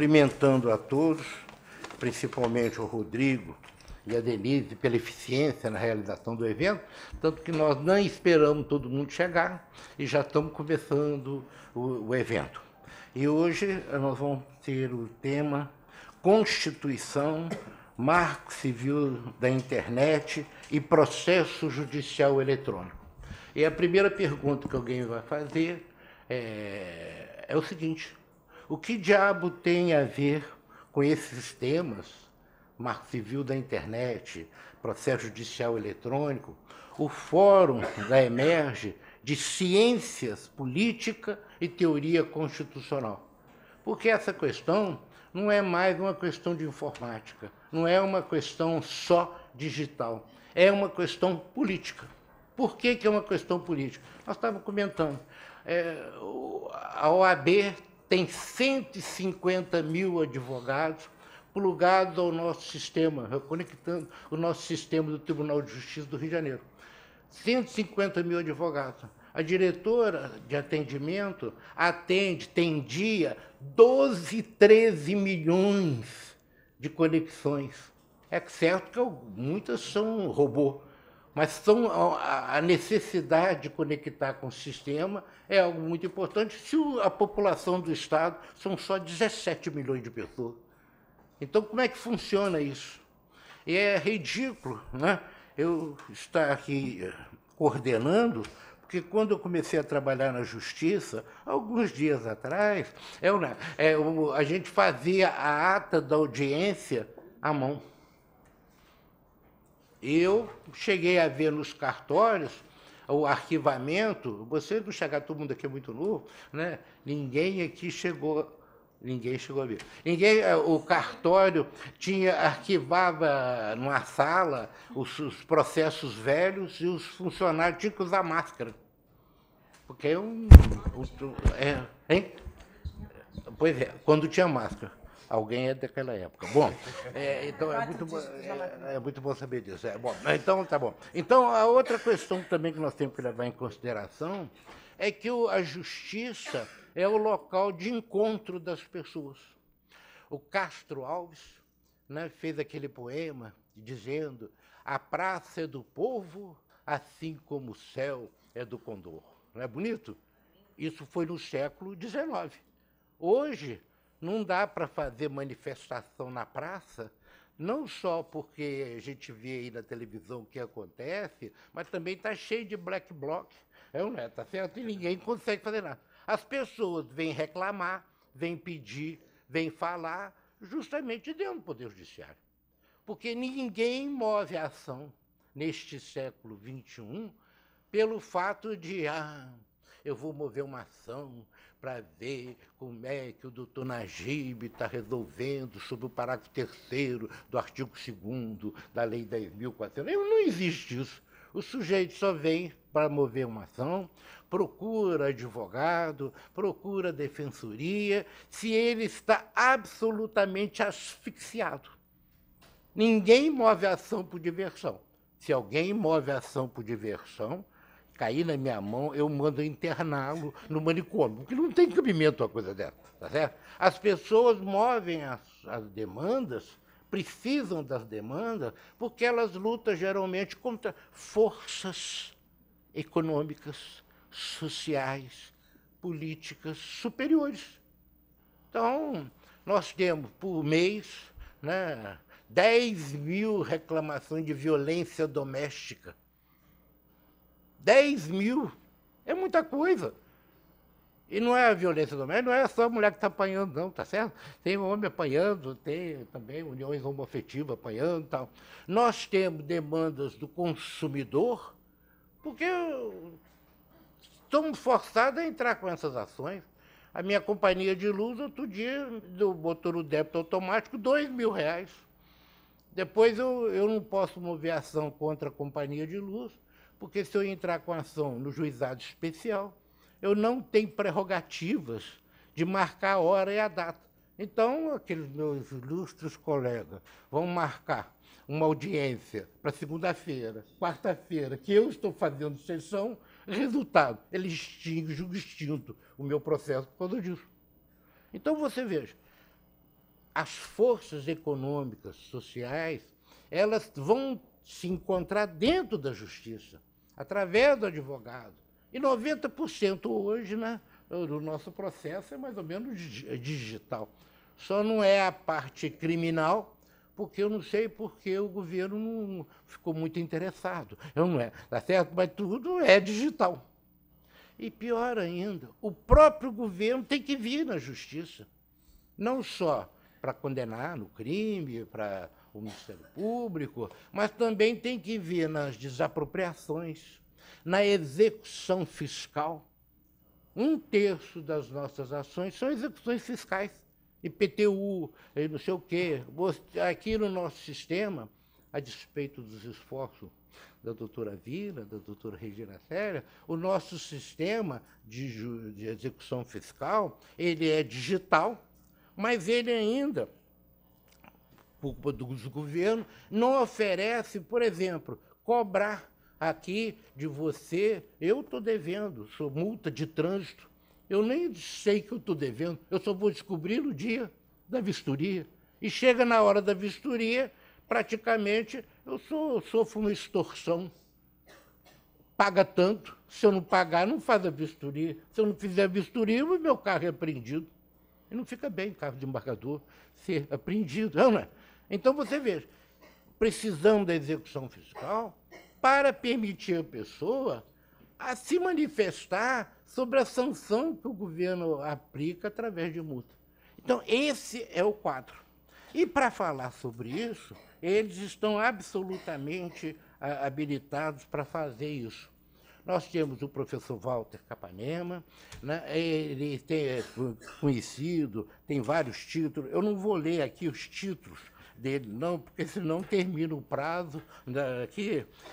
cumprimentando a todos, principalmente o Rodrigo e a Denise, pela eficiência na realização do evento, tanto que nós não esperamos todo mundo chegar e já estamos começando o, o evento. E hoje nós vamos ter o tema Constituição, Marco Civil da Internet e Processo Judicial Eletrônico. E a primeira pergunta que alguém vai fazer é, é o seguinte: o que diabo tem a ver com esses temas, marco civil da internet, processo judicial eletrônico, o fórum da Emerge de ciências política e teoria constitucional? Porque essa questão não é mais uma questão de informática, não é uma questão só digital, é uma questão política. Por que, que é uma questão política? Nós estávamos comentando. É, a OAB tem 150 mil advogados plugados ao nosso sistema, reconectando o nosso sistema do Tribunal de Justiça do Rio de Janeiro. 150 mil advogados. A diretora de atendimento atende, tem dia, 12, 13 milhões de conexões. É certo que muitas são robô, mas são, a necessidade de conectar com o sistema é algo muito importante se a população do Estado são só 17 milhões de pessoas. Então, como é que funciona isso? E é ridículo né? eu estar aqui eh, coordenando, porque quando eu comecei a trabalhar na Justiça, alguns dias atrás, eu, né, eu, eh, a gente fazia a ata da audiência à mão. Eu cheguei a ver nos cartórios o arquivamento. Você não chegar todo mundo aqui é muito novo, né? Ninguém aqui chegou, ninguém chegou a ver. Ninguém, eh, o cartório tinha arquivava numa sala os, os processos velhos e os funcionários tinham que usar máscara, porque é um, é, hein? Pois é, quando tinha máscara. Alguém é daquela época. Bom, é, então é muito, é, é muito bom saber disso. É, bom, então tá bom. Então a outra questão também que nós temos que levar em consideração é que o, a justiça é o local de encontro das pessoas. O Castro Alves né, fez aquele poema dizendo: A praça é do povo, assim como o céu é do condor. Não é bonito? Isso foi no século XIX. Hoje, não dá para fazer manifestação na praça, não só porque a gente vê aí na televisão o que acontece, mas também está cheio de black bloc, é, um é, tá certo? E ninguém consegue fazer nada. As pessoas vêm reclamar, vêm pedir, vêm falar, justamente dentro do Poder Judiciário. Porque ninguém move a ação neste século XXI pelo fato de, ah, eu vou mover uma ação, para ver como é que o doutor Najib está resolvendo sobre o parágrafo 3 do artigo 2 da Lei 10.400. Não existe isso. O sujeito só vem para mover uma ação, procura advogado, procura defensoria, se ele está absolutamente asfixiado. Ninguém move ação por diversão. Se alguém move ação por diversão, cair na minha mão, eu mando interná-lo no manicômio, porque não tem cabimento uma coisa dessa, tá certo? As pessoas movem as, as demandas, precisam das demandas, porque elas lutam geralmente contra forças econômicas, sociais, políticas superiores. Então, nós temos por mês né, 10 mil reclamações de violência doméstica 10 mil. É muita coisa. E não é a violência doméstica, não é só a mulher que está apanhando, não, tá certo? Tem homem apanhando, tem também uniões homoafetivas apanhando tal. Nós temos demandas do consumidor, porque estamos forçados a entrar com essas ações. A minha companhia de luz, outro dia, do motor o débito automático dois mil reais. Depois eu, eu não posso mover ação contra a companhia de luz, porque se eu entrar com ação no juizado especial, eu não tenho prerrogativas de marcar a hora e a data. Então, aqueles meus ilustres colegas vão marcar uma audiência para segunda-feira, quarta-feira, que eu estou fazendo sessão, resultado, ele extingue, julga extinto o meu processo por causa disso. Então, você veja, as forças econômicas, sociais, elas vão se encontrar dentro da justiça através do advogado. E 90% hoje né, do nosso processo é mais ou menos é digital. Só não é a parte criminal, porque eu não sei porque o governo não ficou muito interessado. Eu não é, tá certo? Mas tudo é digital. E pior ainda, o próprio governo tem que vir na justiça. Não só para condenar no crime, para o Ministério Público, mas também tem que vir nas desapropriações, na execução fiscal. Um terço das nossas ações são execuções fiscais. IPTU, não sei o quê. Aqui no nosso sistema, a despeito dos esforços da doutora Vila, da doutora Regina Séria, o nosso sistema de, de execução fiscal, ele é digital, mas ele ainda por culpa do, governos, não oferece, por exemplo, cobrar aqui de você, eu estou devendo, sou multa de trânsito, eu nem sei que eu estou devendo, eu só vou descobrir no dia da vistoria. E chega na hora da vistoria, praticamente eu, sou, sofro uma extorsão. Paga tanto, se eu não pagar, não faz a vistoria. Se eu não fizer a vistoria, o meu carro é apreendido. E não fica bem carro de embarcador ser apreendido, não é? Então você veja, precisamos da execução fiscal para permitir a pessoa a se manifestar sobre a sanção que o governo aplica através de multa. Então, esse é o quadro. E para falar sobre isso, eles estão absolutamente ah, habilitados para fazer isso. Nós temos o professor Walter Capanema, né? ele tem, é conhecido, tem vários títulos. Eu não vou ler aqui os títulos, dele, não, porque senão termina o prazo né,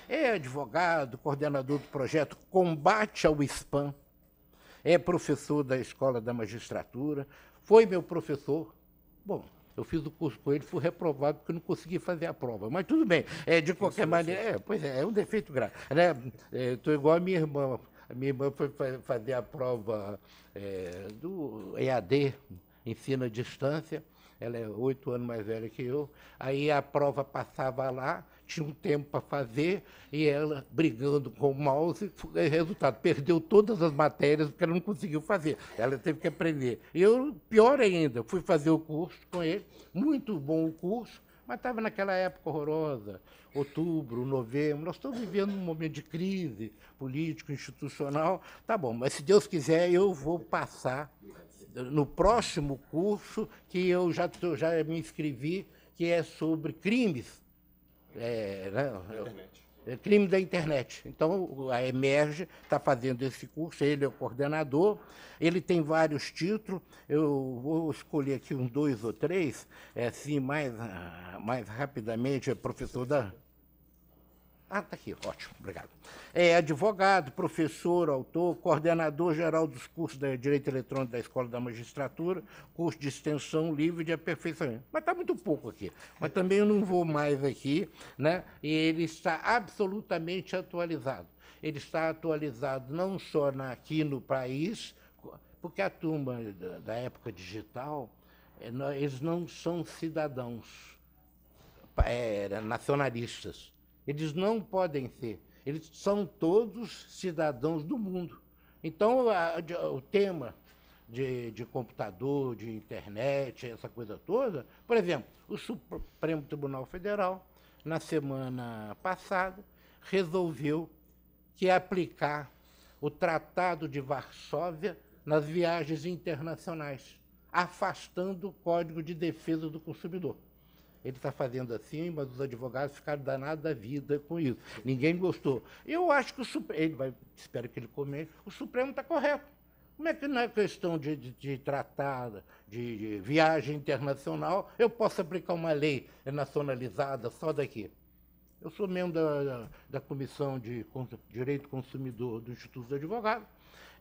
é advogado, coordenador do projeto Combate ao Spam, é professor da Escola da Magistratura, foi meu professor. Bom, eu fiz o curso com ele, fui reprovado porque não consegui fazer a prova. Mas tudo bem, é, de qualquer Isso, é maneira, é, pois é, é um defeito grave. Né? Estou é, igual a minha irmã. A minha irmã foi fazer a prova é, do EAD, ensino à distância, ela é oito anos mais velha que eu. Aí a prova passava lá, tinha um tempo para fazer, e ela, brigando com o mouse, resultado, perdeu todas as matérias porque ela não conseguiu fazer, ela teve que aprender. Eu, pior ainda, fui fazer o curso com ele, muito bom o curso, mas estava naquela época horrorosa, outubro, novembro, nós estamos vivendo um momento de crise político, institucional, tá bom, mas se Deus quiser eu vou passar no próximo curso que eu já, já me inscrevi, que é sobre crimes. É, né? É, crime da internet. Então, a Emerge está fazendo esse curso, ele é o coordenador, ele tem vários títulos, eu vou escolher aqui uns dois ou três, é, assim, mais, ah, mais rapidamente, é professor da. Ah, tá aqui, ótimo, obrigado. É advogado, professor, autor, coordenador geral dos cursos de Direito Eletrônico da Escola da Magistratura, curso de extensão livre de aperfeiçoamento. Mas está muito pouco aqui. Mas também eu não vou mais aqui, né? E ele está absolutamente atualizado. Ele está atualizado não só aqui no país, porque a turma da época digital, eh, eles não são cidadãos, eh, nacionalistas eles não podem ser. Eles são todos cidadãos do mundo. Então, a, o tema de, de, computador, de internet, essa coisa toda, por exemplo, o Supremo Tribunal Federal, na semana passada, resolveu que é aplicar o Tratado de Varsóvia nas viagens internacionais, afastando o Código de Defesa do Consumidor ele está fazendo assim, mas os advogados ficaram danados da vida com isso. Ninguém gostou. Eu acho que o Supremo, ele vai, espero que ele comente, o Supremo está correto. Como é que na é questão de, de, de tratar de, de, viagem internacional, eu posso aplicar uma lei nacionalizada só daqui? Eu sou membro da, da Comissão de Direito Consumidor do Instituto dos Advogados,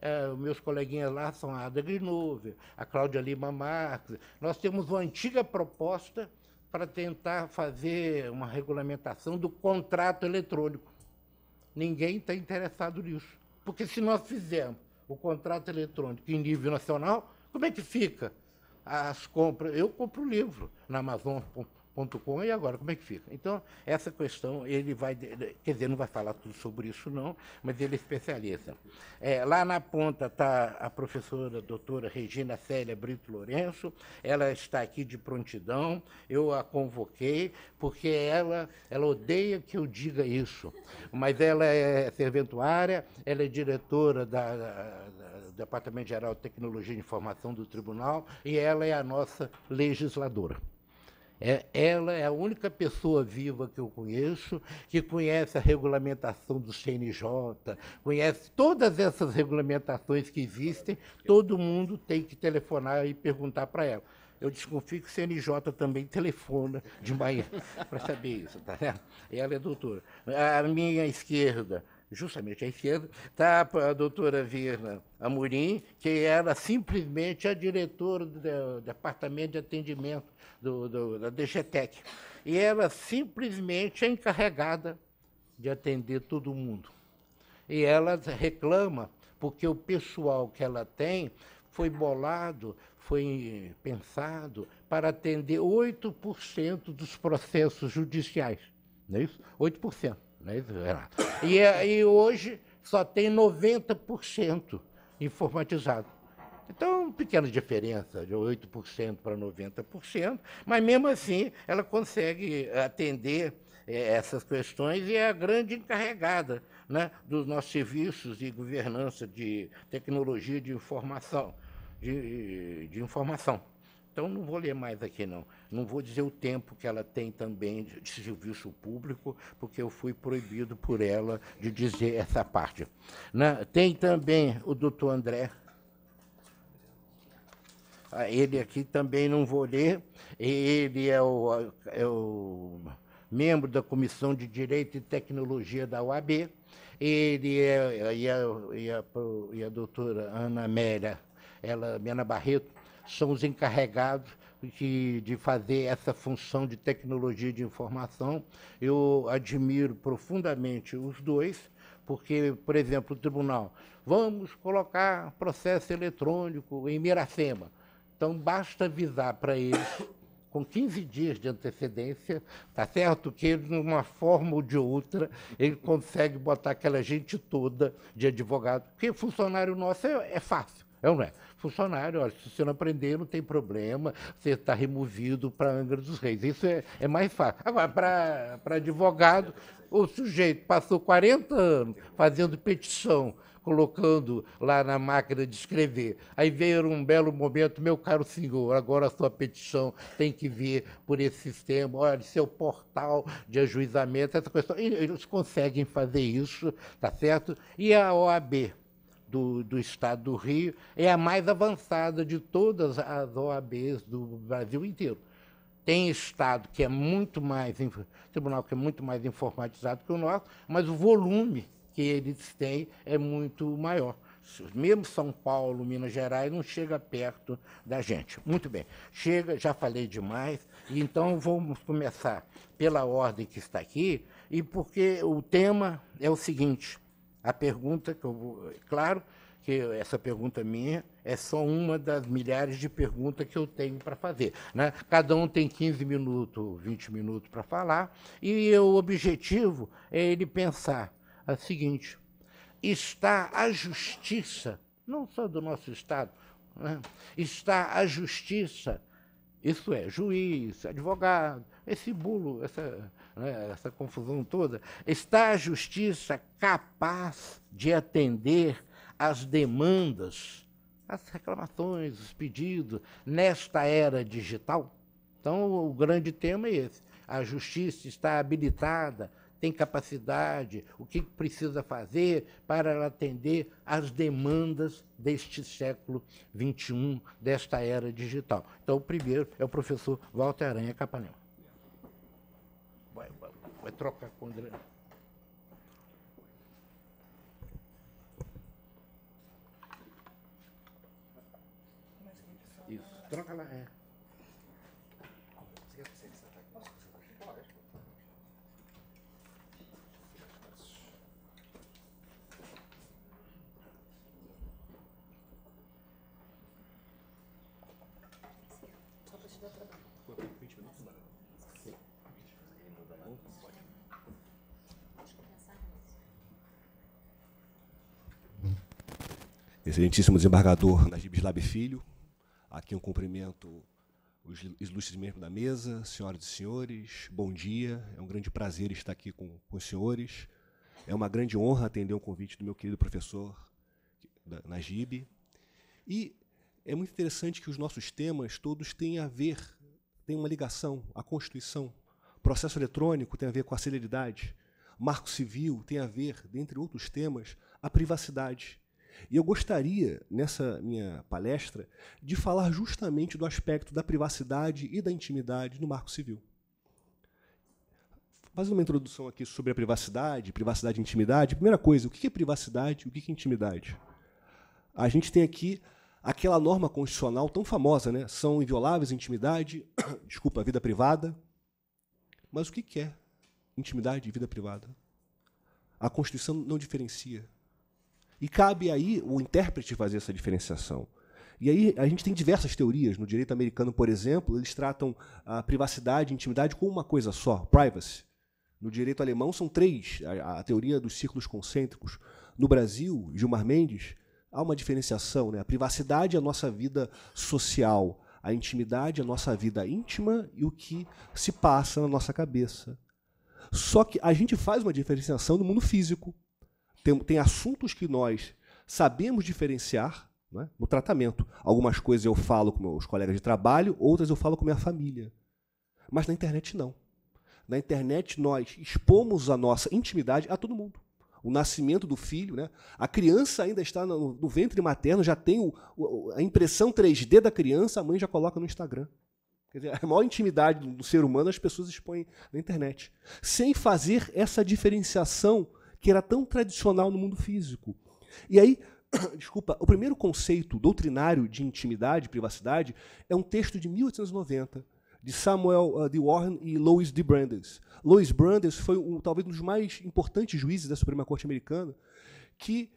é, meus coleguinhas lá são a Ada Grinover, a Cláudia Lima Marques. Nós temos uma antiga proposta para tentar fazer uma regulamentação do contrato eletrônico. Ninguém está interessado nisso. Porque se nós fizermos o contrato eletrônico em nível nacional, como é que fica as compras? Eu compro livro na Amazon, .com e agora como é que fica? Então, essa questão ele vai, quer dizer, não vai falar tudo sobre isso não, mas ele é especialista. É, lá na ponta está a professora doutora Regina Célia Brito Lourenço, ela está aqui de prontidão, eu a convoquei porque ela, ela odeia que eu diga isso, mas ela é serventuária, ela é diretora da, da Departamento Geral de Tecnologia e Informação do Tribunal e ela é a nossa legisladora. É, ela é a única pessoa viva que eu conheço que conhece a regulamentação do CNJ, conhece todas essas regulamentações que existem. Todo mundo tem que telefonar e perguntar para ela. Eu desconfio que o CNJ também telefona de manhã para saber isso, tá certo? Ela é doutora. A minha esquerda, justamente à esquerda, está a doutora Virna Amorim, que era simplesmente a é diretora do Departamento de Atendimento do, do, da DGTEC. E era simplesmente a é encarregada de atender todo mundo. E ela reclama porque o pessoal que ela tem foi bolado, foi pensado para atender 8% dos processos judiciais. Não é isso? 8%. Né? Renato? E, é, e hoje só tem 90% informatizado. Então, pequena diferença de 8% para 90%, mas mesmo assim ela consegue atender é, essas questões e é a grande encarregada né, dos nossos serviços de governança de tecnologia de informação. De, de informação. Então, não vou ler mais aqui, não. Não vou dizer o tempo que ela tem também de, serviço público, porque eu fui proibido por ela de dizer essa parte. Na, né? tem também o doutor André. Ah, ele aqui também não vou ler. Ele é o, é o membro da Comissão de Direito e Tecnologia da UAB. Ele é, e, a, e, a, e a doutora Ana Amélia, ela, Mena Barreto, são os encarregados de, de fazer essa função de tecnologia de informação. Eu admiro profundamente os dois, porque, por exemplo, o tribunal, vamos colocar processo eletrônico em Miracema. Então, basta avisar para eles com 15 dias de antecedência, tá certo? Que ele, de uma forma ou de outra, ele consegue botar aquela gente toda de advogado. Porque funcionário nosso é, é fácil, é ou não é? funcionário, olha, se você não aprender, não tem problema, você está removido para Angra dos Reis. Isso é, é mais fácil. Agora, para advogado, o sujeito passou 40 anos fazendo petição, colocando lá na máquina de escrever. Aí veio um belo momento, meu caro senhor, agora a sua petição tem que vir por esse sistema, olha, seu é portal de ajuizamento, essa questão. Eles conseguem fazer isso, tá certo? E a OAB, do, do Estado do Rio, é a mais avançada de todas as OABs do Brasil inteiro. Tem Estado que é muito mais, tribunal que é muito mais informatizado que o nosso, mas o volume que eles têm é muito maior. Mesmo São Paulo, Minas Gerais, não chega perto da gente. Muito bem, chega, já falei demais, então vamos começar pela ordem que está aqui, e porque o tema é o seguinte a pergunta que eu vou. Claro que essa pergunta minha é só uma das milhares de perguntas que eu tenho para fazer. Né? Cada um tem 15 minutos, 20 minutos para falar, e o objetivo é ele pensar a seguinte: está a justiça, não só do nosso Estado, né? está a justiça, isso é, juiz, advogado, esse bolo, essa né, essa confusão toda, está a justiça capaz de atender as demandas, as reclamações, os pedidos, nesta era digital? Então, o grande tema é esse. A justiça está habilitada, tem capacidade, o que precisa fazer para atender às demandas deste século XXI, desta era digital. Então, o primeiro é o professor Walter Aranha Capanema. Vai trocar com o André. Isso, troca lá, é. Excelentíssimo desembargador Najib Slab Filho, aqui um cumprimento os ilustres membros da mesa, senhoras e senhores, bom dia. É um grande prazer estar aqui com, com os senhores. É uma grande honra atender o um convite do meu querido professor Najib. E é muito interessante que os nossos temas todos têm a ver, têm uma ligação à Constituição. Processo eletrônico tem a ver com a celeridade. Marco civil tem a ver, dentre outros temas, a privacidade. E eu gostaria, nessa minha palestra, de falar justamente do aspecto da privacidade e da intimidade no Marco Civil. Fazendo uma introdução aqui sobre a privacidade, privacidade e intimidade, primeira coisa, o que é privacidade e o que é intimidade? A gente tem aqui aquela norma constitucional tão famosa, né? São invioláveis intimidade, desculpa, vida privada. Mas o que é intimidade e vida privada? A Constituição não diferencia. E cabe aí o intérprete fazer essa diferenciação. E aí a gente tem diversas teorias. No direito americano, por exemplo, eles tratam a privacidade e intimidade como uma coisa só, privacy. No direito alemão são três, a, a, teoria dos círculos concêntricos. No Brasil, Gilmar Mendes, há uma diferenciação. Né? A privacidade é a nossa vida social, a intimidade é a nossa vida íntima e o que se passa na nossa cabeça. Só que a gente faz uma diferenciação no mundo físico tem, tem assuntos que nós sabemos diferenciar né, no tratamento. Algumas coisas eu falo com meus colegas de trabalho, outras eu falo com minha família. Mas na internet não. Na internet nós expomos a nossa intimidade a todo mundo. O nascimento do filho, né? a criança ainda está no, no ventre materno, já tem o, o, a impressão 3D da criança, a mãe já coloca no Instagram. Quer dizer, a maior intimidade do ser humano as pessoas expõem na internet, sem fazer essa diferenciação que era tão tradicional no mundo físico. E aí, desculpa, o primeiro conceito doutrinário de intimidade, privacidade, é um texto de 1890 de Samuel uh, de Warren e Louis de Brandes. Louis Brandes foi um, talvez um dos mais importantes juízes da Suprema Corte americana, que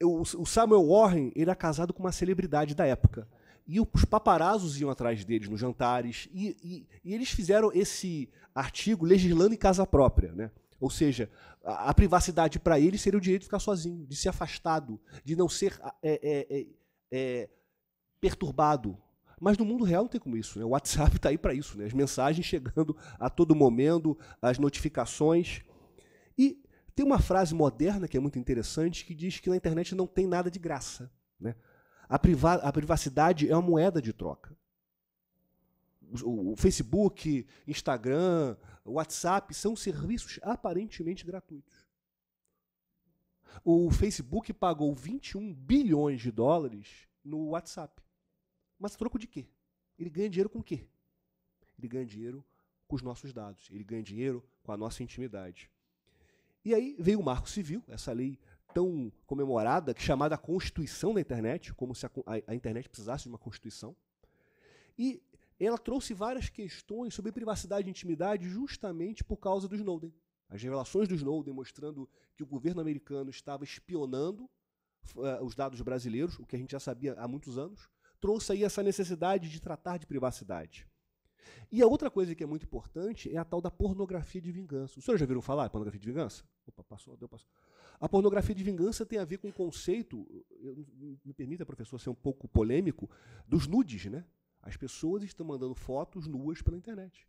o, o Samuel Warren era casado com uma celebridade da época. E os paparazos iam atrás deles nos jantares, e, e, e eles fizeram esse artigo legislando em casa própria. Né? Ou seja, a, a privacidade para ele seria o direito de ficar sozinho, de ser afastado, de não ser ah, é, é, é, é, perturbado. Mas no mundo real não tem como isso. Né? O WhatsApp está aí para isso. Né? As mensagens chegando a todo momento, as notificações. E tem uma frase moderna que é muito interessante que diz que na internet não tem nada de graça. Né? A, priva a privacidade é uma moeda de troca. O, o Facebook, Instagram, WhatsApp são serviços aparentemente gratuitos. O Facebook pagou 21 bilhões de dólares no WhatsApp. Mas troco de quê? Ele ganha dinheiro com o quê? Ele ganha dinheiro com os nossos dados, ele ganha dinheiro com a nossa intimidade. E aí veio o Marco Civil, essa lei tão comemorada, chamada Constituição da Internet, como se a, a, a internet precisasse de uma Constituição. E ela trouxe várias questões sobre privacidade e intimidade justamente por causa do Snowden. As revelações do Snowden mostrando que o governo americano estava espionando uh, os dados brasileiros, o que a gente já sabia há muitos anos, trouxe aí essa necessidade de tratar de privacidade. E a outra coisa que é muito importante é a tal da pornografia de vingança. O senhor já viram falar pornografia de vingança? Opa, passou, deu, passou. A pornografia de vingança tem a ver com o conceito, eu, me permita, professor, ser um pouco polêmico, dos nudes, né? As pessoas estão mandando fotos nuas pela internet.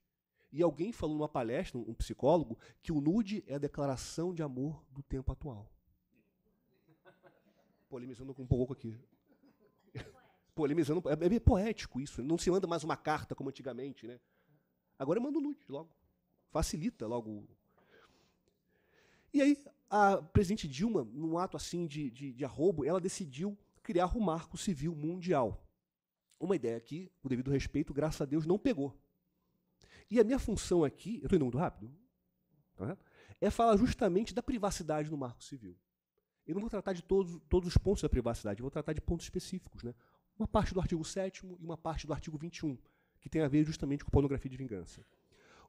E alguém falou numa palestra, um psicólogo, que o nude é a declaração de amor do tempo atual. Polemizando com um pouco aqui. Polemizando, é, é poético isso. Né? Não se manda mais uma carta como antigamente, né? Agora manda o nude logo. Facilita logo. E aí, a presidente Dilma, num ato assim de, de, de arrobo, ela decidiu criar o um marco civil mundial uma ideia que, com devido respeito, graças a Deus, não pegou. E a minha função aqui, eu estou indo muito rápido, tá? é falar justamente da privacidade no marco civil. Eu não vou tratar de todos, todos os pontos da privacidade, eu vou tratar de pontos específicos. Né? Uma parte do artigo 7 e uma parte do artigo 21, que tem a ver justamente com pornografia de vingança.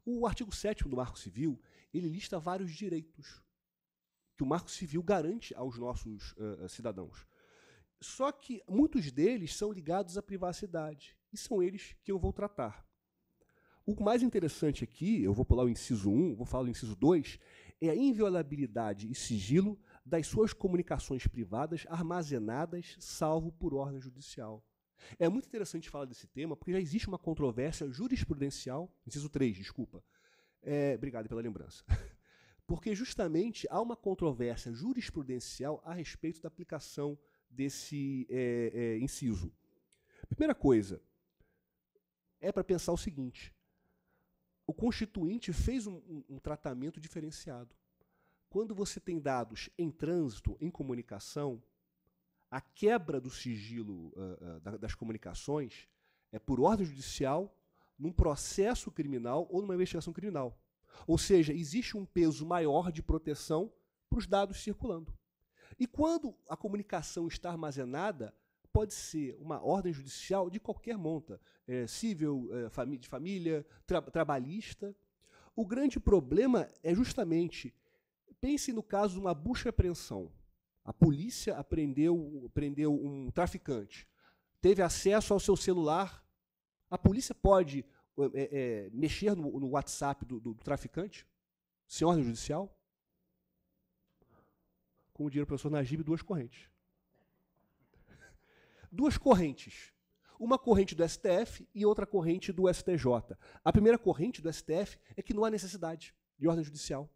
O artigo 7 do Marco Civil, ele lista vários direitos que o Marco Civil garante aos nossos uh, cidadãos. Só que muitos deles são ligados à privacidade e são eles que eu vou tratar. O mais interessante aqui, eu vou pular o inciso 1, vou falar o inciso 2, é a inviolabilidade e sigilo das suas comunicações privadas armazenadas, salvo por ordem judicial. É muito interessante falar desse tema, porque já existe uma controvérsia jurisprudencial, inciso 3, desculpa. É, obrigado pela lembrança. Porque justamente há uma controvérsia jurisprudencial a respeito da aplicação desse é, é, inciso. Primeira coisa, é para pensar o seguinte: o Constituinte fez um, um, um tratamento diferenciado. Quando você tem dados em trânsito, em comunicação, a quebra do sigilo uh, uh, das comunicações é por ordem judicial, num processo criminal ou numa investigação criminal. Ou seja, existe um peso maior de proteção para os dados circulando. E quando a comunicação está armazenada, pode ser uma ordem judicial de qualquer monta, é, civil, é, de família, tra trabalhista. O grande problema é justamente, pense no caso de uma busca e apreensão. A polícia apreendeu, prendeu um traficante, teve acesso ao seu celular. A polícia pode é, é, é mexer no, no WhatsApp do, do, do traficante, sem ordem judicial? como diria o professor Najib, duas correntes. Duas correntes. Uma corrente do STF e outra corrente do STJ. A primeira corrente do STF é que não há necessidade de ordem judicial.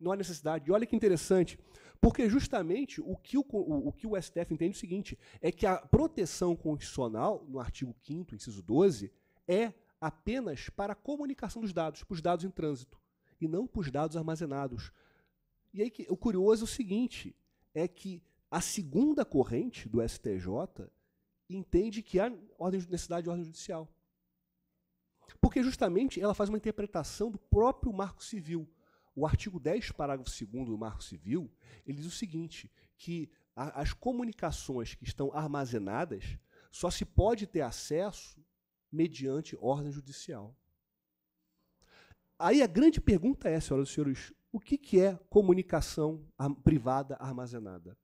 Não há necessidade. E olha que interessante, porque justamente o que o, o, o que o STF entende é o seguinte: é que a proteção constitucional, no artigo 5, inciso 12, é apenas para a comunicação dos dados, para os dados em trânsito, e não para os dados armazenados e aí o curioso é o seguinte: é que a segunda corrente do STJ entende que há ordem de necessidade de ordem judicial. Porque justamente ela faz uma interpretação do próprio Marco Civil. O artigo 10, parágrafo 2 do Marco Civil, ele diz o seguinte: que a, as comunicações que estão armazenadas só se pode ter acesso mediante ordem judicial. Aí a grande pergunta é, senhoras e senhores o que, que é comunicação privada armazenada?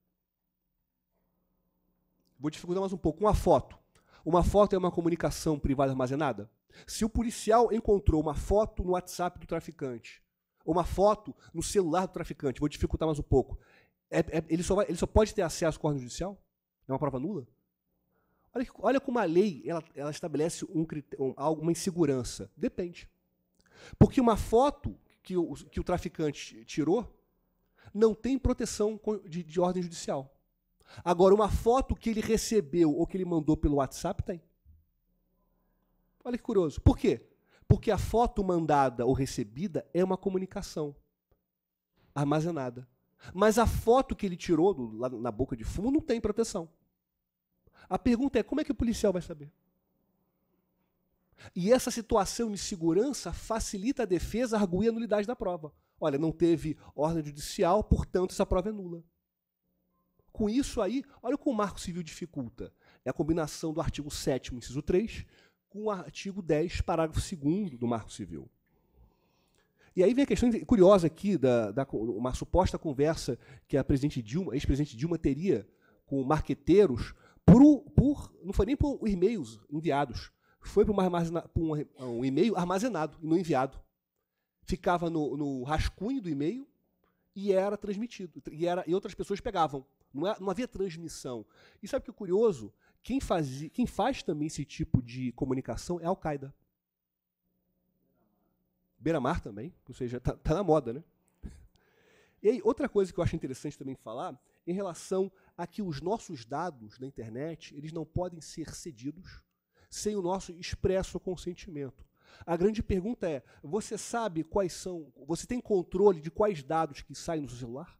Vou dificultar mais um pouco. Uma foto. Uma foto é uma comunicação privada armazenada? Se o policial encontrou uma foto no WhatsApp do traficante, ou uma foto no celular do traficante, vou dificultar mais um pouco, é, é, ele, só vai, ele, só pode ter acesso ao órgão judicial? É uma prova nula? Olha, olha como a lei ela, ela estabelece um, um, uma insegurança. Depende. Porque uma foto que o, que o traficante tirou não tem proteção de, de ordem judicial. Agora, uma foto que ele recebeu ou que ele mandou pelo WhatsApp tem. Olha que curioso. Por quê? Porque a foto mandada ou recebida é uma comunicação armazenada. Mas a foto que ele tirou do, lá na boca de fumo não tem proteção. A pergunta é: como é que o policial vai saber? E essa situação de segurança facilita a defesa arguir a nulidade da prova. Olha, não teve ordem judicial, portanto, essa prova é nula. Com isso aí, olha que o Marco Civil dificulta. É a combinação do artigo 7 inciso 3, com o artigo 10, parágrafo 2 do Marco Civil. E aí vem a questão curiosa aqui da, da uma suposta conversa que a presidente Dilma, ex-presidente Dilma teria com marqueteiros por, por não foi nem por e-mails enviados, foi para um, é um, e-mail armazenado, não enviado. Ficava no, no rascunho do e-mail e era transmitido. E, era, e outras pessoas pegavam. Não, era, é, não havia transmissão. E sabe o que é curioso? Quem, fazia, quem faz também esse tipo de comunicação é a Al-Qaeda. Beira-mar também, ou seja, está tá na moda, né? E aí, outra coisa que eu acho interessante também falar em relação a que os nossos dados na internet eles não podem ser cedidos sem o nosso expresso consentimento. A grande pergunta é: você sabe quais são, você tem controle de quais dados que saem do seu celular?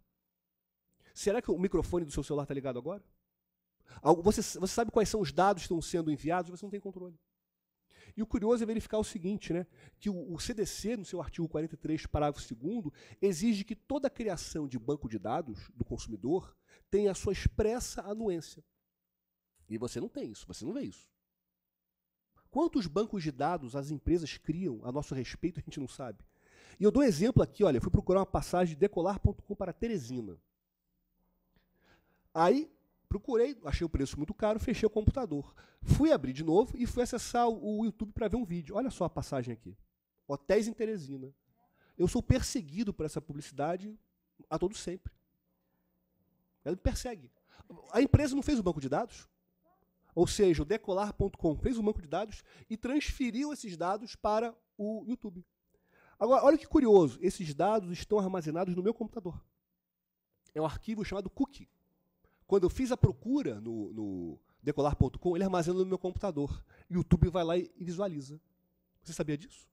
Será que o microfone do seu celular está ligado agora? Você, você sabe quais são os dados que estão sendo enviados, você não tem controle. E o curioso é verificar o seguinte, né? que o, CDC, no seu artigo 43, parágrafo 2 exige que toda criação de banco de dados do consumidor tenha a sua expressa anuência. E você não tem isso, você não vê isso. Quantos bancos de dados as empresas criam a nosso respeito, a gente não sabe. E eu dou um exemplo aqui, olha, fui procurar uma passagem de decolar.com para Teresina. Aí, procurei, achei o preço muito caro, fechei o computador. Fui abrir de novo e fui acessar o, YouTube para ver um vídeo. Olha só a passagem aqui. Hotéis em Teresina. Eu sou perseguido por essa publicidade a todo sempre. Ela me persegue. A empresa não fez o banco de dados? Ou seja, o decolar.com fez um banco de dados e transferiu esses dados para o YouTube. Agora, olha que curioso, esses dados estão armazenados no meu computador. É um arquivo chamado cookie. Quando eu fiz a procura no, no decolar.com, ele armazena no meu computador. E o YouTube vai lá e visualiza. Você sabia disso?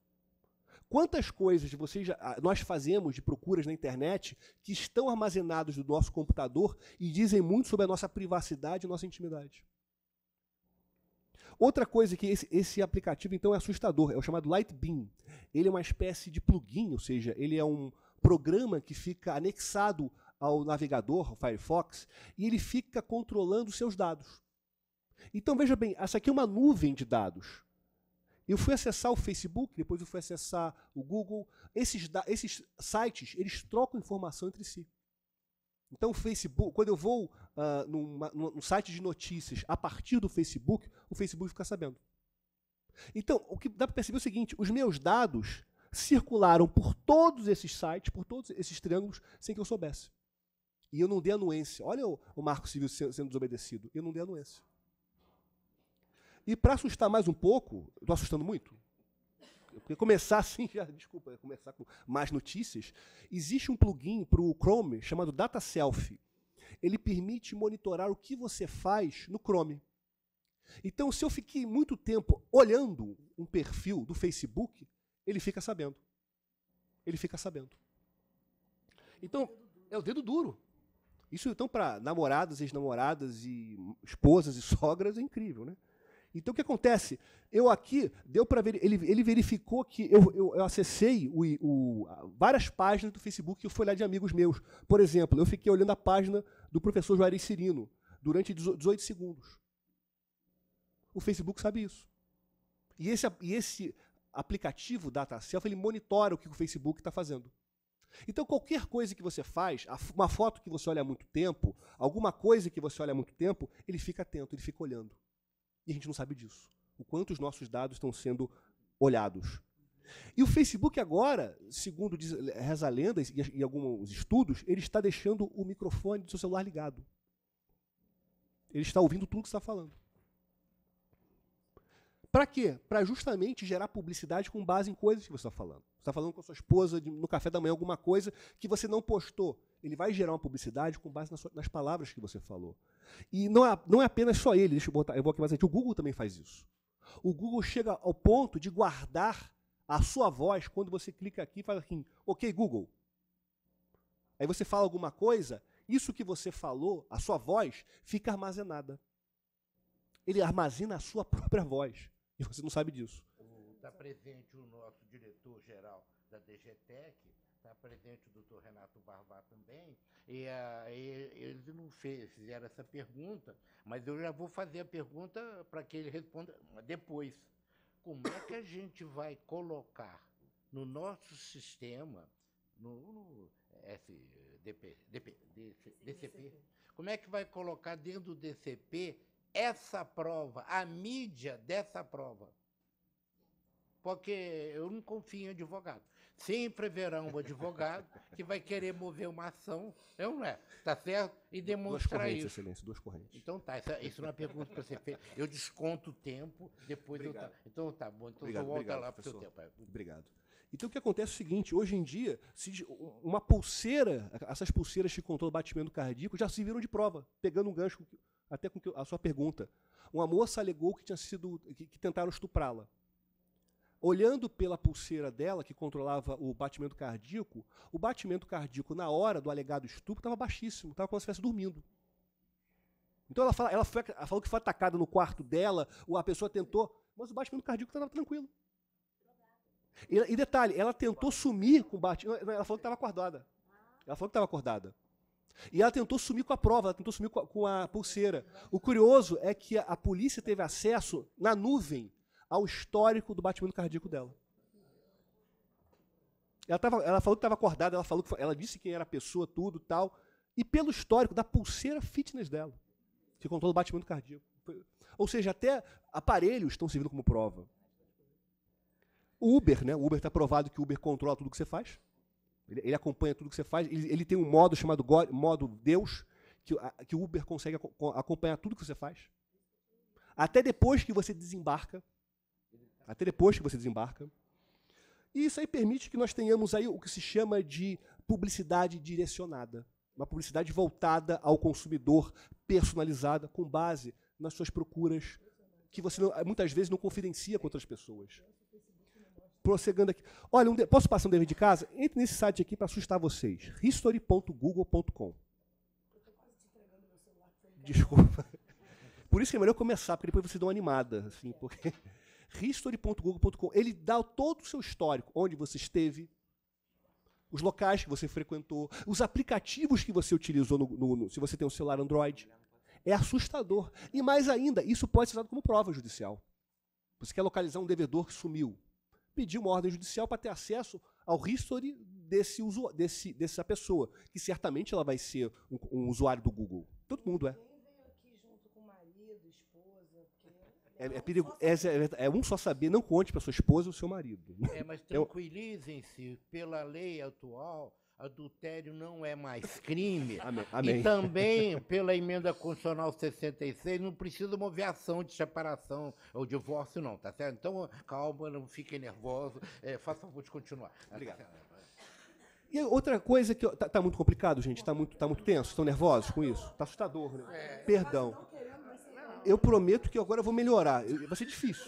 Quantas coisas vocês já, ah, nós fazemos de procuras na internet que estão armazenados no nosso computador e dizem muito sobre a nossa privacidade e nossa intimidade? Outra coisa que esse, esse aplicativo, então, é assustador, é o chamado Lightbeam. Ele é uma espécie de plugin, ou seja, ele é um programa que fica anexado ao navegador, ao Firefox, e ele fica controlando seus dados. Então, veja bem, essa aqui é uma nuvem de dados. Eu fui acessar o Facebook, depois eu fui acessar o Google. Esses, esses sites, eles trocam informação entre si. Então, o Facebook, quando eu vou uh, numa, num site de notícias a partir do Facebook, o Facebook fica sabendo. Então, o que dá para perceber é o seguinte: os meus dados circularam por todos esses sites, por todos esses triângulos, sem que eu soubesse. E eu não dei anuência. Olha o, o Marco Civil sendo desobedecido. Eu não dei anuência. E para assustar mais um pouco, estou assustando muito, porque começar assim, já, desculpa, começar com mais notícias. Existe um plugin para o Chrome chamado Data Selfie. Ele permite monitorar o que você faz no Chrome. Então, se eu fiquei muito tempo olhando um perfil do Facebook, ele fica sabendo. Ele fica sabendo. Então, é o dedo duro. Isso, então, para namoradas, ex-namoradas e esposas e sogras é incrível, né? Então o que acontece? Eu aqui, deu para ver, ele, ele verificou que eu, eu, eu acessei o, o, várias páginas do Facebook e fui olhar de amigos meus. Por exemplo, eu fiquei olhando a página do professor Juarez Cirino durante 18 segundos. O Facebook sabe isso. E esse, e esse aplicativo DataSelf, ele monitora o que o Facebook está fazendo. Então, qualquer coisa que você faz, uma foto que você olha há muito tempo, alguma coisa que você olha há muito tempo, ele fica atento, ele fica olhando. E a gente não sabe disso. O quanto os nossos dados estão sendo olhados. E o Facebook agora, segundo diz, reza lendas e, e alguns estudos, ele está deixando o microfone do seu celular ligado. Ele está ouvindo tudo que você está falando. Para quê? Para justamente gerar publicidade com base em coisas que você está falando. Você está falando com a sua esposa de, no café da manhã alguma coisa que você não postou. Ele vai gerar uma publicidade com base nas, palavras que você falou. E não é, não é apenas só ele, deixa eu botar, eu vou aqui mais adiante, o Google também faz isso. O Google chega ao ponto de guardar a sua voz quando você clica aqui e faz assim, ok Google. Aí você fala alguma coisa, isso que você falou, a sua voz, fica armazenada. Ele armazena a sua própria voz. E você não sabe disso. Está presente o nosso diretor-geral da DGTEC, está presente o doutor Renato Barbá também, e, eles não fez, fizeram essa pergunta, mas eu já vou fazer a pergunta para que ele responda depois. Como é que a gente vai colocar no nosso sistema, no, no SDP, DP, DC, DCP, como é que vai colocar dentro do DCP essa prova, a mídia dessa prova? Porque eu não confio em advogado sempre haverá um advogado que vai querer mover uma ação, é ou não é? Tá certo? E demonstrar duas isso. excelência, duas correntes. Então tá, isso, isso não é uma pergunta para você fez. Eu desconto o tempo, depois obrigado. eu. Tá. então tá bom, então obrigado, eu volto lá para o seu tempo. É. Obrigado. Então o que acontece é o seguinte, hoje em dia, uma pulseira, essas pulseiras que controlam o batimento cardíaco já se viram de prova, pegando um gancho até com a sua pergunta. Uma moça alegou que tinha sido que, que tentaram estuprá-la olhando pela pulseira dela, que controlava o batimento cardíaco, o batimento cardíaco na hora do alegado estupro estava baixíssimo, estava como se estivesse dormindo. Então ela, fala, ela, foi, ela, falou que foi atacada no quarto dela, a pessoa tentou, mas o batimento cardíaco estava tranquilo. E, e, detalhe, ela tentou sumir com o batimento. Ela falou que estava acordada. Ela falou que estava acordada. E ela tentou sumir com a prova, ela tentou sumir com a, com a pulseira. O curioso é que a, a polícia teve acesso na nuvem ao histórico do batimento cardíaco dela. Ela, tava, ela falou que estava acordada, ela falou que ela disse quem era a pessoa, tudo tal. E pelo histórico da pulseira fitness dela, que controla o batimento cardíaco. Ou seja, até aparelhos estão servindo como prova. O Uber, né? O Uber está provado que o Uber controla tudo que você faz. Ele, ele acompanha tudo que você faz. Ele, ele tem um modo chamado God, modo Deus, que, a, que o Uber consegue ac acompanhar tudo que você faz. Até depois que você desembarca até depois que você desembarca. E isso aí permite que nós tenhamos aí o que se chama de publicidade direcionada, uma publicidade voltada ao consumidor, personalizada, com base nas suas procuras, que você não, muitas vezes não confidencia com outras pessoas. Prosseguindo aqui. Olha, um de, posso passar um dever de casa? Entre nesse site aqui para assustar vocês. history.google.com Desculpa. Por isso que é melhor começar, porque depois vocês dão uma animada. Assim, porque history.google.com. Ele dá todo o seu histórico, onde você esteve, os locais que você frequentou, os aplicativos que você utilizou, no, no, no, se você tem um celular Android. É assustador. E mais ainda, isso pode ser usado como prova judicial. Você quer localizar um devedor que sumiu. Pedir uma ordem judicial para ter acesso ao history desse desse, dessa pessoa, que certamente ela vai ser um, um usuário do Google. Todo mundo é. É, é, perigo, é, é, um só saber, não conte para sua esposa ou seu marido. É, mas é tranquilizem-se, pela lei atual, adultério não é mais crime. Amém. Amém. E também, pela emenda constitucional 66, não precisa uma ação de separação ou divórcio, não, tá certo? Então, calma, não fiquem nervosos, é, faça favor de continuar. Tá Obrigado. E outra coisa que. está tá muito complicado, gente? Está muito, tá muito tenso? Estão nervosos com isso? Está assustador, né? É. Perdão eu prometo que agora eu vou melhorar. Eu, vai ser difícil.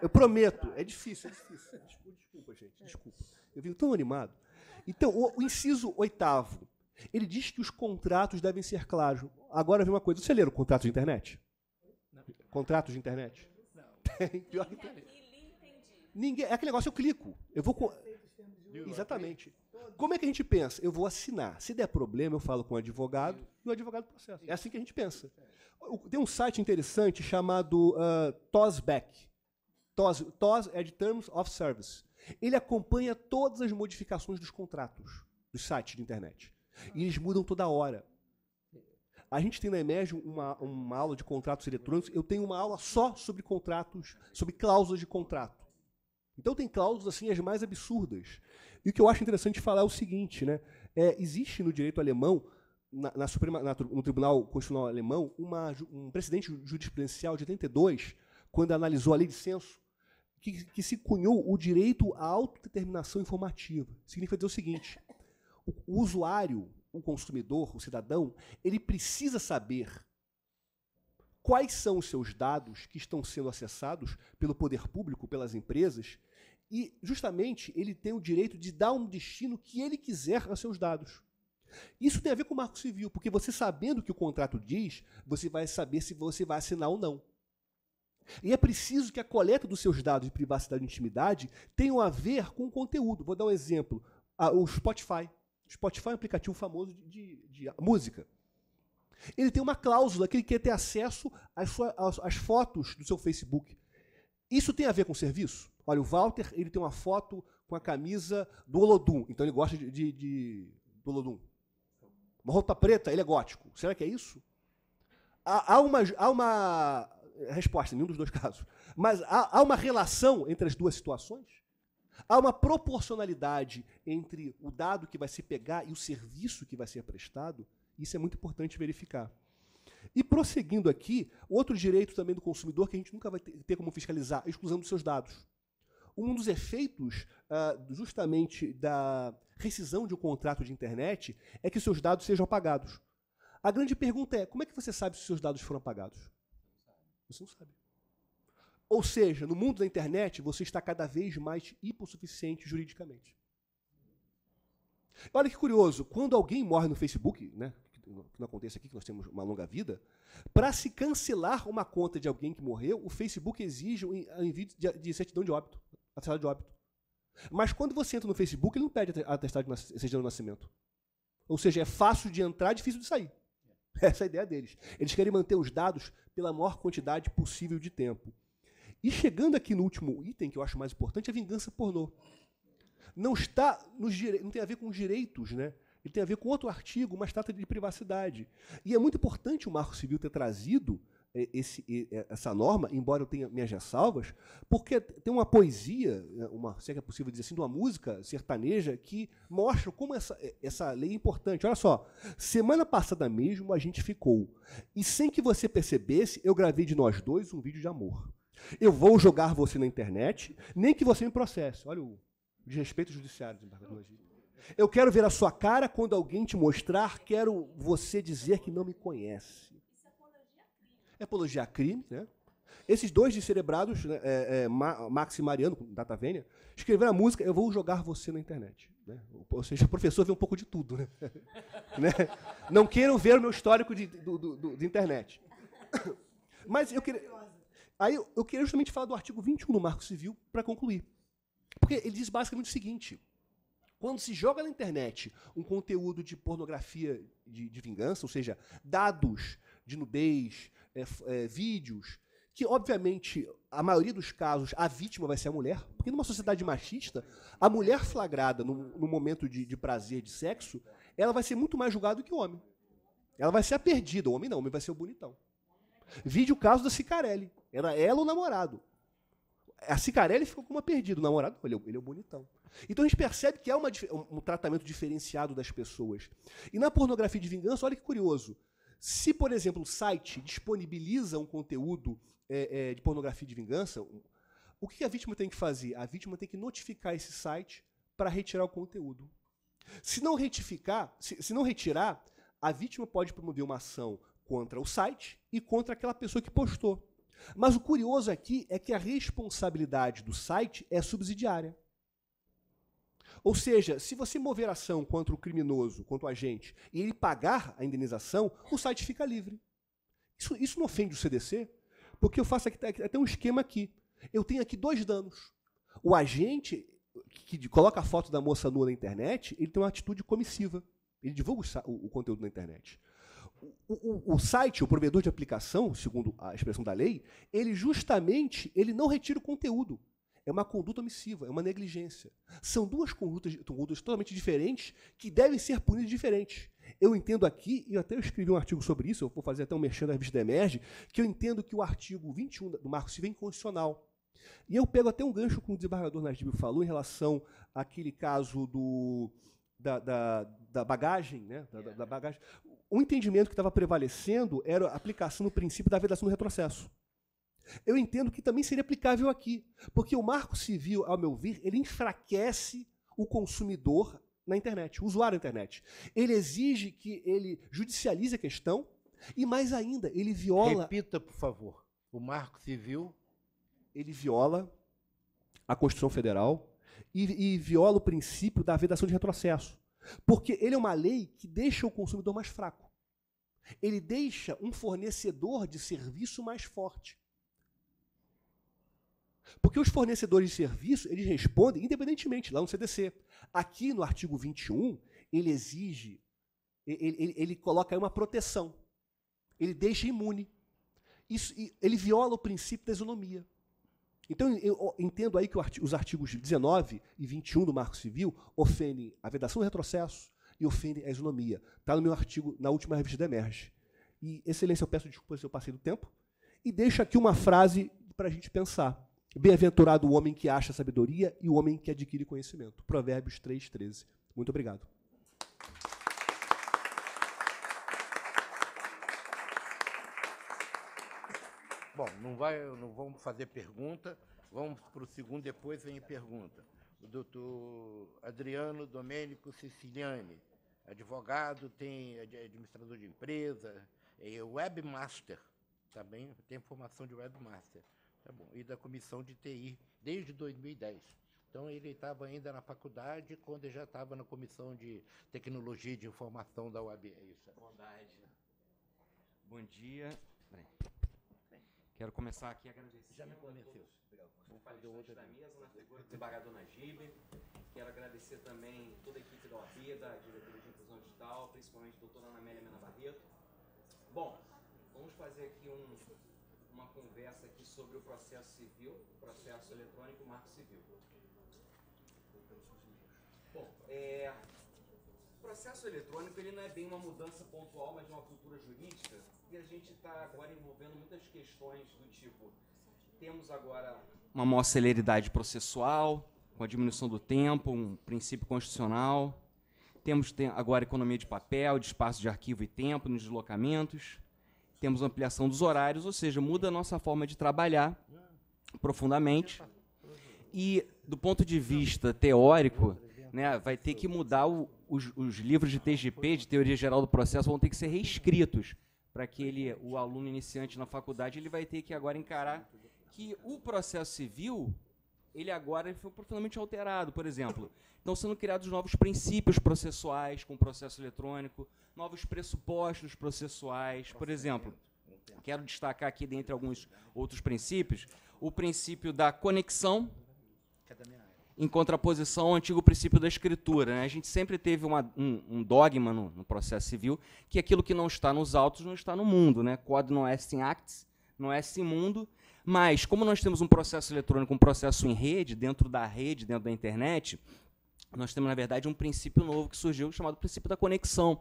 Eu prometo. É difícil, é difícil. Desculpa, desculpa gente. Desculpa. Eu vim tão animado. Então, o, o inciso oitavo. Ele diz que os contratos devem ser claros. Agora vem uma coisa. Você lê o contrato de internet? Contratos de internet? Não. Tem, pior que internet. Ninguém, é aquele negócio, eu clico. Eu vou. Exatamente. Como é que a gente pensa? Eu vou assinar. Se der problema, eu falo com o advogado e o advogado processa. É assim que a gente pensa. É. Tem um site interessante chamado uh, ah, TOSBAC. TOS, TOS é de Terms of Service. Ele acompanha todas as modificações dos contratos dos sites de internet. E eles mudam toda hora. A gente tem na Emerge uma, uma aula de contratos eletrônicos. Eu tenho uma aula só sobre contratos, sobre cláusulas de contrato. Então tem cláusulas assim as mais absurdas. E o que eu acho interessante falar é o seguinte, né? É, existe no direito alemão, na, na Suprema, na, no Tribunal Constitucional Alemão, uma, um precedente jurisprudencial de 82, quando analisou a lei de censo, que, que se cunhou o direito à autodeterminação informativa. Significa dizer o seguinte: o, o usuário, o consumidor, o cidadão, ele precisa saber quais são os seus dados que estão sendo acessados pelo poder público, pelas empresas, e, justamente, ele tem o direito de dar um destino que ele quiser a seus dados. Isso tem a ver com o Marco Civil, porque você sabendo o que o contrato diz, você vai saber se você vai assinar ou não. E é preciso que a coleta dos seus dados de privacidade e intimidade tenham a ver com o conteúdo. Vou dar um exemplo: o Spotify. O Spotify é um aplicativo famoso de, de, de música. Ele tem uma cláusula que ele quer ter acesso às, suas, às, às fotos do seu Facebook. Isso tem a ver com o serviço? Olha, o Walter ele tem uma foto com a camisa do Olodum, então ele gosta de, de, de do Olodum. Uma roupa preta, ele é gótico. Será que é isso? Há, há, uma, há uma resposta, nenhum dos dois casos. Mas há, há uma relação entre as duas situações? Há uma proporcionalidade entre o dado que vai se pegar e o serviço que vai ser prestado? Isso é muito importante verificar. E prosseguindo aqui, outro direito também do consumidor que a gente nunca vai ter como fiscalizar, a exclusão dos seus dados. Um dos efeitos uh, justamente da rescisão de um contrato de internet é que seus dados sejam apagados. A grande pergunta é: como é que você sabe se seus dados foram apagados? Você não sabe. Ou seja, no mundo da internet, você está cada vez mais hipossuficiente juridicamente. Olha que curioso, quando alguém morre no Facebook, né, que não acontece aqui, que nós temos uma longa vida, para se cancelar uma conta de alguém que morreu, o Facebook exige o envio de certidão de óbito atestado de óbito. Mas quando você entra no Facebook, ele não pede atestado de certidão de nascimento. Ou seja, é fácil de entrar, é difícil de sair. Essa é a ideia deles. Eles querem manter os dados pela maior quantidade possível de tempo. E chegando aqui no último item, que eu acho mais importante, é a vingança pornô. Não está nos dire... não tem a ver com os direitos, né? Ele tem a ver com outro artigo, mas trata de privacidade. E é muito importante o Marco Civil ter trazido é, esse, é, essa norma, embora eu tenha minhas ressalvas, porque tem uma poesia, é, uma, se é, é possível dizer assim, de uma música sertaneja que mostra como essa, essa lei é importante. Olha só, semana passada mesmo a gente ficou. E sem que você percebesse, eu gravei de nós dois um vídeo de amor. Eu vou jogar você na internet, nem que você me processe. Olha o desrespeito judiciário, Eu quero ver a sua cara quando alguém te mostrar, quero você dizer que não me conhece é apologia a crime, né? Esses dois descerebrados, né, é, é, Max e Mariano, data vênia, escreveram a música Eu Vou Jogar Você na Internet. Né? Ou seja, o professor vê um pouco de tudo. Né? né? Não queiram ver o meu histórico de, do, do, de internet. Mas eu queria, aí eu queria justamente falar do artigo 21 do Marco Civil para concluir. Porque ele diz basicamente o seguinte: quando se joga na internet um conteúdo de pornografia de, de vingança, ou seja, dados de nudez, é, é, vídeos, que obviamente a maioria dos casos a vítima vai ser a mulher, porque numa sociedade machista, a mulher flagrada no, no momento de, de, prazer, de sexo, ela vai ser muito mais julgada que o homem. Ela vai ser a perdida, o homem não, o homem vai ser o bonitão. Vide o caso da Cicarelli, era ela o namorado. A Cicarelli ficou como uma perdida, o namorado, ele é, ele é o bonitão. Então a gente percebe que há uma, um tratamento diferenciado das pessoas. E na pornografia de vingança, olha que curioso, se, por exemplo, o site disponibiliza um conteúdo é, é, de pornografia de vingança, o que a vítima tem que fazer? A vítima tem que notificar esse site para retirar o conteúdo. Se não retificar, se, se não retirar, a vítima pode promover uma ação contra o site e contra aquela pessoa que postou. Mas o curioso aqui é que a responsabilidade do site é subsidiária. Ou seja, se você mover ação contra o criminoso, contra o agente, e ele pagar a indenização, o site fica livre. Isso, isso não ofende o CDC? Porque eu faço aqui, até tá, um esquema aqui. Eu tenho aqui dois danos. O agente que coloca a foto da moça nua na internet, ele tem uma atitude comissiva. Ele divulga o, o conteúdo na internet. O, o, o, site, o provedor de aplicação, segundo a expressão da lei, ele justamente ele não retira o conteúdo é uma conduta omissiva, é uma negligência. São duas condutas, condutas totalmente diferentes que devem ser punidas diferentes. Eu entendo aqui, e eu até escrevi um artigo sobre isso, eu vou fazer até um mexendo na revista emerge que eu entendo que o artigo 21 do Marco Civil é inconstitucional. E eu pego até um gancho com o desembargador Nasdib falou em relação àquele caso do, da, da, da bagagem, né? Da, da, bagagem. O entendimento que estava prevalecendo era a aplicação do princípio da vedação do retrocesso eu entendo que também seria aplicável aqui, porque o marco civil, ao meu ver, ele enfraquece o consumidor na internet, o usuário da internet. Ele exige que ele judicialize a questão e, mais ainda, ele viola. Repita, por favor. O marco civil. Ele viola a Constituição Federal e, e viola o princípio da vedação de retrocesso. Porque ele é uma lei que deixa o consumidor mais fraco. Ele deixa um fornecedor de serviço mais forte. Porque os fornecedores de serviço, eles respondem independentemente, lá no CDC. Aqui no artigo 21, ele exige, ele, ele, ele coloca aí uma proteção. Ele deixa imune. Isso, ele viola o princípio da isonomia. Então, eu entendo aí que os artigos 19 e 21 do Marco Civil ofendem a vedação do retrocesso e ofendem a isonomia. Está no meu artigo, na última revista da Emerge. E, Excelência, eu peço desculpas se eu passei do tempo. E deixo aqui uma frase para a gente pensar. Bem-aventurado o homem que acha sabedoria e o homem que adquire conhecimento. Provérbios 3,13. Muito obrigado. Bom, não, vai, não vamos fazer pergunta. Vamos para o segundo, depois vem pergunta. O doutor Adriano Domênico Siciliani, advogado, tem administrador de empresa, é webmaster, também tá tem formação de webmaster. Tá bom. E da comissão de TI desde 2010. Então ele estava ainda na faculdade quando ele já estava na comissão de tecnologia de informação da UAB. É isso. É bondade. Né? Bom dia. Quero começar aqui agradecendo. Já me convenceu. Vou fazer outra da mesa, na figura do desembargador Najib. Quero agradecer também toda a equipe da OAB, da diretoria de inclusão digital, principalmente a doutora Ana Amélia Mena Barreto. Bom, vamos fazer aqui um uma conversa aqui sobre o processo civil, o processo eletrônico, o marco civil. Bom, é, o processo eletrônico ele não é bem uma mudança pontual, mas de uma cultura jurídica, e a gente está agora envolvendo muitas questões do tipo, temos agora uma maior celeridade processual, com a diminuição do tempo, um princípio constitucional, temos agora economia de papel, de espaço de arquivo e tempo nos deslocamentos, temos ampliação dos horários, ou seja, muda a nossa forma de trabalhar profundamente. E, do ponto de vista teórico, né, vai ter que mudar o, os, os, livros de TGP, de Teoria Geral do Processo, vão ter que ser reescritos para que ele, o aluno iniciante na faculdade ele vai ter que agora encarar que o processo civil ele agora foi profundamente alterado, por exemplo. Estão sendo criados novos princípios processuais com o processo eletrônico, novos pressupostos processuais, por exemplo. Quero destacar aqui, dentre alguns outros princípios, o princípio da conexão, em contraposição ao antigo princípio da escritura. Né? A gente sempre teve uma, um, um, dogma no, no, processo civil que aquilo que não está nos autos não está no mundo. Né? Quod non est in actis, não é sim mundo, mas, como nós temos um processo eletrônico, um processo em rede, dentro da rede, dentro da internet, nós temos, na verdade, um princípio novo que surgiu, chamado princípio da conexão.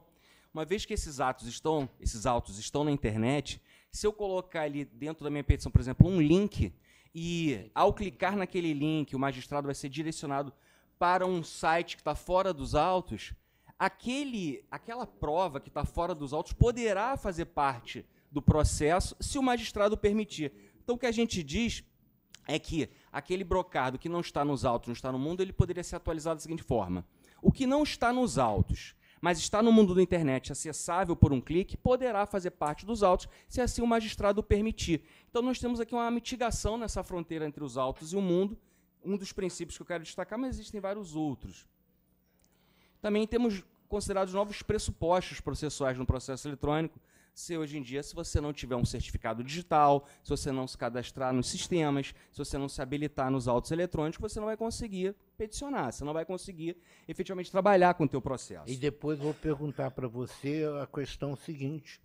Uma vez que esses atos estão, esses autos estão na internet, se eu colocar ali dentro da minha petição, por exemplo, um link, e ao clicar naquele link, o magistrado vai ser direcionado para um site que está fora dos autos, aquele, aquela prova que está fora dos autos poderá fazer parte do processo se o magistrado permitir. Então o que a gente diz é que aquele brocado que não está nos autos, não está no mundo, ele poderia ser atualizado da seguinte forma: o que não está nos autos, mas está no mundo da internet, acessável por um clique, poderá fazer parte dos autos, se assim o magistrado o permitir. Então nós temos aqui uma mitigação nessa fronteira entre os autos e o mundo, um dos princípios que eu quero destacar, mas existem vários outros. Também temos considerados novos pressupostos processuais no processo eletrônico, se hoje em dia, se você não tiver um certificado digital, se você não se cadastrar nos sistemas, se você não se habilitar nos autos eletrônicos, você não vai conseguir peticionar, você não vai conseguir efetivamente trabalhar com o teu processo. E depois vou perguntar para você a questão seguinte,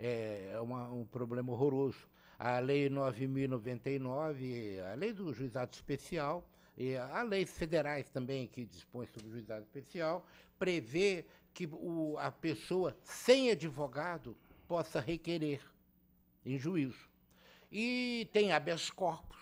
é, é uma, um problema horroroso. A Lei 9.099, a Lei do Juizado Especial, e a leis federais também que dispõe sobre o juizado especial prevê que o, a pessoa sem advogado possa requerer em juízo. E tem habeas corpus,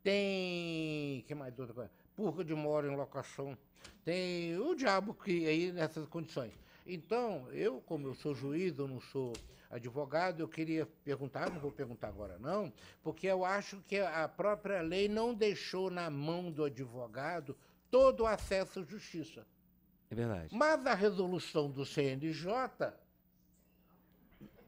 tem. que mais outra coisa? Purga de mora em locação, tem o diabo que aí nessas condições. Então, eu, como eu sou juiz, eu não sou advogado, eu queria perguntar, não vou perguntar agora não, porque eu acho que a própria lei não deixou na mão do advogado todo o acesso à justiça. É verdade. Mas a resolução do CNJ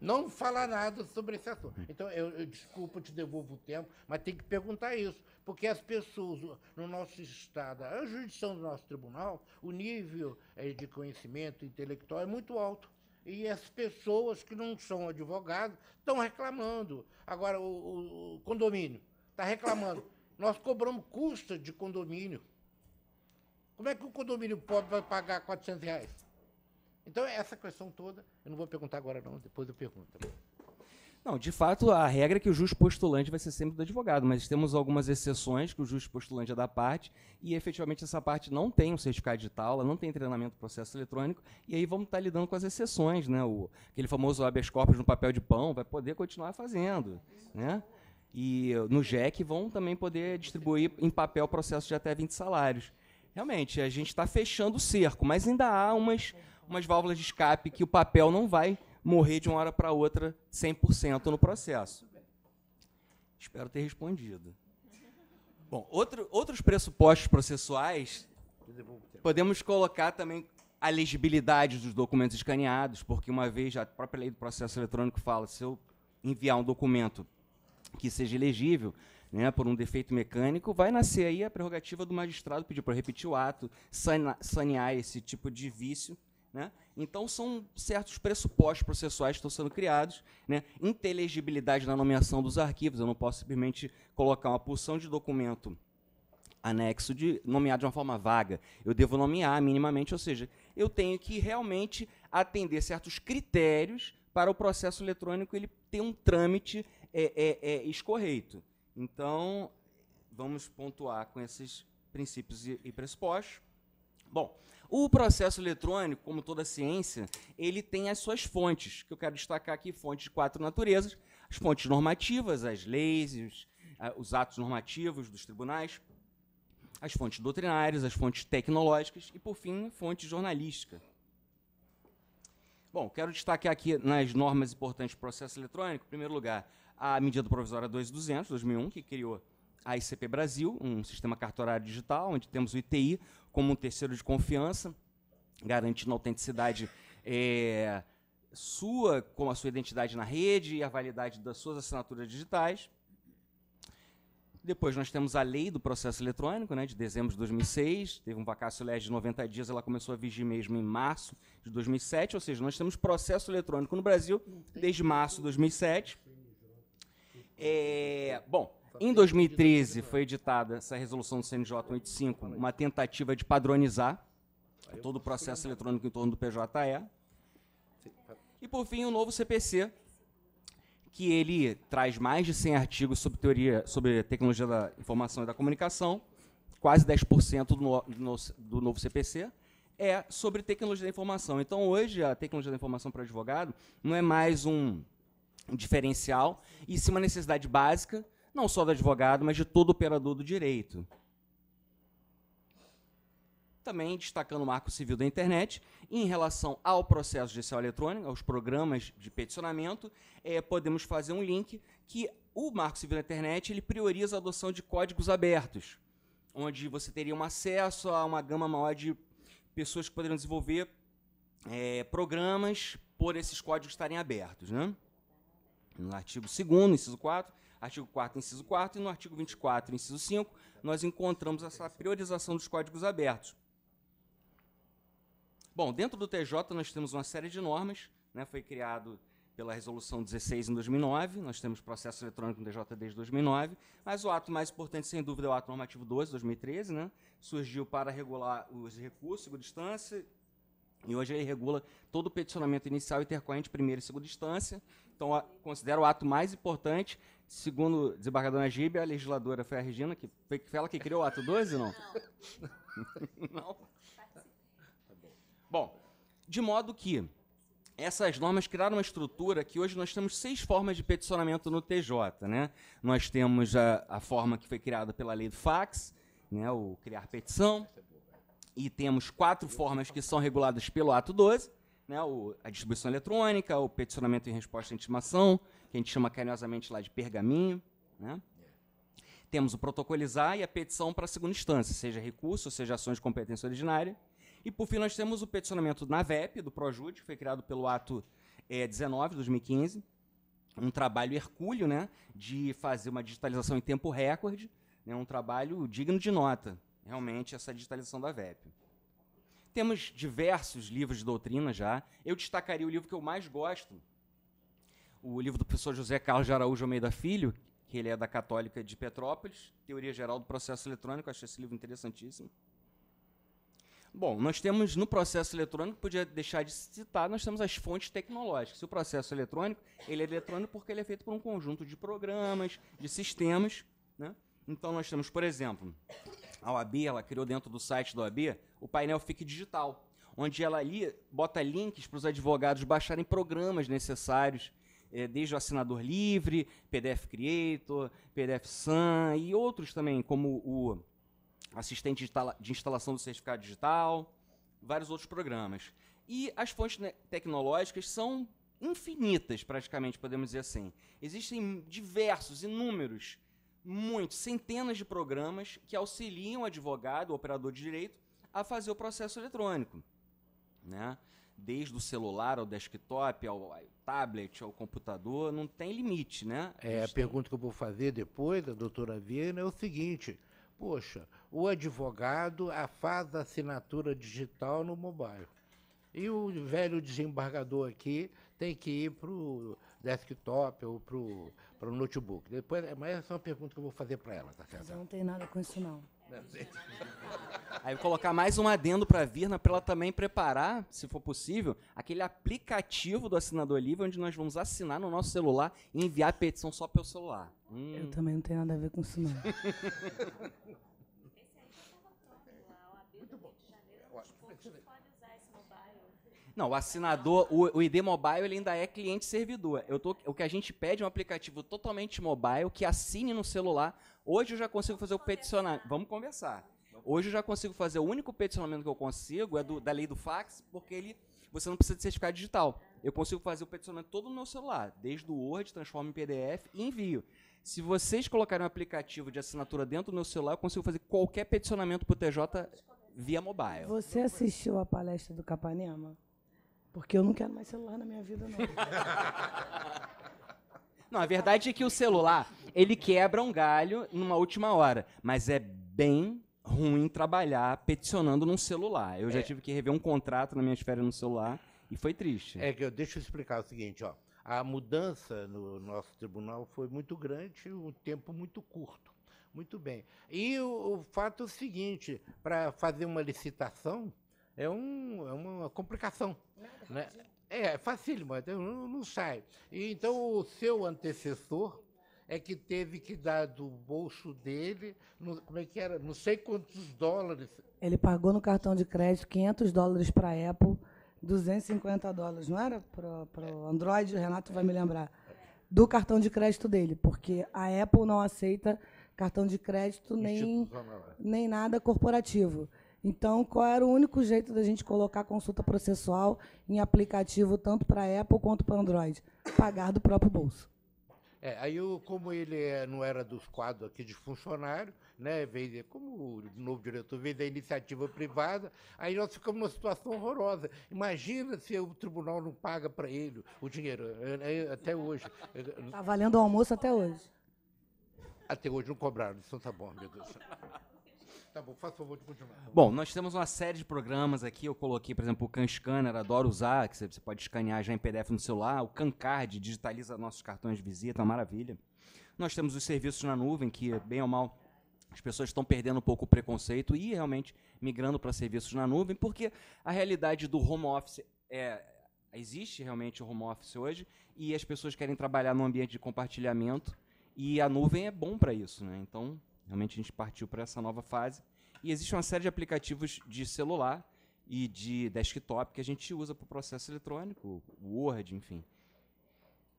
não falar nada sobre esse assunto. Então, eu, eu desculpa, te devolvo o tempo, mas tem que perguntar isso, porque as pessoas no nosso Estado, a jurisdição do nosso tribunal, o nível é, de conhecimento intelectual é muito alto. E as pessoas que não são advogados estão reclamando. Agora, o, o, o condomínio está reclamando. Nós cobramos custa de condomínio. Como é que o condomínio pobre vai pagar 400 reais? Então, é essa questão toda, eu não vou perguntar agora, não, depois eu pergunto. Não, de fato, a regra é que o juiz postulante vai ser sempre do advogado, mas temos algumas exceções que o juiz postulante é da parte, e efetivamente essa parte não tem um certificado digital, ela não tem treinamento de processo eletrônico, e aí vamos estar lidando com as exceções, né? O, aquele famoso habeas corpus no papel de pão vai poder continuar fazendo, né? E no JEC vão também poder distribuir em papel processos de até 20 salários realmente, a gente está fechando o cerco, mas ainda há umas, umas válvulas de escape que o papel não vai morrer de uma hora para outra 100% no processo. Espero ter respondido. Bom, outro, outros pressupostos processuais, podemos colocar também a legibilidade dos documentos escaneados, porque uma vez a própria lei do processo eletrônico fala, se eu enviar um documento que seja legível, né, por um defeito mecânico, vai nascer aí a prerrogativa do magistrado pedir para repetir o ato, sanear esse tipo de vício né? Então, são certos pressupostos processuais que estão sendo criados, né? inteligibilidade na nomeação dos arquivos, eu não posso simplesmente colocar uma porção de documento anexo de nomear de uma forma vaga, eu devo nomear minimamente, ou seja, eu tenho que realmente atender certos critérios para o processo eletrônico ele ter um trâmite é, é, é escorreito. Então, vamos pontuar com esses princípios e, e pressupostos. Bom, o processo eletrônico, como toda ciência, ele tem as suas fontes, que eu quero destacar aqui, fontes de quatro naturezas, as fontes normativas, as leis, os, os atos normativos dos tribunais, as fontes doutrinárias, as fontes tecnológicas e, por fim, a fonte jornalística. Bom, quero destacar aqui nas normas importantes do processo eletrônico, em primeiro lugar, a medida provisória 2200, 2001, que criou a ICP Brasil, um sistema cartorário digital, onde temos o ITI, como um terceiro de confiança, garantindo a autenticidade é, sua, como a sua identidade na rede e a validade das suas assinaturas digitais. Depois nós temos a lei do processo eletrônico, né, de dezembro de 2006, teve um vacácio legis de 90 dias, ela começou a vigir mesmo em março de 2007, ou seja, nós temos processo eletrônico no Brasil desde março de 2007. É, bom, em 2013 foi editada essa resolução do CNJ 85, uma tentativa de padronizar todo o processo eletrônico em torno do PJE. E por fim, o novo CPC, que ele traz mais de 100 artigos sobre teoria, sobre tecnologia da informação e da comunicação, quase 10% do, do, no, do novo CPC é sobre tecnologia da informação. Então, hoje, a tecnologia da informação para advogado não é mais um diferencial, e sim uma necessidade básica não só do advogado, mas de todo operador do direito. Também destacando o marco civil da internet, em relação ao processo judicial eletrônico, aos programas de peticionamento, é, podemos fazer um link que o marco civil da internet ele prioriza a adoção de códigos abertos, onde você teria um acesso a uma gama maior de pessoas que poderiam desenvolver é, programas por esses códigos estarem abertos. Né? No artigo 2 inciso 4, artigo 4 inciso 4, e no artigo 24, inciso 5, nós encontramos essa priorização dos códigos abertos. Bom, dentro do TJ nós temos uma série de normas, né, foi criado pela resolução 16 em 2009, nós temos processo eletrônico no TJ desde 2009, mas o ato mais importante, sem dúvida, é o ato normativo 12, 2013, né, surgiu para regular os recursos, segunda instância e hoje ele regula todo o peticionamento inicial e intercorrente primeira e segunda instância. Então, considero o ato mais importante Segundo desembargador Najib, a legisladora foi a Regina, que foi ela que criou o ato 12, não? Não. não. Tá bom, de modo que essas normas criaram uma estrutura que hoje nós temos seis formas de peticionamento no TJ. Né? Nós temos a, a forma que foi criada pela lei do fax, né, o criar petição, e temos quatro formas que são reguladas pelo ato 12, né, o, a distribuição eletrônica, o peticionamento em resposta à intimação, que a gente chama carinhosamente lá de pergaminho. Né? Temos o protocolizar e a petição para a segunda instância, seja recurso, seja ações de competência originária. E, por fim, nós temos o peticionamento na VEP, do PROJUD, que foi criado pelo ato é, 19 de 2015. Um trabalho hercúleo né, de fazer uma digitalização em tempo recorde, né, um trabalho digno de nota, realmente, essa digitalização da VEP. Temos diversos livros de doutrina já. Eu destacaria o livro que eu mais gosto, o livro do professor José Carlos de Araújo Almeida Filho, que ele é da Católica de Petrópolis, Teoria Geral do Processo Eletrônico, achei esse livro interessantíssimo. Bom, nós temos no processo eletrônico, podia deixar de citar, nós temos as fontes tecnológicas. Se o processo eletrônico, ele é eletrônico porque ele é feito por um conjunto de programas, de sistemas. Né? Então nós temos, por exemplo, a OAB, ela criou dentro do site da OAB o painel FIC Digital, onde ela ali bota links para os advogados baixarem programas necessários é, desde o assinador livre, PDF Creator, PDF Sun e outros também, como o assistente de instalação do certificado digital, vários outros programas. E as fontes né, tecnológicas são infinitas, praticamente, podemos dizer assim. Existem diversos, inúmeros, muitos, centenas de programas que auxiliam o advogado, o operador de direito, a fazer o processo eletrônico. Né? desde o celular ao desktop, ao, tablet, ao computador, não tem limite, né? A é, a pergunta tem... que eu vou fazer depois, a doutora Vieira, é o seguinte: poxa, o advogado faz a assinatura digital no mobile. E o velho desembargador aqui tem que ir para o desktop ou para o notebook. Depois, mas essa é uma pergunta que eu vou fazer para ela, tá certo? Não tem nada com isso, não. Né? Aí colocar mais um adendo para a Virna, para ela também preparar, se for possível, aquele aplicativo do assinador livre, onde nós vamos assinar no nosso celular e enviar a petição só pelo celular. Hum. Eu também não tenho nada a ver com isso, não. Né? Não, o assinador, o, o, ID Mobile, ele ainda é cliente servidor. Eu tô, o que a gente pede é um aplicativo totalmente mobile que assine no celular Hoje eu já consigo fazer o peticionamento. Vamos conversar. Hoje eu já consigo fazer, o único peticionamento que eu consigo é do, da lei do fax, porque ele você não precisa de certificado digital. Eu consigo fazer o peticionamento todo no meu celular, desde o Word, transformo em PDF e envio. Se vocês colocarem um aplicativo de assinatura dentro do meu celular, eu consigo fazer qualquer peticionamento para o TJ via mobile. Você assistiu a palestra do Capanema? Porque eu não quero mais celular na minha vida, não. Não, a verdade é que o celular, ele quebra um galho numa última hora. Mas é bem ruim trabalhar peticionando num celular. Eu é. já tive que rever um contrato na minha esfera no celular e foi triste. É que eu deixa eu explicar o seguinte, ó. A mudança no nosso tribunal foi muito grande e um tempo muito curto. Muito bem. E o, o fato é o seguinte, para fazer uma licitação é, um, é uma complicação. Né? É, é fácil, não, não sai. E, então o seu antecessor é que teve que dar do bolso dele, no, como é que era? Não sei quantos dólares. Ele pagou no cartão de crédito 500 dólares para a Apple, 250 dólares, não era? Para o Android, o Renato vai me lembrar. Do cartão de crédito dele, porque a Apple não aceita cartão de crédito nem, é. nem nada corporativo. Então, qual era o único jeito da gente colocar consulta processual em aplicativo tanto para Apple quanto para Android? Pagar do próprio bolso. É, aí, eu, como ele é, não era dos quadros aqui de funcionário, né, veio, como o novo diretor veio da iniciativa privada, aí nós ficamos numa situação horrorosa. Imagina se o tribunal não paga para ele o dinheiro, é, é, até hoje. Está valendo o almoço até hoje. Até hoje não cobraram, então tá bom, meu Deus tá bom, faz favor de continuar. Tá bom. nós temos uma série de programas aqui. Eu coloquei, por exemplo, o Can Scanner, adoro usar, que você pode escanear já em PDF no celular. O Can Card digitaliza nossos cartões de visita, uma maravilha. Nós temos os serviços na nuvem, que bem ou mal as pessoas estão perdendo um pouco o preconceito e realmente migrando para serviços na nuvem, porque a realidade do home office é, existe realmente o home office hoje e as pessoas querem trabalhar num ambiente de compartilhamento e a nuvem é bom para isso, né? Então, realmente a gente partiu para essa nova fase. E existe uma série de aplicativos de celular e de desktop que a gente usa para o processo eletrônico, Word, enfim.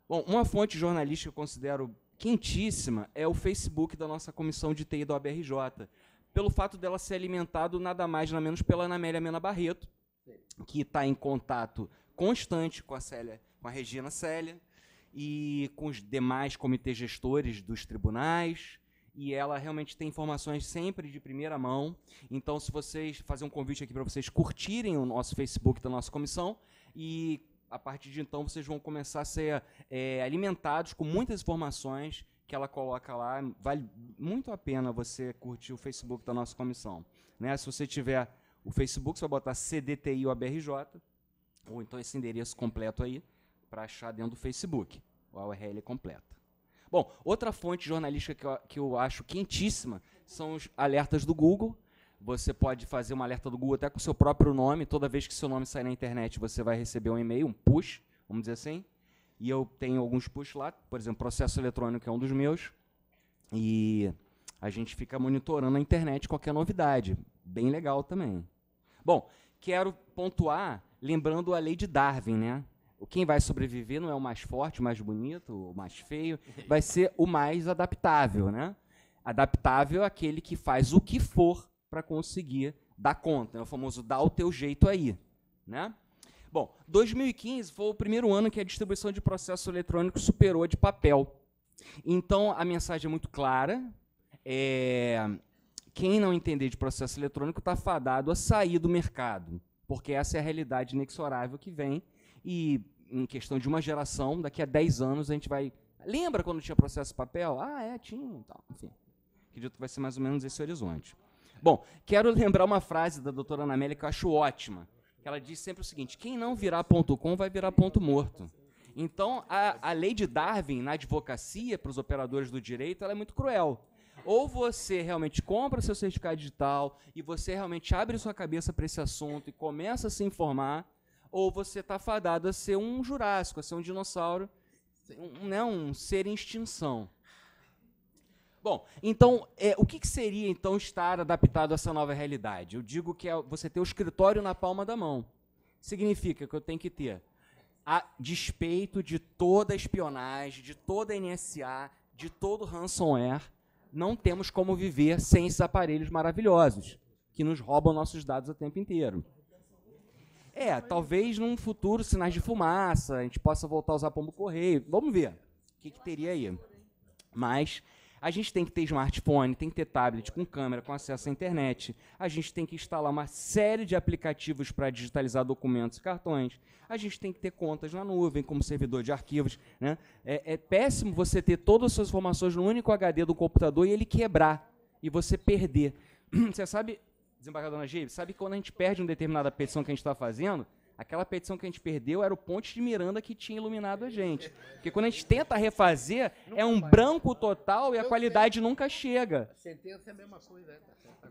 Bom, uma fonte jornalística que eu considero quentíssima é o Facebook da nossa comissão de TI do OBRJ, pelo fato dela ser alimentado nada mais nada menos pela Anamélia Mena Barreto, que está em contato constante com a Célia, com a Regina Célia e com os demais comitês gestores dos tribunais, e ela realmente tem informações sempre de primeira mão. Então, se vocês fazer um convite aqui para vocês curtirem o nosso Facebook da nossa comissão e a partir de então vocês vão começar a ser é, alimentados com muitas informações que ela coloca lá. Vale muito a pena você curtir o Facebook da nossa comissão. Né? Se você tiver o Facebook, você vai botar CDTI ou ABRJ, ou então esse endereço completo aí, para achar dentro do Facebook, o URL completa. Bom, outra fonte jornalística que eu, que eu acho quentíssima são os alertas do Google. Você pode fazer um alerta do Google até com o seu próprio nome. Toda vez que seu nome sair na internet, você vai receber um e-mail, um push, vamos dizer assim. E eu tenho alguns push lá, por exemplo, processo eletrônico é um dos meus. E a gente fica monitorando a internet qualquer novidade. Bem legal também. Bom, quero pontuar lembrando a lei de Darwin, né? Quem vai sobreviver não é o mais forte, o mais bonito, o mais feio, vai ser o mais adaptável, né? Adaptável é aquele que faz o que for para conseguir dar conta, é o famoso dá o teu jeito aí, né? Bom, 2015 foi o primeiro ano que a distribuição de processo eletrônico superou a de papel. Então a mensagem é muito clara. É, quem não entender de processo eletrônico está fadado a sair do mercado, porque essa é a realidade inexorável que vem. E em questão de uma geração, daqui a 10 anos a gente vai. Lembra quando tinha processo papel? Ah, é, tinha e tal. Enfim, acredito que vai ser mais ou menos esse horizonte. Bom, quero lembrar uma frase da doutora Ana Amélia que eu acho ótima. ela diz sempre o seguinte: quem não virar ponto com vai virar ponto morto. Então, a, a lei de Darwin na advocacia para os operadores do direito ela é muito cruel. Ou você realmente compra seu certificado digital e você realmente abre sua cabeça para esse assunto e começa a se informar ou você está fadado a ser um Jurássico, a ser um dinossauro, um, né, um ser em extinção. Bom, então, é, o que, que, seria então estar adaptado a essa nova realidade? Eu digo que é você ter o escritório na palma da mão. Significa que eu tenho que ter, a despeito de toda a espionagem, de toda a NSA, de todo o ransomware, não temos como viver sem esses aparelhos maravilhosos que nos roubam nossos dados o tempo inteiro. É, talvez num futuro sinais de fumaça, a gente possa voltar a usar pombo correio. Vamos ver o que, que teria aí. Mas a gente tem que ter smartphone, tem que ter tablet com câmera, com acesso à internet. A gente tem que instalar uma série de aplicativos para digitalizar documentos e cartões. A gente tem que ter contas na nuvem, como servidor de arquivos. Né? É, é péssimo você ter todas as suas informações no único HD do computador e ele quebrar e você perder. Você sabe desembargador Najib, sabe que quando a gente perde uma determinada petição que a gente está fazendo, aquela petição que a gente perdeu era o Ponte de Miranda que tinha iluminado a gente. Porque quando a gente tenta refazer, é um branco total e a qualidade nunca chega. A sentença é a mesma coisa. Né?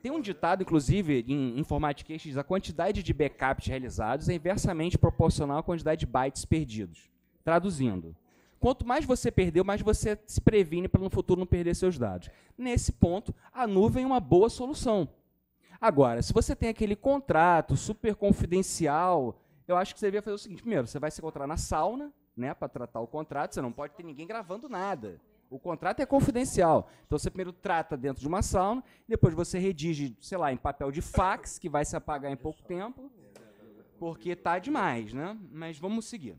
Tem um ditado, inclusive, em informática, que diz a quantidade de backups realizados é inversamente proporcional à quantidade de bytes perdidos. Traduzindo, quanto mais você perdeu, mais você se previne para no futuro não perder seus dados. Nesse ponto, a nuvem é uma boa solução. Agora, se você tem aquele contrato super confidencial, eu acho que você devia fazer o seguinte: primeiro, você vai se encontrar na sauna, né, para tratar o contrato, você não pode ter ninguém gravando nada. O contrato é confidencial. Então você primeiro trata dentro de uma sauna, depois você redige, sei lá, em papel de fax, que vai se apagar em pouco tempo, porque tá demais, né? Mas vamos seguir.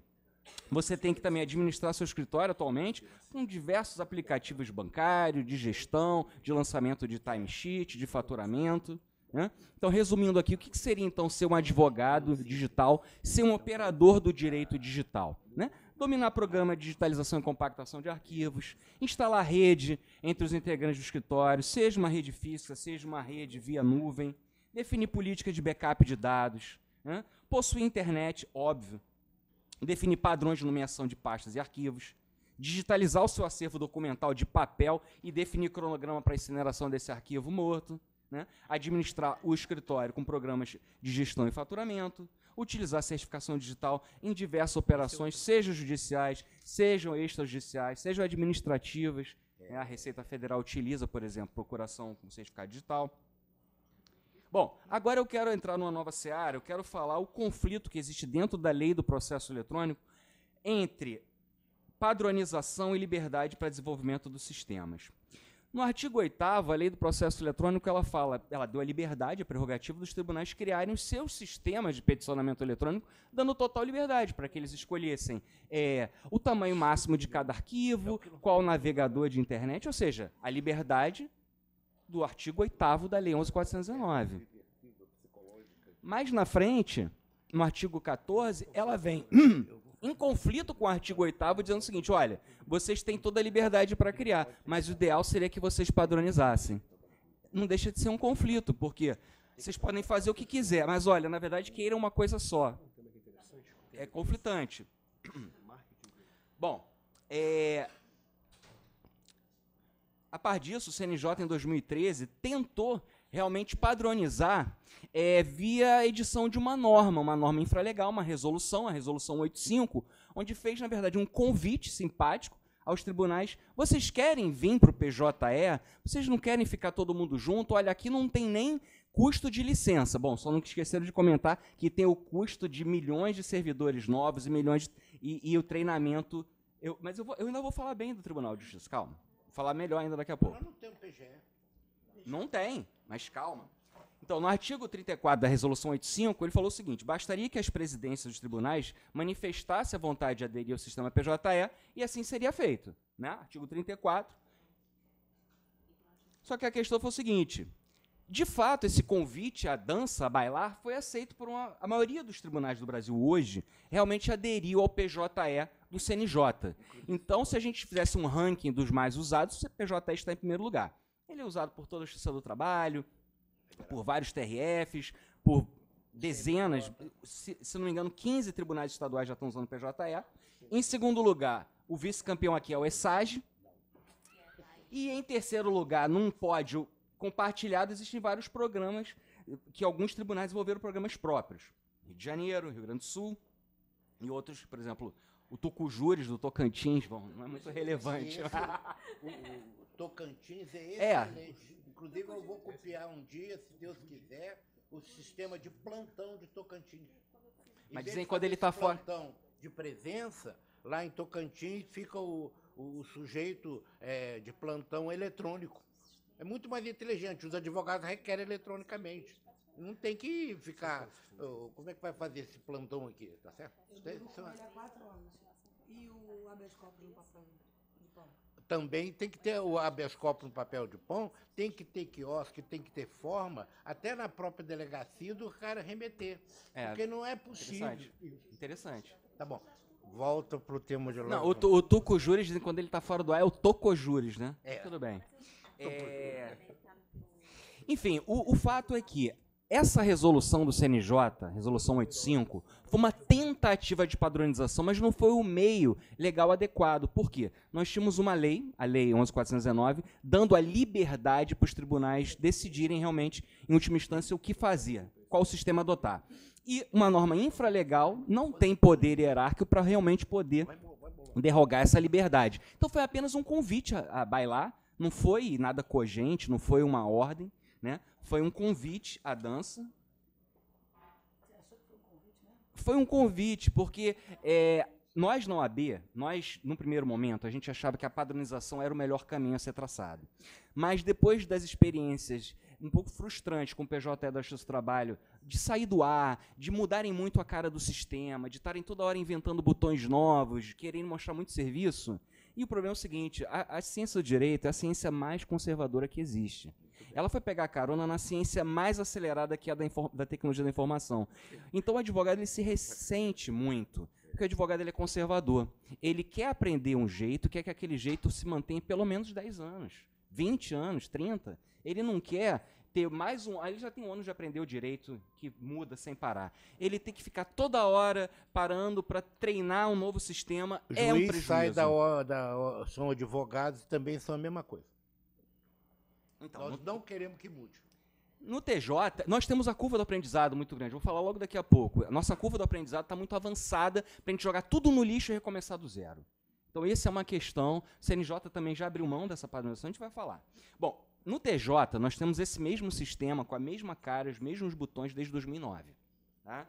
Você tem que também administrar seu escritório atualmente com diversos aplicativos bancários, de gestão, de lançamento de timesheet, de faturamento. Né? Então, resumindo aqui, o que seria então ser um advogado digital, ser um operador do direito digital? Né? Dominar programa de digitalização e compactação de arquivos, instalar rede entre os integrantes do escritório, seja uma rede física, seja uma rede via nuvem, definir política de backup de dados, né? possuir internet, óbvio, definir padrões de nomeação de pastas e arquivos, digitalizar o seu acervo documental de papel e definir cronograma para incineração desse arquivo morto, né? Administrar o escritório com programas de gestão e faturamento, utilizar certificação digital em diversas operações, é sejam judiciais, sejam extrajudiciais, sejam administrativas. Né? A Receita Federal utiliza, por exemplo, procuração com certificado digital. Bom, agora eu quero entrar numa nova seara, eu quero falar o conflito que existe dentro da lei do processo eletrônico entre padronização e liberdade para desenvolvimento dos sistemas. No artigo 8 a lei do processo eletrônico, ela fala, ela deu a liberdade, a prerrogativa dos tribunais criarem os seus sistemas de peticionamento eletrônico, dando total liberdade para que eles escolhessem é, o tamanho máximo de cada arquivo, qual navegador de internet, ou seja, a liberdade do artigo 8 da Lei 11.409. Mas na frente, no artigo 14, ela vem em conflito com o artigo 8 dizendo o seguinte: olha, vocês têm toda a liberdade para criar, mas o ideal seria que vocês padronizassem. Não deixa de ser um conflito, porque vocês podem fazer o que quiser, mas olha, na verdade, queiram uma coisa só. É conflitante. Bom, é, a par disso, o CNJ em 2013 tentou realmente padronizar é, via edição de uma norma, uma norma infralegal, uma resolução, a resolução 85, onde fez, na verdade, um convite simpático aos tribunais. Vocês querem vir para o PJE? Vocês não querem ficar todo mundo junto? Olha, aqui não tem nem custo de licença. Bom, só não esqueceram de comentar que tem o custo de milhões de servidores novos e milhões de, e, e, o treinamento. Eu, mas eu, vou, eu ainda vou falar bem do Tribunal de Justiça, calma. Vou falar melhor ainda daqui a pouco. Eu não tenho PGE. Não tem, mas calma. Então, no artigo 34 da Resolução 85, ele falou o seguinte: bastaria que as presidências dos tribunais manifestassem a vontade de aderir ao sistema PJE e assim seria feito. Né? Artigo 34. Só que a questão foi o seguinte: de fato, esse convite à dança, a bailar, foi aceito por uma, a maioria dos tribunais do Brasil hoje, realmente aderiu ao PJE do CNJ. Então, se a gente fizesse um ranking dos mais usados, o PJE está em primeiro lugar. Ele é usado por toda a Justiça do Trabalho, por vários TRFs, por dezenas, se, se, não me engano, 15 tribunais estaduais já estão usando o PJE. Em segundo lugar, o vice-campeão aqui é o ESAGE. E em terceiro lugar, num pódio compartilhado, existem vários programas que alguns tribunais desenvolveram programas próprios. Rio de Janeiro, Rio Grande do Sul e outros, por exemplo, o Tucujures do Tocantins, bom, não é muito relevante. o, Tocantins é, é. excelente. É. Inclusive, eu vou copiar um dia, se Deus quiser, o sistema de plantão de Tocantins. Mas dizem quando ele está fora. plantão de presença, lá em Tocantins fica o, o sujeito é, de plantão eletrônico. É muito mais inteligente. Os advogados requerem eletronicamente. Não tem que ficar. Oh, como é que vai fazer esse plantão aqui? Tá certo? Eu duro há quatro anos. E o habeas corpus no papel? também tem que ter o habeas corpus no papel de pão, tem que ter quiosque, tem que ter forma, até na própria delegacia do cara remeter. É, porque não é possível. Interessante. interessante. Tá bom. Volta pro tema de logo. Não, o, tu, o Tuco Júris, quando ele está fora do ar, é o Toco Júris, né? É. Tudo bem. É... Enfim, o, o fato é que essa resolução do CNJ, resolução 85, foi uma tentativa tentativa de padronização, mas não foi o meio legal adequado. Por quê? Nós tínhamos uma lei, a Lei 11.419, dando a liberdade para os tribunais decidirem realmente, em última instância, o que fazer, qual sistema adotar. E uma norma infralegal não tem poder hierárquico para realmente poder derrogar essa liberdade. Então foi apenas um convite a, a bailar, não foi nada cogente, não foi uma ordem, né? foi um convite à dança, foi um convite, porque é, nós na OAB, nós, no primeiro momento, a gente achava que a padronização era o melhor caminho a ser traçado. Mas depois das experiências um pouco frustrantes com o PJE da Justiça do Trabalho, de sair do ar, de mudarem muito a cara do sistema, de estarem toda hora inventando botões novos, querendo mostrar muito serviço. E o problema é o seguinte: a, a ciência do direito é a ciência mais conservadora que existe. Ela foi pegar carona na ciência mais acelerada que a da, da tecnologia da informação. Então o advogado ele se ressente muito, porque o advogado ele é conservador. Ele quer aprender um jeito, quer que aquele jeito se mantenha pelo menos 10 anos, 20 anos, 30. Ele não quer ter mais um. Ele já tem um ano de aprender o direito, que muda sem parar. Ele tem que ficar toda hora parando para treinar um novo sistema. O é um prejuízo. sai da da hora, São advogados e também são a mesma coisa. Então, Nós não... queremos que mude. No TJ, nós temos a curva do aprendizado muito grande. Vou falar logo daqui a pouco. A nossa curva do aprendizado está muito avançada para a gente jogar tudo no lixo e recomeçar do zero. Então, essa é uma questão. O CNJ também já abriu mão dessa padronização, a gente vai falar. Bom, no TJ, nós temos esse mesmo sistema, com a mesma cara, os mesmos botões desde 2009. Tá?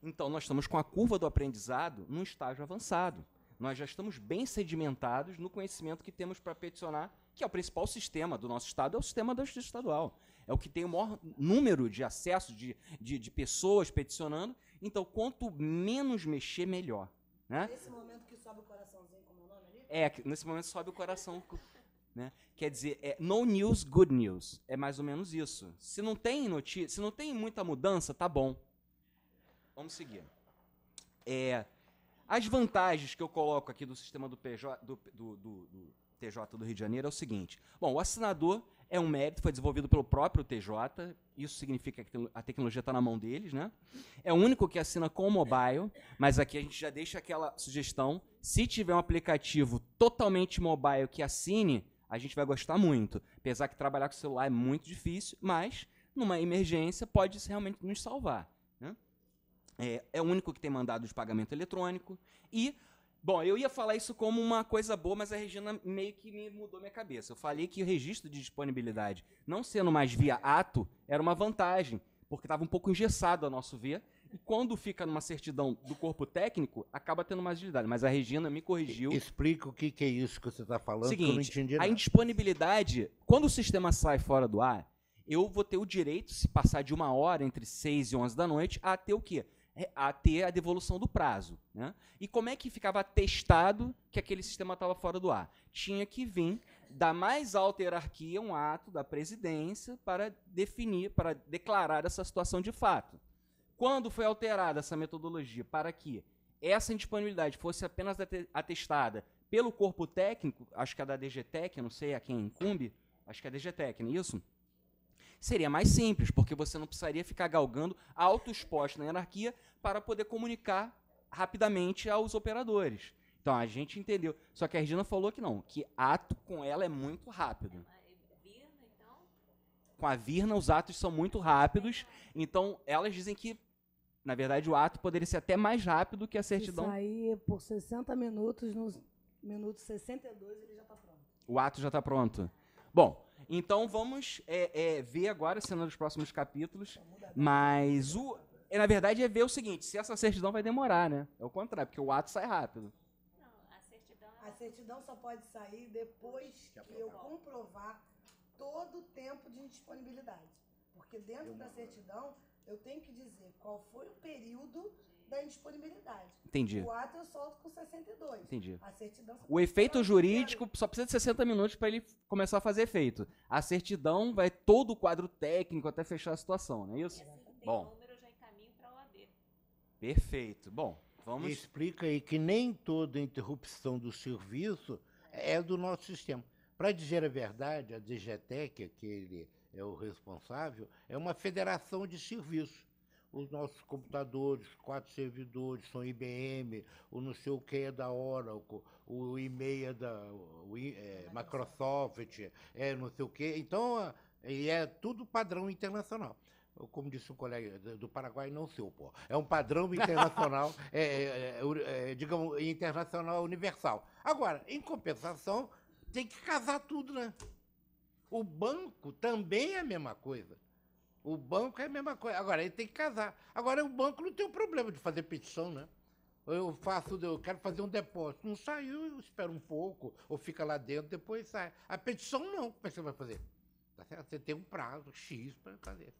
Então, nós estamos com a curva do aprendizado num estágio avançado. Nós já estamos bem sedimentados no conhecimento que temos para peticionar que é o principal sistema do nosso Estado, é o sistema da justiça estadual. É o que tem o maior número de acessos de, de, de pessoas peticionando. Então, quanto menos mexer, melhor. Né? Nesse momento que sobe o coraçãozinho, como é o nome ali? É, nesse momento sobe o coração. né? Quer dizer, é no news, good news. É mais ou menos isso. Se não tem notícia, se não tem muita mudança, tá bom. Vamos seguir. É, as vantagens que eu coloco aqui do sistema do PJ, do, do, do, do TJ do Rio de Janeiro é o seguinte: bom, o assinador é um mérito, foi desenvolvido pelo próprio TJ, isso significa que a tecnologia está na mão deles, né? É o único que assina com o mobile, mas aqui a gente já deixa aquela sugestão: se tiver um aplicativo totalmente mobile que assine, a gente vai gostar muito. Apesar que trabalhar com celular é muito difícil, mas numa emergência pode realmente nos salvar. Né? É, é o único que tem mandado de pagamento eletrônico e Bom, eu ia falar isso como uma coisa boa, mas a Regina meio que me mudou minha cabeça. Eu falei que o registro de disponibilidade, não sendo mais via ato, era uma vantagem, porque estava um pouco engessado a nosso ver. E quando fica numa certidão do corpo técnico, acaba tendo mais agilidade. Mas a Regina me corrigiu. Explica o que, é isso que você está falando, Seguinte, que eu não entendi nada. A indisponibilidade, quando o sistema sai fora do ar, eu vou ter o direito, se passar de uma hora entre 6 e 11 da noite, a ter o quê? a ter a devolução do prazo. Né? E como é que ficava testado que aquele sistema estava fora do ar? Tinha que vir da mais alta hierarquia um ato da presidência para definir, para declarar essa situação de fato. Quando foi alterada essa metodologia para que essa indisponibilidade fosse apenas atestada pelo corpo técnico, acho que é da DGTEC, não sei a quem incumbe, acho que é a DGTEC, não é isso? Seria mais simples, porque você não precisaria ficar galgando altos postos na hierarquia para poder comunicar rapidamente aos operadores. Então a gente entendeu. Só que a Regina falou que não, que ato com ela é muito rápido. Ah, é então? Com a Virna, os atos são muito rápidos. Então, elas dizem que, na verdade, o ato poderia ser até mais rápido que a certidão. Isso aí, por 60 minutos, nos minutos 62, ele já está pronto. O ato já está pronto. Bom, então vamos é, é, ver agora a cena dos próximos capítulos. Mas o, é, na verdade, é ver o seguinte: se essa certidão vai demorar, né? É o contrário, porque o ato sai rápido. Não, a certidão. A certidão só pode sair depois que, que eu comprovar todo o tempo de indisponibilidade. Porque dentro da certidão, eu tenho que dizer qual foi o período da indisponibilidade. Entendi. O ato eu solto com 62. Entendi. A certidão. O efeito jurídico só precisa de 60 minutos para ele começar a fazer efeito. A certidão vai todo o quadro técnico até fechar a situação, não é isso? Bom. Perfeito. Bom, vamos. Explica aí que nem toda interrupção do serviço é do nosso sistema. Para dizer a verdade, a DGTEC, que ele é o responsável, é uma federação de serviços. Os nossos computadores, quatro servidores, são IBM, o não sei o que é da Oracle, o e-mail é da o, é, Microsoft, é não sei o que. Então, é, é tudo padrão internacional como disse um colega do Paraguai, não seu pô. É um padrão internacional, é, é, é, é, digamos, internacional universal. Agora, em compensação, tem que casar tudo, né? O banco também é a mesma coisa. O banco é a mesma coisa. Agora, ele tem que casar. Agora, o banco não tem o problema de fazer petição, né? Eu faço, eu quero fazer um depósito. Não saiu, espero um pouco, ou fica lá dentro, depois sai. A petição não, como é que você vai fazer? Tá você tem um prazo X para fazer.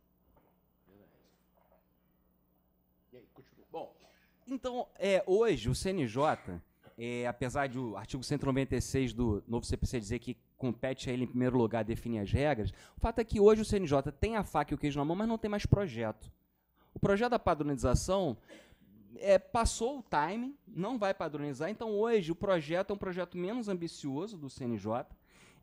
E aí, continua. Bom, então, é, hoje o CNJ, é, apesar do artigo 196 do novo CPC dizer que compete a ele, em primeiro lugar, definir as regras, o fato é que hoje o CNJ tem a faca e o queijo na mão, mas não tem mais projeto. O projeto da padronização é, passou o time, não vai padronizar, então hoje o projeto é um projeto menos ambicioso do CNJ.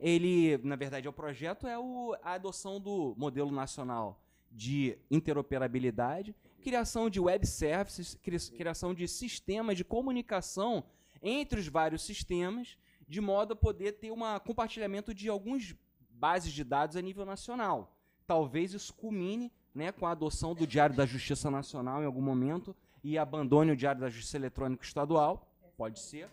Ele, na verdade, é o projeto é o, a adoção do modelo nacional de interoperabilidade criação de web services, criação de sistemas de comunicação entre os vários sistemas, de modo a poder ter um compartilhamento de algumas bases de dados a nível nacional. Talvez isso culmine né, com a adoção do Diário da Justiça Nacional em algum momento e abandone o Diário da Justiça Eletrônica Estadual. Pode ser.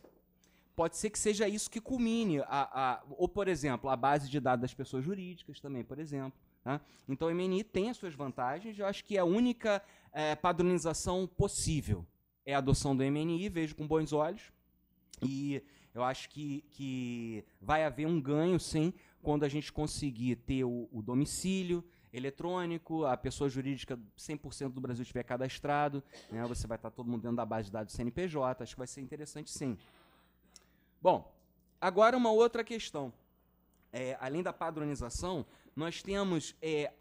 Pode ser que seja isso que culmine, a, a, ou, por exemplo, a base de dados das pessoas jurídicas também, por exemplo. Né? Então o MNI tem as suas vantagens, eu acho que é a única é, padronização possível é a adoção do MNI, vejo com bons olhos, e eu acho que, que vai haver um ganho, sim, quando a gente conseguir ter o, o domicílio, eletrônico, a pessoa jurídica 100% do Brasil estiver cadastrado, né, você vai estar todo mundo dentro da base de dados do CNPJ, acho que vai ser interessante sim. Bom, agora uma outra questão. É, além da padronização, nós temos é,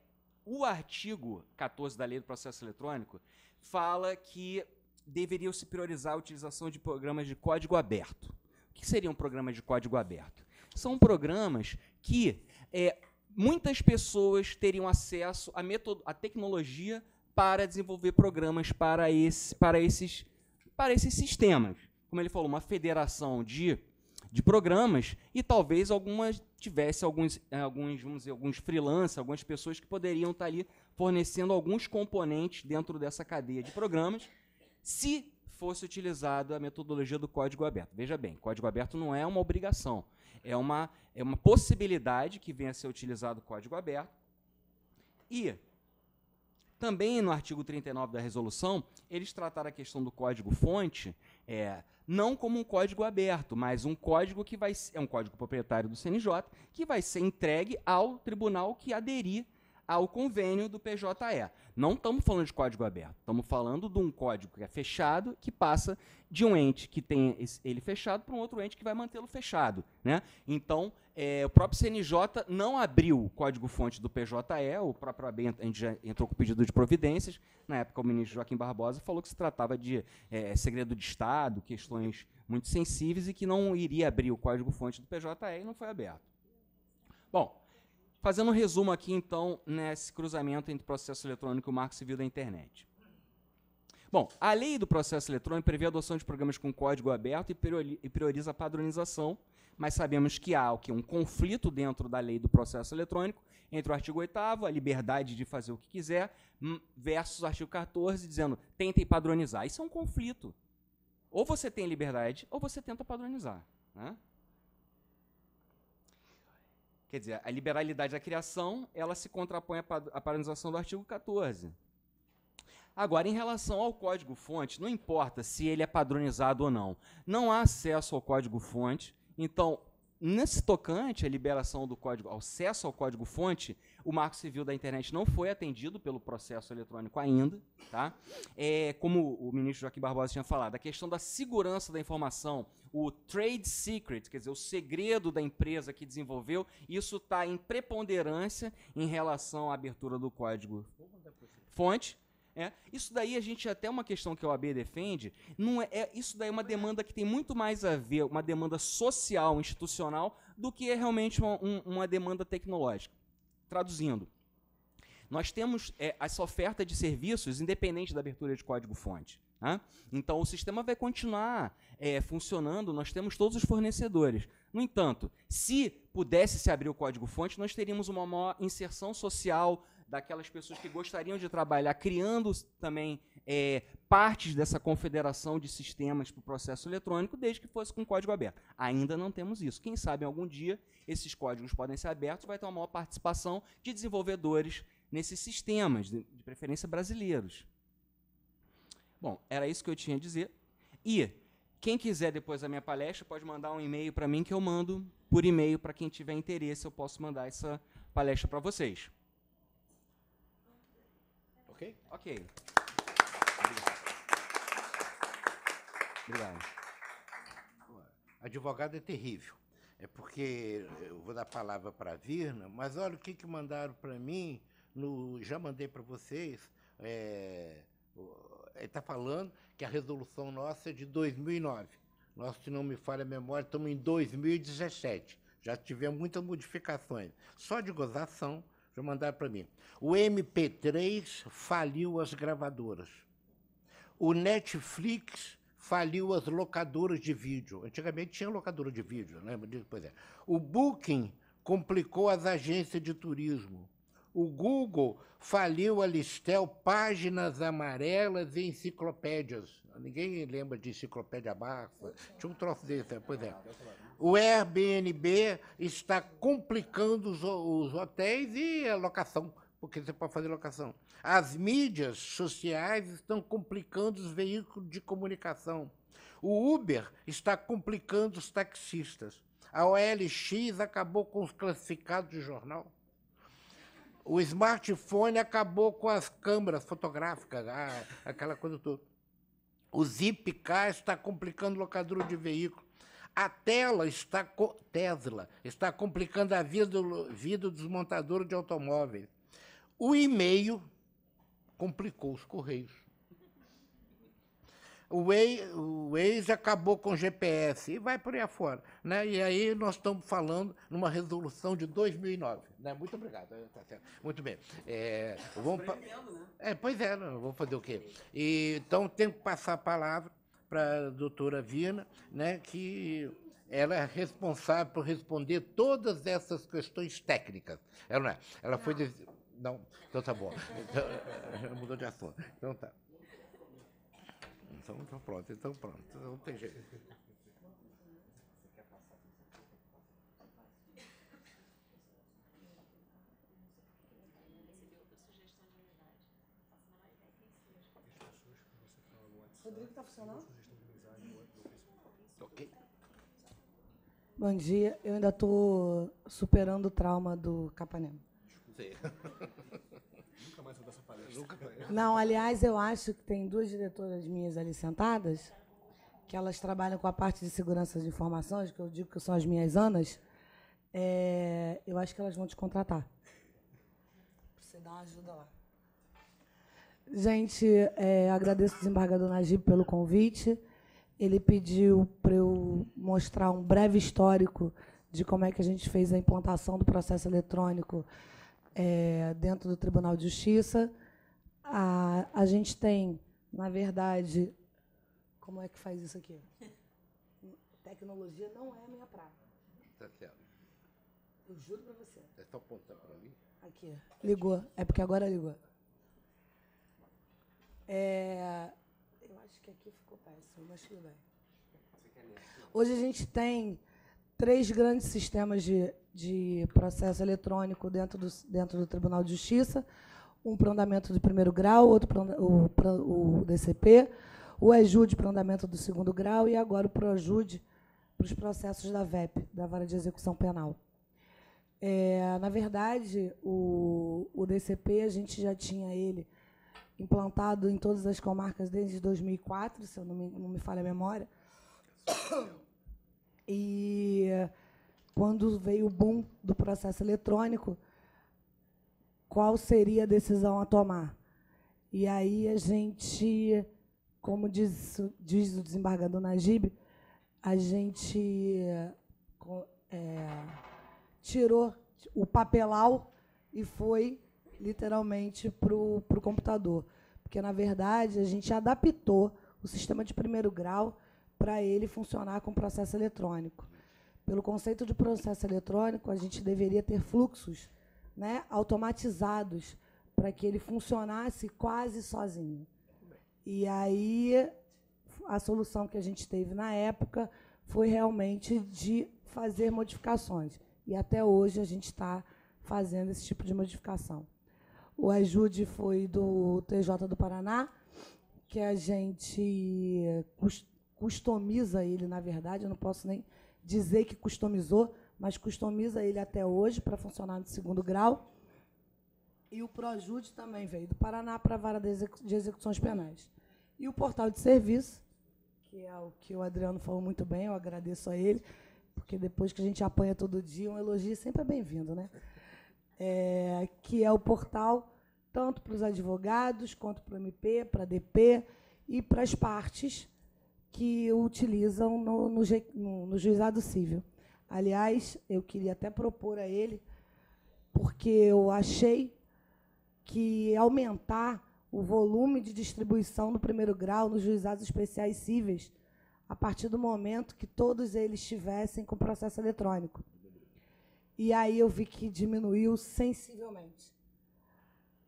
o artigo 14 da Lei do Processo Eletrônico fala que deveria se priorizar a utilização de programas de código aberto. O que seria um programa de código aberto? São programas que é, muitas pessoas teriam acesso à, à tecnologia para desenvolver programas para, esse, para, esses, para esses sistemas. Como ele falou, uma federação de de programas e talvez algumas tivesse alguns, eh, alguns, vamos dizer, alguns freelancers, algumas pessoas que poderiam estar tá ali fornecendo alguns componentes dentro dessa cadeia de programas, se fosse utilizada a metodologia do código aberto. Veja bem, código aberto não é uma obrigação, é uma, é uma possibilidade que venha a ser utilizado o código aberto. E também no artigo 39 da resolução, eles trataram a questão do código fonte é, não como um código aberto, mas um código que vai ser, é um código proprietário do CNJ, que vai ser entregue ao tribunal que aderir ao convênio do PJE. Não estamos falando de código aberto, estamos falando de um código que é fechado, que passa de um ente que tem ele fechado para um outro ente que vai mantê-lo fechado. Né? Então, é, o próprio CNJ não abriu o código-fonte do PJE, o próprio AB, a gente já entrou com o pedido de providências, na época o ministro Joaquim Barbosa falou que se tratava de é, segredo de Estado, questões muito sensíveis e que não iria abrir o código-fonte do PJE e não foi aberto. Bom, Fazendo um resumo aqui, então, nesse cruzamento entre processo eletrônico e o marco civil da internet. Bom, a lei do processo eletrônico prevê a adoção de programas com código aberto e prioriza a padronização, mas sabemos que há que, um conflito dentro da lei do processo eletrônico entre o artigo 8 a liberdade de fazer o que quiser, hum, versus o artigo 14, dizendo tentem padronizar. Isso é um conflito. Ou você tem liberdade, ou você tenta padronizar. Né? Quer dizer, a liberalidade da criação, ela se contrapõe à padronização do artigo 14. Agora, em relação ao código-fonte, não importa se ele é padronizado ou não. Não há acesso ao código-fonte. Então, nesse tocante à liberação do código, ao acesso ao código-fonte, o Marco Civil da Internet não foi atendido pelo processo eletrônico ainda, tá? É, como o ministro Joaquim Barbosa tinha falado, a questão da segurança da informação, o trade secret, quer dizer, o segredo da empresa que desenvolveu, isso está em preponderância em relação à abertura do código fonte. É. Isso daí a gente até uma questão que a OAB defende, não é, é, isso daí é uma demanda que tem muito mais a ver, uma demanda social, institucional, do que é realmente uma, um, uma demanda tecnológica traduzindo, nós temos é, essa oferta de serviços independente da abertura de código-fonte. Né? Então, o sistema vai continuar é, funcionando, nós temos todos os fornecedores. No entanto, se pudesse se abrir o código-fonte, nós teríamos uma maior inserção social, daquelas pessoas que gostariam de trabalhar, criando também é, partes dessa confederação de sistemas para o processo eletrônico, desde que fosse com código aberto. Ainda não temos isso. Quem sabe algum dia esses códigos podem ser abertos, vai ter uma maior participação de desenvolvedores nesses sistemas, de, de preferência brasileiros. Bom, era isso que eu tinha a dizer. E quem quiser depois da minha palestra pode mandar um e-mail para mim que eu mando por e-mail para quem tiver interesse, eu posso mandar essa palestra para vocês. Ok? Obrigado. Advogado é terrível. É porque eu vou dar a palavra para a Virna, mas olha o que, que mandaram para mim, no, já mandei para vocês. É, ele está é, falando que a resolução nossa é de 2009. Nós, se não me falha a memória, estamos em 2017. Já tivemos muitas modificações. Só de gozação, eu mandar para mim. O MP3 faliu as gravadoras. O Netflix faliu as locadoras de vídeo. Antigamente tinha locadora de vídeo, lembra né? disso? Pois é. O Booking complicou as agências de turismo. O Google faliu a Listel páginas amarelas e enciclopédias. Ninguém lembra de enciclopédia barra. Tinha um troço desse, pois é o Airbnb está complicando os, os hotéis e a locação, porque você pode fazer locação. As mídias sociais estão complicando os veículos de comunicação. O Uber está complicando os taxistas. A OLX acabou com os classificados de jornal. O smartphone acabou com as câmeras fotográficas, aquela coisa toda. O Zipcar está complicando locadura de veículos. A tela está Tesla está complicando a vida, vida dos montadores de automóveis. O e-mail complicou os correios. O Waze, acabou com o GPS e vai por aí afora. Né? E aí nós estamos falando numa resolução de 2009. Né? Muito obrigado. Eh, tá Muito bem. É, vamos pa... Né? é, pois é, né? vamos fazer o quê? E, então, tenho que passar a palavra para a doutora Vina, né, que ela é responsável por responder todas essas questões técnicas. Ela não é. Ela não. foi. Des... Não, então tá bom. Então, mudou de assunto. Então tá. Então, então pronto, então pronto. Então, não tem jeito. Rodrigo, está funcionando? Ok. Bom dia. Eu ainda estou superando o trauma do Capanema. Nunca mais vou dar essa palestra. Não, aliás, eu acho que tem duas diretoras minhas ali sentadas, que elas trabalham com a parte de segurança de informações, que eu digo que são as minhas anas. É, eu acho que elas vão te contratar. Pra você dar uma ajuda lá. Gente, é, agradeço o desembargador Najib pelo convite. Ele pediu para eu mostrar um breve histórico de como é que a gente fez a implantação do processo eletrônico é, dentro do Tribunal de Justiça. A, a gente tem, na verdade, como é que faz isso aqui? Tecnologia não é a minha praia. Tá certo. Eu juro para você. Está é apontando para mim? Aqui. Ligou. É porque agora ligou. É, que aqui ficou péssimo, mas tudo bem. Hoje a gente tem três grandes sistemas de, de processo eletrônico dentro do, dentro do Tribunal de Justiça, um para andamento do primeiro grau, outro para o, o DCP, o EJUD para andamento do segundo grau e agora o PROJUD para os processos da VEP, da Vara de Execução Penal. É, na verdade, o, o DCP, a gente já tinha ele implantado em todas as comarcas desde 2004, se eu não me, não me falha a memória. E quando veio o boom do processo eletrônico, qual seria a decisão a tomar? E aí a gente, como diz, diz o desembargador Najib, a gente é, tirou o papelal e foi literalmente para o computador. Porque, na verdade, a gente adaptou o sistema de primeiro grau para ele funcionar com processo eletrônico. Pelo conceito de processo eletrônico, a gente deveria ter fluxos né, automatizados para que ele funcionasse quase sozinho. E aí a solução que a gente teve na época foi realmente de fazer modificações. E até hoje a gente está fazendo esse tipo de modificação. O ajude foi do TJ do Paraná, que a gente customiza ele, na verdade, eu não posso nem dizer que customizou, mas customiza ele até hoje para funcionar no segundo grau. E o Projude também veio do Paraná para a vara de execuções penais. E o portal de serviço, que é o que o Adriano falou muito bem, eu agradeço a ele, porque depois que a gente apanha todo dia, um elogio é sempre é bem-vindo, né? é, que é o portal tanto para os advogados, quanto para o MP, para a DP e para as partes que o utilizam no, no, no, no juizado civil. Aliás, eu queria até propor a ele, porque eu achei que aumentar o volume de distribuição do primeiro grau nos juizados especiais cíveis, a partir do momento que todos eles estivessem com processo eletrônico. E aí eu vi que diminuiu sensivelmente.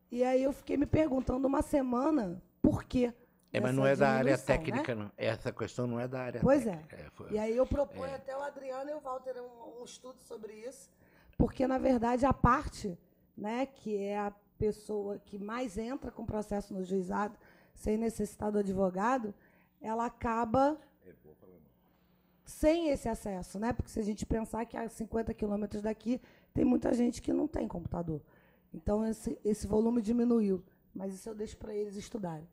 E aí eu fiquei me perguntando uma semana por quê. É, mas não é da área né? técnica, né? não. Essa questão não é da área pois é. técnica. Pois é. é foi... E aí eu proponho é. até o Adriano e o Walter um, um estudo sobre isso, porque, na verdade, a parte, né, que é a pessoa que mais entra com processo no juizado, sem necessitar do advogado, ela acaba sem esse acesso, né? Porque se a gente pensar que a 50 quilômetros daqui tem muita gente que não tem computador. Então esse, esse volume diminuiu, mas isso eu deixo para eles estudarem.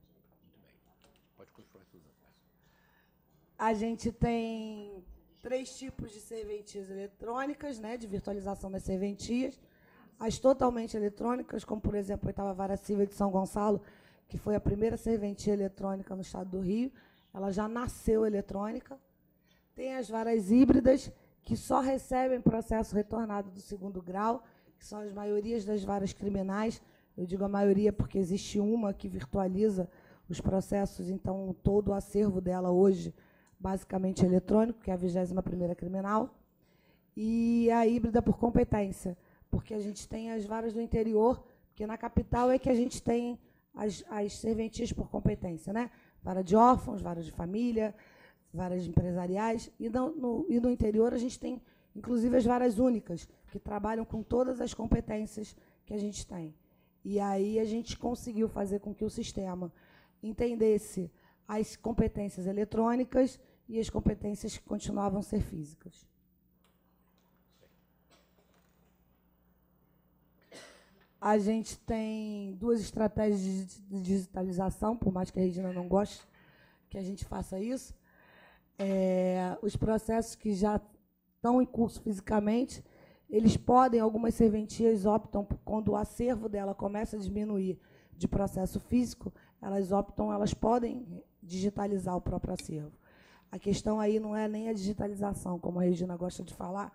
Pode continuar, Suzana. A gente tem três tipos de serventias eletrônicas, né? De virtualização das serventias. As totalmente eletrônicas, como por exemplo a oitava vara civil de São Gonçalo, que foi a primeira serventia eletrônica no estado do Rio, ela já nasceu eletrônica tem as varas híbridas, que só recebem processo retornado do segundo grau, que são as maiorias das varas criminais. Eu digo a maioria porque existe uma que virtualiza os processos, então todo o acervo dela hoje, basicamente é eletrônico, que é a 21 criminal, e a híbrida por competência, porque a gente tem as varas do interior, porque na capital é que a gente tem as, as serventias por competência, né? Vara de órfãos, vara de família, varas empresariais, e no, no, e no interior a gente tem, inclusive, as varas únicas, que trabalham com todas as competências que a gente tem. E aí a gente conseguiu fazer com que o sistema entendesse as competências eletrônicas e as competências que continuavam a ser físicas. A gente tem duas estratégias de digitalização, por mais que a Regina não goste que a gente faça isso, é, os processos que já estão em curso fisicamente, eles podem, algumas serventias optam, quando o acervo dela começa a diminuir de processo físico, elas optam, elas podem digitalizar o próprio acervo. A questão aí não é nem a digitalização, como a Regina gosta de falar,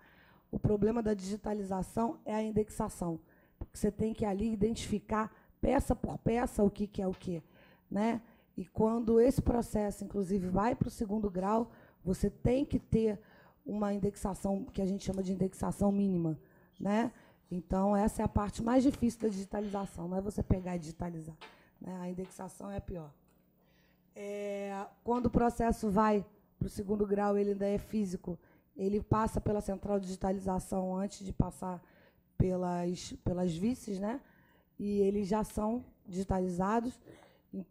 o problema da digitalização é a indexação, porque você tem que ali identificar peça por peça o que, que é o que, né? E quando esse processo, inclusive, vai para o segundo grau, você tem que ter uma indexação que a gente chama de indexação mínima, né? Então essa é a parte mais difícil da digitalização, não é você pegar e digitalizar. Né? A indexação é pior. É, quando o processo vai para o segundo grau, ele ainda é físico. Ele passa pela central de digitalização antes de passar pelas pelas vices, né? E eles já são digitalizados.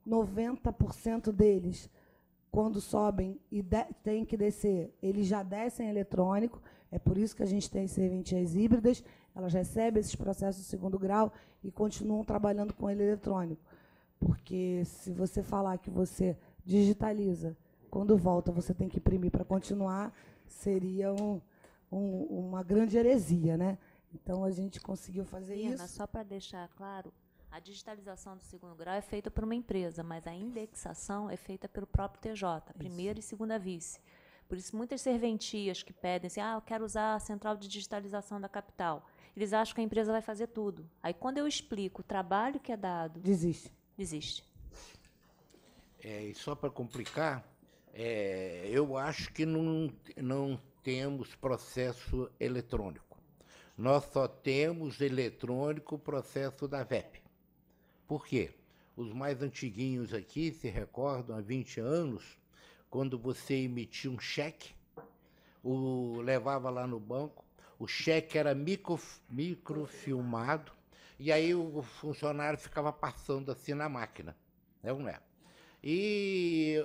90% deles quando sobem e têm que descer, eles já descem eletrônico, é por isso que a gente tem serventias híbridas, elas recebem esses processos de segundo grau e continuam trabalhando com ele eletrônico. Porque se você falar que você digitaliza, quando volta você tem que imprimir para continuar, seria um, um, uma grande heresia, né? Então a gente conseguiu fazer Diana, isso. Só para deixar claro, a digitalização do segundo grau é feita por uma empresa, mas a indexação é feita pelo próprio TJ, primeira isso. e segunda vice. Por isso, muitas serventias que pedem assim, ah, eu quero usar a central de digitalização da capital. Eles acham que a empresa vai fazer tudo. Aí, quando eu explico o trabalho que é dado... Desiste. Desiste. É, e só para complicar, é, eu acho que não, não temos processo eletrônico. Nós só temos eletrônico processo da VEP. Por quê? Os mais antiguinhos aqui se recordam há 20 anos, quando você emitia um cheque, o levava lá no banco, o cheque era micro, microfilmado, e aí o funcionário ficava passando assim na máquina. É ou não é? E,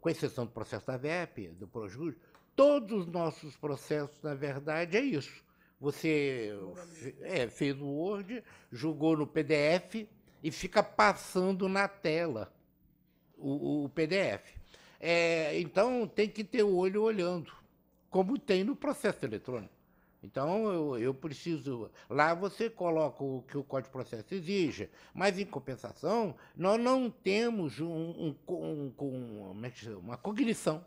com exceção do processo da VEP, do Projus, todos os nossos processos, na verdade, é isso. Você é, fez o Word, julgou no PDF, e fica passando na tela o, o PDF. É, então, tem que ter o olho olhando, como tem no processo eletrônico. Então, eu, eu preciso. Lá você coloca o que o Código de Processo exige, mas, em compensação, nós não temos um, um, um, é uma cognição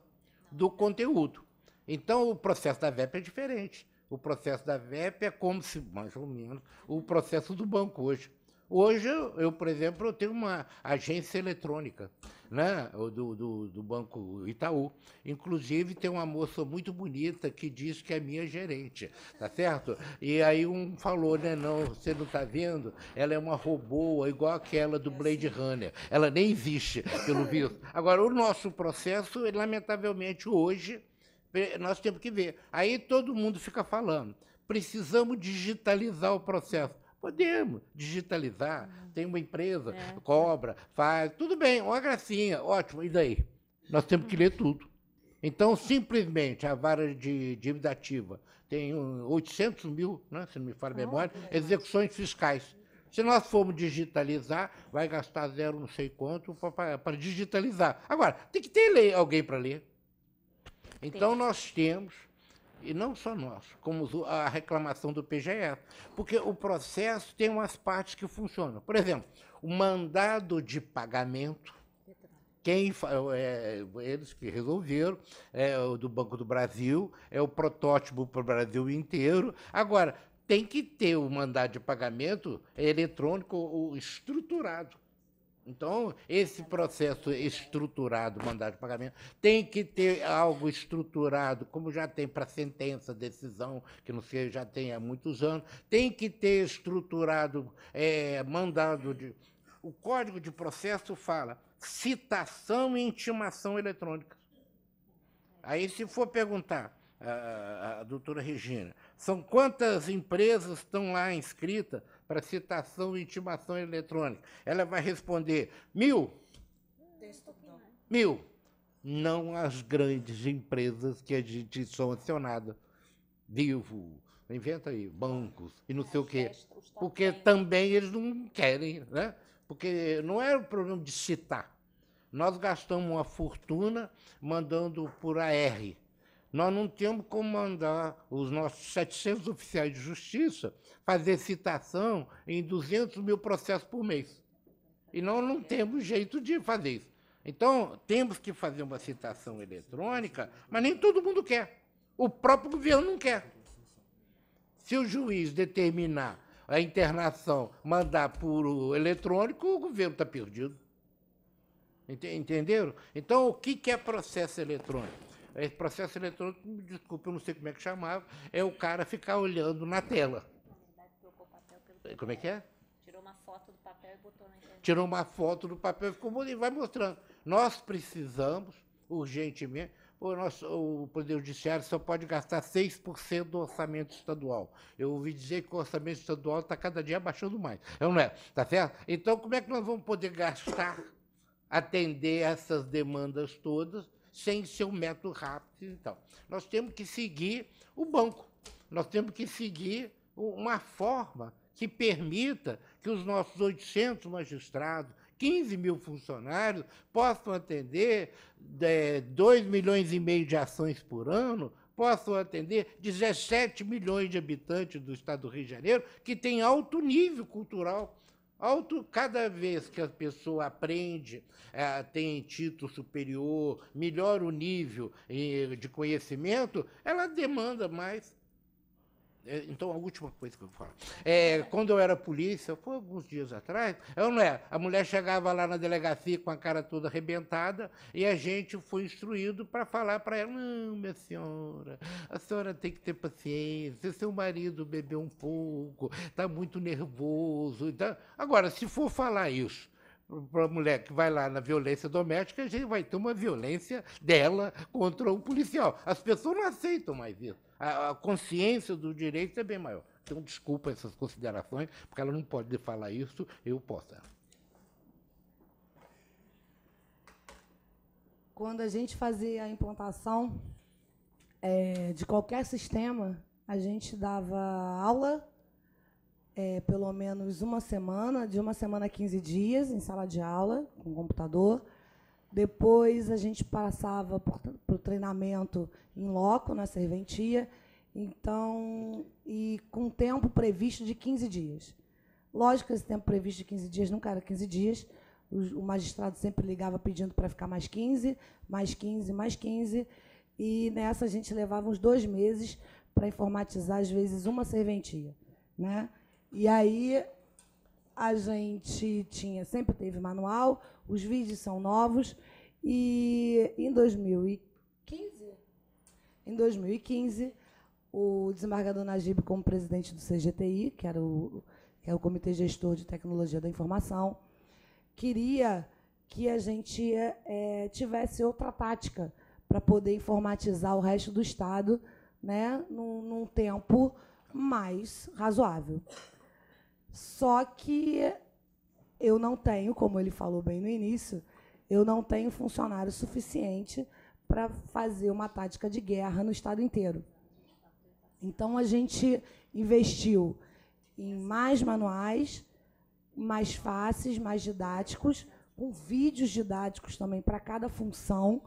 do conteúdo. Então, o processo da VEP é diferente. O processo da VEP é como se, mais ou menos, o processo do banco hoje. Hoje, eu, por exemplo, eu tenho uma agência eletrônica né, do, do, do Banco Itaú. Inclusive, tem uma moça muito bonita que diz que é minha gerente, tá certo? E aí um falou, né, não, você não está vendo? Ela é uma robô, igual aquela do Blade Runner. Ela nem existe, pelo visto. Agora, o nosso processo, lamentavelmente, hoje, nós temos que ver. Aí todo mundo fica falando, precisamos digitalizar o processo. Podemos digitalizar. Uhum. Tem uma empresa, é. cobra, faz, tudo bem, uma gracinha, ótimo. E daí? Nós temos que ler tudo. Então, simplesmente, a vara de dívida ativa tem 800 mil, né, se não me falha a memória, execuções fiscais. Se nós formos digitalizar, vai gastar zero não sei quanto para digitalizar. Agora, tem que ter lei, alguém para ler. Então, nós temos e não só nós, como a reclamação do PGE, porque o processo tem umas partes que funcionam. Por exemplo, o mandado de pagamento, quem é, é, eles que resolveram, é o do Banco do Brasil, é o protótipo para o Brasil inteiro. Agora, tem que ter o mandado de pagamento eletrônico estruturado. Então, esse processo estruturado, mandado de pagamento, tem que ter algo estruturado, como já tem para sentença, decisão, que não sei, já tem há muitos anos, tem que ter estruturado, é, mandado de. O Código de Processo fala citação e intimação eletrônica. Aí, se for perguntar, a doutora Regina, são quantas empresas estão lá inscritas? para citação e intimação eletrônica. Ela vai responder mil. Né? Mil. Não as grandes empresas que a gente sanciona. Vivo, inventa aí, bancos e não sei o quê. Porque também eles não querem, né? Porque não é o problema de citar. Nós gastamos uma fortuna mandando por AR, nós não temos como mandar os nossos 700 oficiais de justiça fazer citação em 200 mil processos por mês. E nós não temos jeito de fazer isso. Então, temos que fazer uma citação eletrônica, mas nem todo mundo quer. O próprio governo não quer. Se o juiz determinar a internação, mandar por eletrônico, o governo está perdido. Entenderam? Então, o que é processo eletrônico? Esse processo eletrônico, me desculpe, eu não sei como é que chamava, é o cara ficar olhando na tela. Como é que é? Tirou uma foto do papel e botou na internet. Tirou uma foto do papel e ficou bonito, vai mostrando. Nós precisamos, urgentemente, o, nosso, o Poder Judiciário só pode gastar 6% do orçamento estadual. Eu ouvi dizer que o orçamento estadual está cada dia baixando mais. É não é? Tá certo? Então, como é que nós vamos poder gastar, atender essas demandas todas sem seu método rápido e então. tal. Nós temos que seguir o banco, nós temos que seguir uma forma que permita que os nossos 800 magistrados, 15 mil funcionários, possam atender é, 2 milhões e meio de ações por ano, possam atender 17 milhões de habitantes do estado do Rio de Janeiro, que tem alto nível cultural Auto, cada vez que a pessoa aprende, é, tem título superior, melhora o nível eh, de conhecimento, ela demanda mais é, então, a última coisa que eu vou falar. É, quando eu era polícia, foi alguns dias atrás, eu é não é? a mulher chegava lá na delegacia com a cara toda arrebentada e a gente foi instruído para falar para ela: não, minha senhora, a senhora tem que ter paciência, seu marido bebeu um pouco, está muito nervoso. Então... Agora, se for falar isso para a mulher que vai lá na violência doméstica, a gente vai ter uma violência dela contra o policial. As pessoas não aceitam mais isso. A, a consciência do direito é bem maior. Então, desculpa essas considerações, porque ela não pode falar isso, eu posso. Quando a gente fazia a implantação é, de qualquer sistema, a gente dava aula é, pelo menos uma semana, de uma semana a 15 dias, em sala de aula, com computador. Depois a gente passava para o treinamento em loco, na serventia, então, e com tempo previsto de 15 dias. Lógico que esse tempo previsto de 15 dias nunca era 15 dias, o, magistrado sempre ligava pedindo para ficar mais 15, mais 15, mais 15, e nessa a gente levava uns dois meses para informatizar, às vezes, uma serventia. Né? E aí a gente tinha, sempre teve manual, os vídeos são novos. E em 2015, em 2015, o desembargador Najib, como presidente do CGTI, que era o, que é o Comitê Gestor de Tecnologia da Informação, queria que a gente é, tivesse outra tática para poder informatizar o resto do Estado né, num, num tempo mais razoável. Só que eu não tenho, como ele falou bem no início, eu não tenho funcionário suficiente para fazer uma tática de guerra no estado inteiro. Então a gente investiu em mais manuais, mais fáceis, mais didáticos, com vídeos didáticos também para cada função.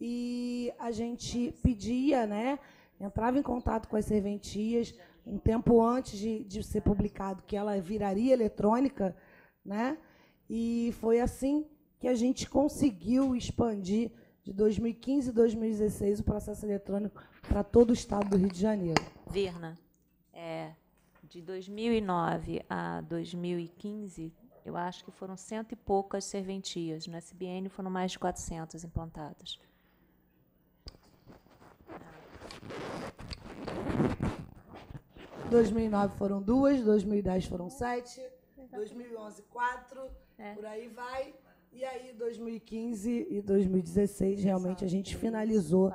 E a gente pedia, né? Entrava em contato com as serventias, um tempo antes de, de ser publicado que ela viraria eletrônica, né? E foi assim que a gente conseguiu expandir de 2015 e 2016 o processo eletrônico para todo o estado do Rio de Janeiro. Virna, é, de 2009 a 2015, eu acho que foram cento e poucas serventias. No SBN foram mais de 400 implantadas. 2009 foram duas, 2010 foram sete, 2011 quatro, é. por aí vai. E aí, 2015 e 2016, realmente a gente finalizou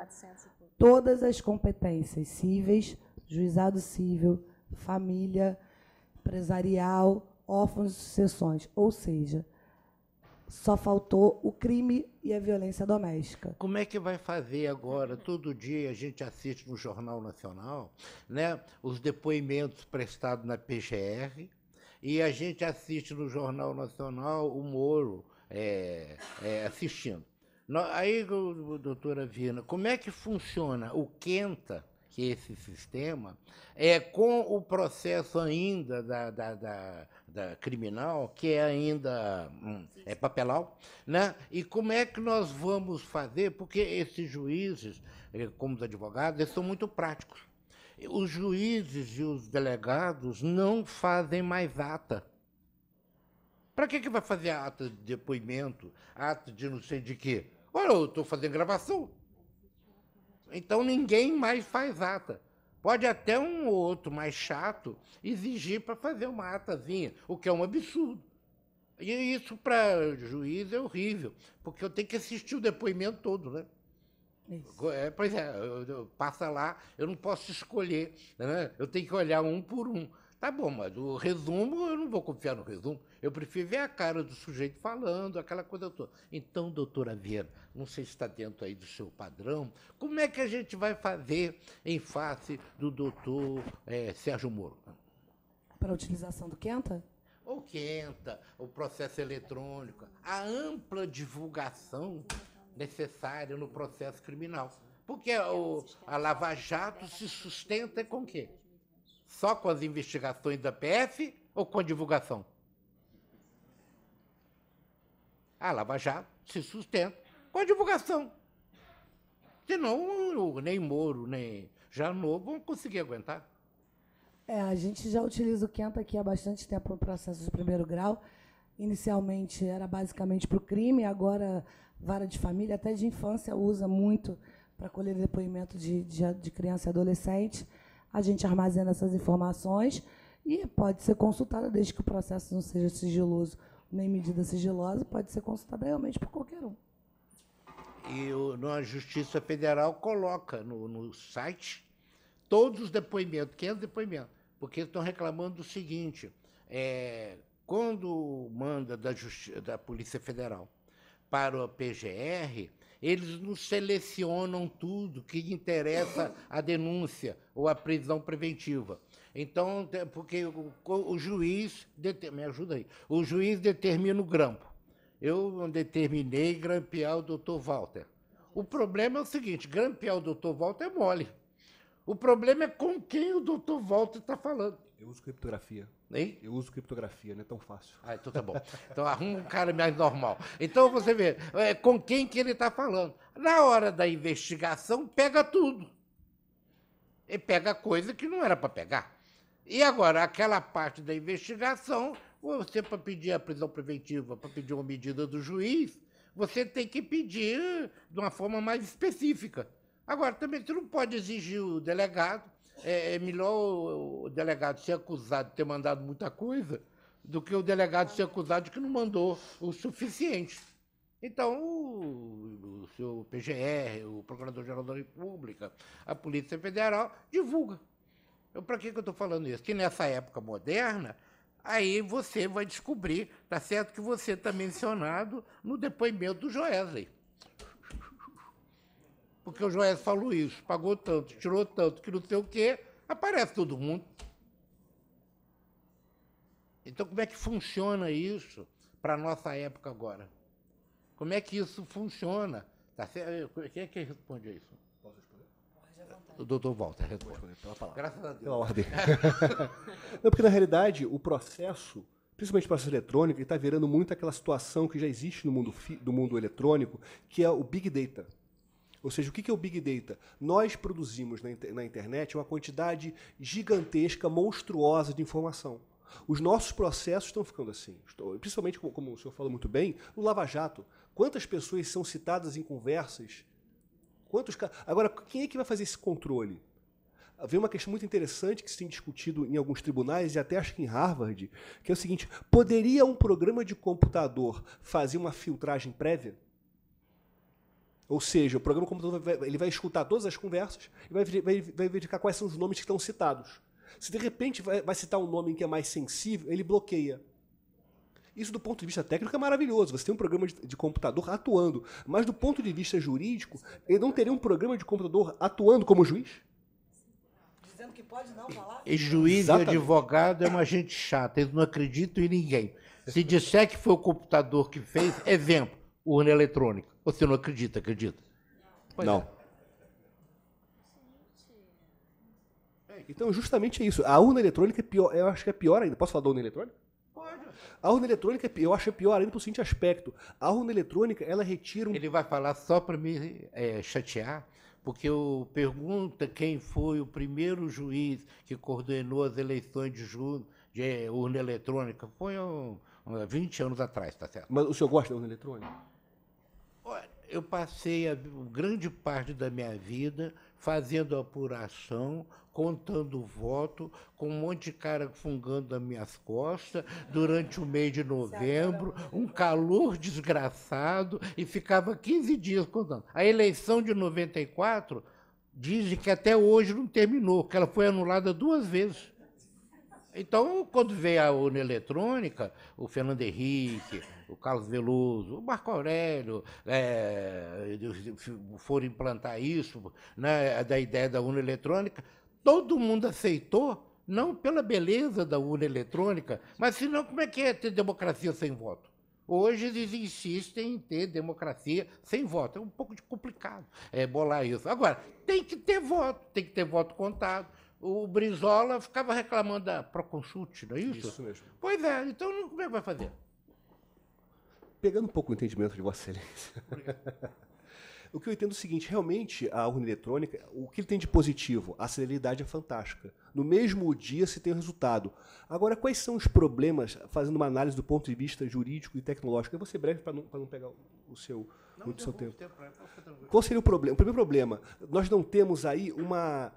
todas as competências cíveis, juizado civil, família, empresarial, órfãos e sucessões. Ou seja, só faltou o crime e a violência doméstica. Como é que vai fazer agora? Todo dia a gente assiste no Jornal Nacional né, os depoimentos prestados na PGR e a gente assiste no Jornal Nacional o Moro é, é, assistindo. Aí, doutora Vina, como é que funciona o Quenta? que é esse sistema, é com o processo ainda da, da, da, da criminal, que é ainda hum, é papelau, né? E como é que nós vamos fazer? Porque esses juízes, eh, como os advogados, eles são muito práticos. Os juízes e os delegados não fazem mais ata. Para que, que vai fazer ata de depoimento, ata de não sei de quê? Olha, eu estou fazendo gravação. Então ninguém mais faz ata. Pode até um ou outro mais chato exigir para fazer uma atazinha, o que é um absurdo. E isso para juiz é horrível, porque eu tenho que assistir o depoimento todo, né? É, pois é, eu, eu, passa lá, eu não posso escolher, né? eu tenho que olhar um por um. Tá bom, mas o resumo, eu não vou confiar no resumo. Eu prefiro ver a cara do sujeito falando, aquela coisa toda. Então, doutora Vieira, não sei se está dentro aí do seu padrão, como é que a gente vai fazer em face do doutor é, Sérgio Moro? Para a utilização do Quenta? Ou Quenta, o processo eletrônico, a ampla divulgação necessária no processo criminal. Porque o, a Lava Jato se sustenta com o quê? Só com as investigações da PF ou com a divulgação? A Lava Jato se sustenta com a divulgação. Senão, nem Moro, nem Janot vão conseguir aguentar. É, a gente já utiliza o Quenta aqui há bastante tempo no processo de primeiro grau. Inicialmente era basicamente para o crime, agora vara de família, até de infância, usa muito para colher depoimento de, de, de criança e adolescente a gente armazena essas informações e pode ser consultada, desde que o processo não seja sigiloso nem medida sigilosa, pode ser consultada realmente por qualquer um. E o, a Justiça Federal coloca no, no site todos os depoimentos, 500 depoimentos, porque estão reclamando do seguinte, é, quando manda da, da Polícia Federal para o PGR, eles nos selecionam tudo que interessa a denúncia ou a prisão preventiva. Então, porque o, o juiz. Me ajuda aí. O juiz determina o grampo. Eu determinei grampear o doutor Walter. O problema é o seguinte: grampear o doutor Walter é mole. O problema é com quem o doutor Walter está falando. Eu uso criptografia. Hein? Eu uso criptografia, não é tão fácil. Ah, então tá bom. Então arruma um cara mais normal. Então você vê é, com quem que ele está falando. Na hora da investigação, pega tudo. E pega coisa que não era para pegar. E agora, aquela parte da investigação, você para pedir a prisão preventiva, para pedir uma medida do juiz, você tem que pedir de uma forma mais específica. Agora, também você não pode exigir o delegado, é, é, melhor o delegado ser acusado de ter mandado muita coisa do que o delegado ser acusado de que não mandou o suficiente. Então, o, o seu PGR, o Procurador-Geral da República, a Polícia Federal divulga. Então, Para que, que eu estou falando isso? Que nessa época moderna, aí você vai descobrir, tá certo que você está mencionado no depoimento do Joesley porque o Joés falou isso, pagou tanto, tirou tanto, que não sei o quê, aparece todo mundo. Então, como é que funciona isso para a nossa época agora? Como é que isso funciona? Tá quem é que responde a isso? Posso responder? O doutor Volta. Pela palavra. Graças a Deus. Pela ordem. não, porque na realidade o processo, principalmente o processo eletrônico, está virando muito aquela situação que já existe no mundo, do mundo eletrônico, que é o Big Data. Ou seja, o que é o Big Data? Nós produzimos na internet uma quantidade gigantesca, monstruosa de informação. Os nossos processos estão ficando assim. Principalmente, como o senhor falou muito bem, no Lava Jato. Quantas pessoas são citadas em conversas? Quantos Agora, quem é que vai fazer esse controle? Havia uma questão muito interessante que se tem discutido em alguns tribunais e até acho que em Harvard, que é o seguinte: poderia um programa de computador fazer uma filtragem prévia? Ou seja, o programa computador vai, ele vai escutar todas as conversas e vai, vai, vai verificar quais são os nomes que estão citados. Se de repente vai, vai citar um nome que é mais sensível, ele bloqueia. Isso do ponto de vista técnico é maravilhoso. Você tem um programa de, de, computador atuando. Mas do ponto de vista jurídico, ele não teria um programa de computador atuando como juiz? Dizendo que pode não falar? E juiz Exatamente. e advogado é uma gente chata. Eles não acreditam em ninguém. Se disser que foi o computador que fez, exemplo urna eletrônica. Você não acredita, acredita? Pois não. É. é. Então, justamente é isso. A urna eletrônica é pior. Eu acho que é pior ainda. Posso falar da urna eletrônica? Pode. A urna eletrônica, eu acho é pior ainda um seguinte aspecto. A urna eletrônica, ela retira um... Ele vai falar só para me é, chatear, porque eu pergunta quem foi o primeiro juiz que coordenou as eleições de, ju... de é, urna eletrônica. Foi um, 20 anos atrás, tá certo? Mas o senhor gosta da urna eletrônica? eu passei a, grande parte da minha vida fazendo apuração, contando voto, com um monte de cara fungando as minhas costas durante o mês de novembro, um calor desgraçado, e ficava 15 dias contando. A eleição de 94 dizem que até hoje não terminou, que ela foi anulada duas vezes. Então, quando veio a urna eletrônica, o Fernando Henrique, o Carlos Veloso, o Marco Aurélio é, foram implantar isso, né, da ideia da urna eletrônica, todo mundo aceitou, não pela beleza da urna eletrônica, mas senão como é que é ter democracia sem voto? Hoje eles insistem em ter democracia sem voto. É um pouco complicado é, bolar isso. Agora, tem que ter voto, tem que ter voto contado, o Brizola ficava reclamando da Proconsult, não é isso? Isso mesmo. Pois é, então como é que vai fazer? Pegando um pouco o entendimento de Vossa Excelência. o que eu entendo é o seguinte: realmente a urna eletrônica, o que ele tem de positivo? A celeridade é fantástica. No mesmo dia se tem o resultado. Agora, quais são os problemas, fazendo uma análise do ponto de vista jurídico e tecnológico? Eu vou ser breve para não, não pegar o seu, não muito seu tempo. tempo. Né? Qual seria o problema? O primeiro problema: nós não temos aí uma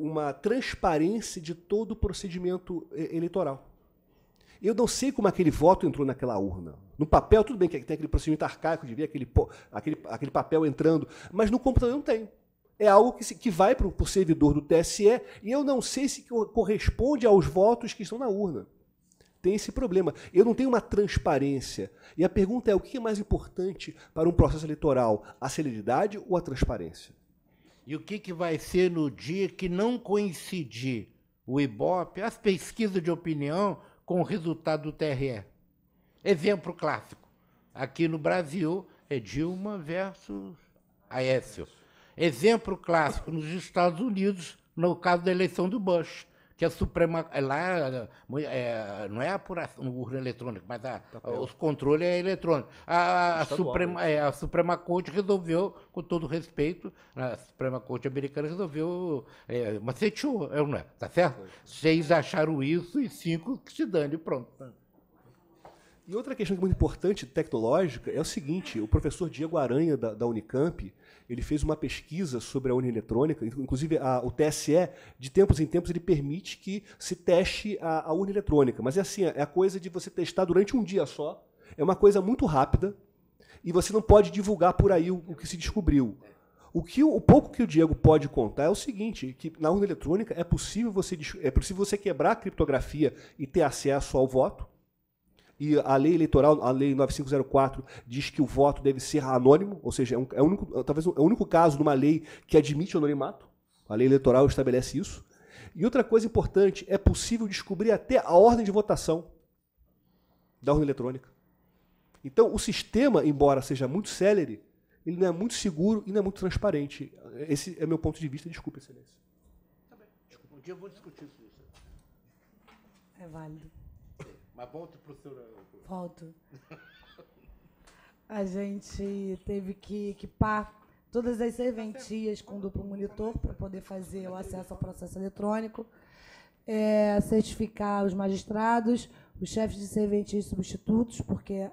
uma transparência de todo o procedimento eh, eleitoral. Eu não sei como aquele voto entrou naquela urna. No papel, tudo bem que tem aquele procedimento arcaico de ver aquele, aquele, aquele papel entrando, mas no computador não tem. É algo que, que vai para o servidor do TSE e eu não sei se corresponde aos votos que estão na urna. Tem esse problema. Eu não tenho uma transparência. E a pergunta é: o que é mais importante para um processo eleitoral? A celeridade ou a transparência? e o que, que vai ser no dia que não coincidir o IBOP, as pesquisas de opinião, com o resultado do TRE. Exemplo clássico. Aqui no Brasil é Dilma versus Aécio. Exemplo clássico nos Estados Unidos, no caso da eleição do Bush que a é Suprema. É lá é, é, não é a apuração, urna eletrônica, mas a, tá os controles é eletrônico. A, a Suprema, né? é, a Suprema Corte resolveu, com todo respeito, a Suprema Corte americana resolveu. É, maceteou, não é? Tá certo? Seis acharam isso e cinco que se dane, pronto. E outra questão que é muito importante, tecnológica, é o seguinte: o professor Diego Aranha, da, da Unicamp, ele fez uma pesquisa sobre a urna eletrônica, inclusive a, o TSE, de tempos em tempos, ele permite que se teste a, a urna eletrônica. Mas é assim: é a coisa de você testar durante um dia só, é uma coisa muito rápida, e você não pode divulgar por aí o, o que se descobriu. O, que, o pouco que o Diego pode contar é o seguinte, que na urna eletrônica é possível você, é possível você quebrar a criptografia e ter acesso ao voto, e a lei eleitoral, a lei 9504, diz que o voto deve ser anônimo, ou seja, é, um, é, único, talvez é o único caso numa lei que admite anonimato. A lei eleitoral estabelece isso. E outra coisa importante, é possível descobrir até a ordem de votação da urna eletrônica. Então, o sistema, embora seja muito célere, ele não é muito seguro e não é muito transparente. Esse é meu ponto de vista. Desculpe, excelência. Tá bem. Um dia eu vou discutir isso. É válido. Mas volte pro seu. Volto. A gente teve que equipar todas as serventias com duplo monitor para poder fazer o acesso ao processo eletrônico, é, certificar os magistrados, os chefes de serventias substitutos, porque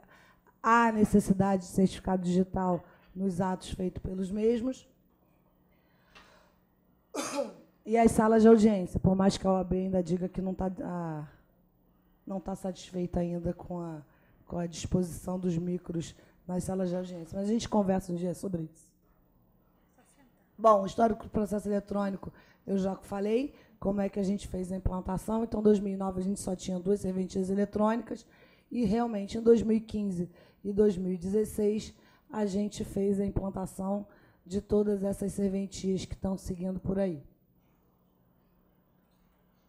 há necessidade de certificado digital nos atos feitos pelos mesmos. E as salas de audiência, por mais que a OAB ainda diga que não está. Ah, não está satisfeita ainda com a, com a disposição dos micros nas salas de audiência. Mas a gente conversa um dia sobre isso. Bom, o histórico do processo eletrônico, eu já falei como é que a gente fez a implantação. Então, em 2009, a gente só tinha duas serventias eletrônicas e, realmente, em 2015 e 2016, a gente fez a implantação de todas essas serventias que estão seguindo por aí.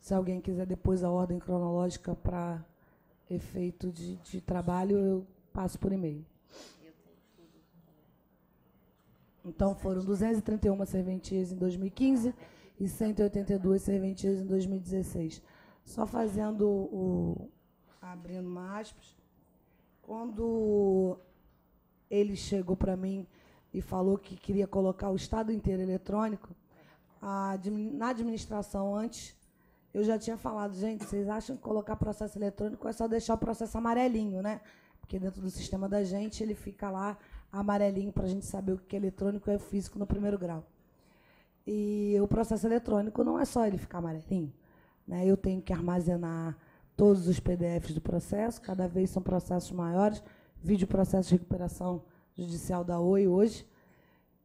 Se alguém quiser depois a ordem cronológica para efeito de, de trabalho, eu passo por e-mail. Então foram 231 serventias em 2015 e 182 serventias em 2016. Só fazendo o. abrindo uma aspas. Quando ele chegou para mim e falou que queria colocar o estado inteiro eletrônico, a, na administração antes eu já tinha falado, gente, vocês acham que colocar processo eletrônico é só deixar o processo amarelinho, né? Porque dentro do sistema da gente ele fica lá amarelinho para a gente saber o que é eletrônico e o físico no primeiro grau. E o processo eletrônico não é só ele ficar amarelinho. Né? Eu tenho que armazenar todos os PDFs do processo, cada vez são processos maiores. Vídeo processo de recuperação judicial da OI hoje,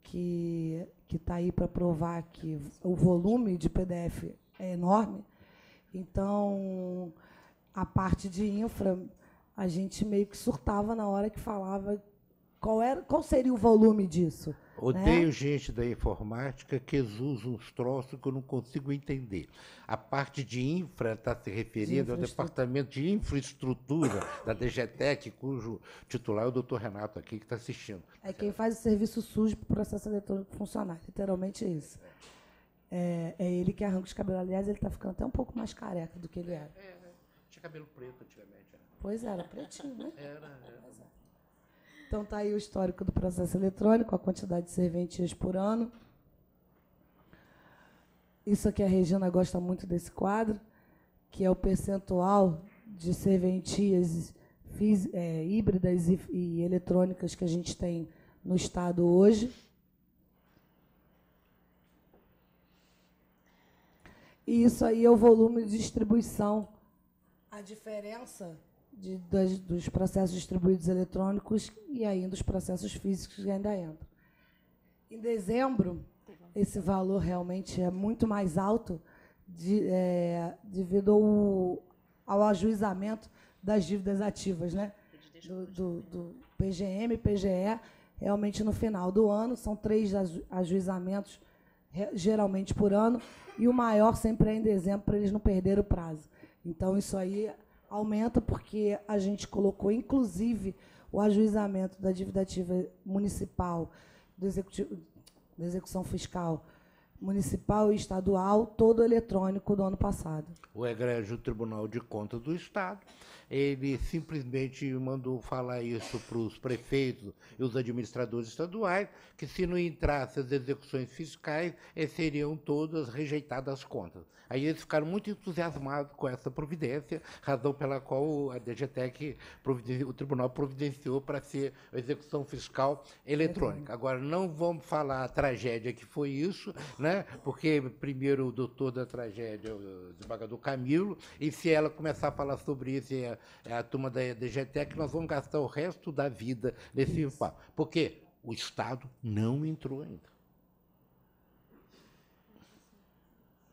que está aí para provar que o volume de PDF é enorme. Então, a parte de infra, a gente meio que surtava na hora que falava qual, era, qual seria o volume disso. Odeio né? gente da informática que usa uns troços que eu não consigo entender. A parte de infra está se referindo ao Departamento de Infraestrutura da DGTEC, cujo titular é o doutor Renato aqui, que está assistindo. É quem faz o serviço sujo para o processo eletrônico funcionar, literalmente isso. É, é ele que arranca os cabelos. Aliás, ele está ficando até um pouco mais careca do que ele era. É, é. Tinha cabelo preto antigamente. Era. Pois é, era, pretinho, né? Era, era. É. Então tá aí o histórico do processo eletrônico, a quantidade de serventias por ano. Isso aqui a Regina gosta muito desse quadro, que é o percentual de serventias é, híbridas e, e eletrônicas que a gente tem no estado hoje. E isso aí é o volume de distribuição. A diferença de, das, dos processos distribuídos eletrônicos e ainda os processos físicos que ainda entram. Em dezembro, esse valor realmente é muito mais alto de, é, devido ao, ao, ajuizamento das dívidas ativas, né? Do, do, do PGM, PGE, realmente no final do ano, são três aju ajuizamentos geralmente por ano, e o maior sempre é em dezembro, para eles não perderem o prazo. Então, isso aí aumenta porque a gente colocou, inclusive, o ajuizamento da dívida ativa municipal, do executivo, da execução fiscal municipal e estadual, todo eletrônico do ano passado. O egrégio Tribunal de Contas do Estado ele simplesmente mandou falar isso para os prefeitos e os administradores estaduais, que se não entrasse as execuções fiscais, eh, seriam todas rejeitadas as contas. Aí eles ficaram muito entusiasmados com essa providência, razão pela qual a DGTEC, o tribunal providenciou para ser a execução fiscal eletrônica. Agora, não vamos falar a tragédia que foi isso, né? porque primeiro o doutor da tragédia, o desembargador Camilo, e se ela começar a falar sobre isso, eh, é a turma da DGTEC, nós vamos gastar o resto da vida nesse Isso. Por quê? o Estado não entrou ainda.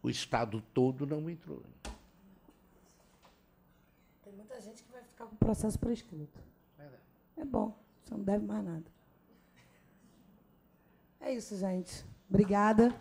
O Estado todo não entrou ainda. Tem muita gente que vai ficar com o processo prescrito. É, né? é bom, você não deve mais nada. É isso, gente. Obrigada.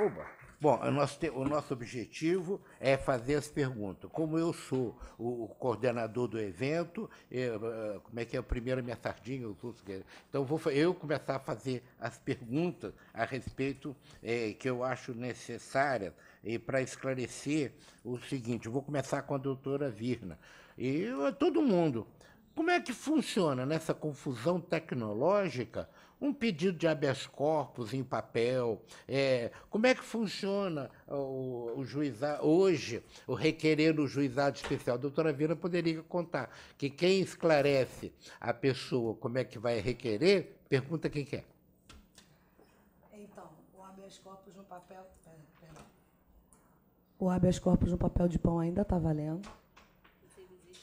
Oba. Bom, o nosso, o nosso objetivo é fazer as perguntas. Como eu sou o, coordenador do evento, eu, eh, como é que é a primeira minha sardinha, os outros. Então, vou eu começar a fazer as perguntas a respeito é, que eu acho necessárias e para esclarecer o seguinte, vou começar com a doutora Virna. E eh, todo mundo, como é que funciona nessa confusão tecnológica um pedido de habeas corpus em papel? É, como é que funciona o, o juizado hoje, o requerer do juizado especial? A doutora Vira poderia contar que quem esclarece a pessoa como é que vai requerer, pergunta quem quer. Então, o habeas corpus no papel. O habeas corpus no papel de pão ainda está valendo.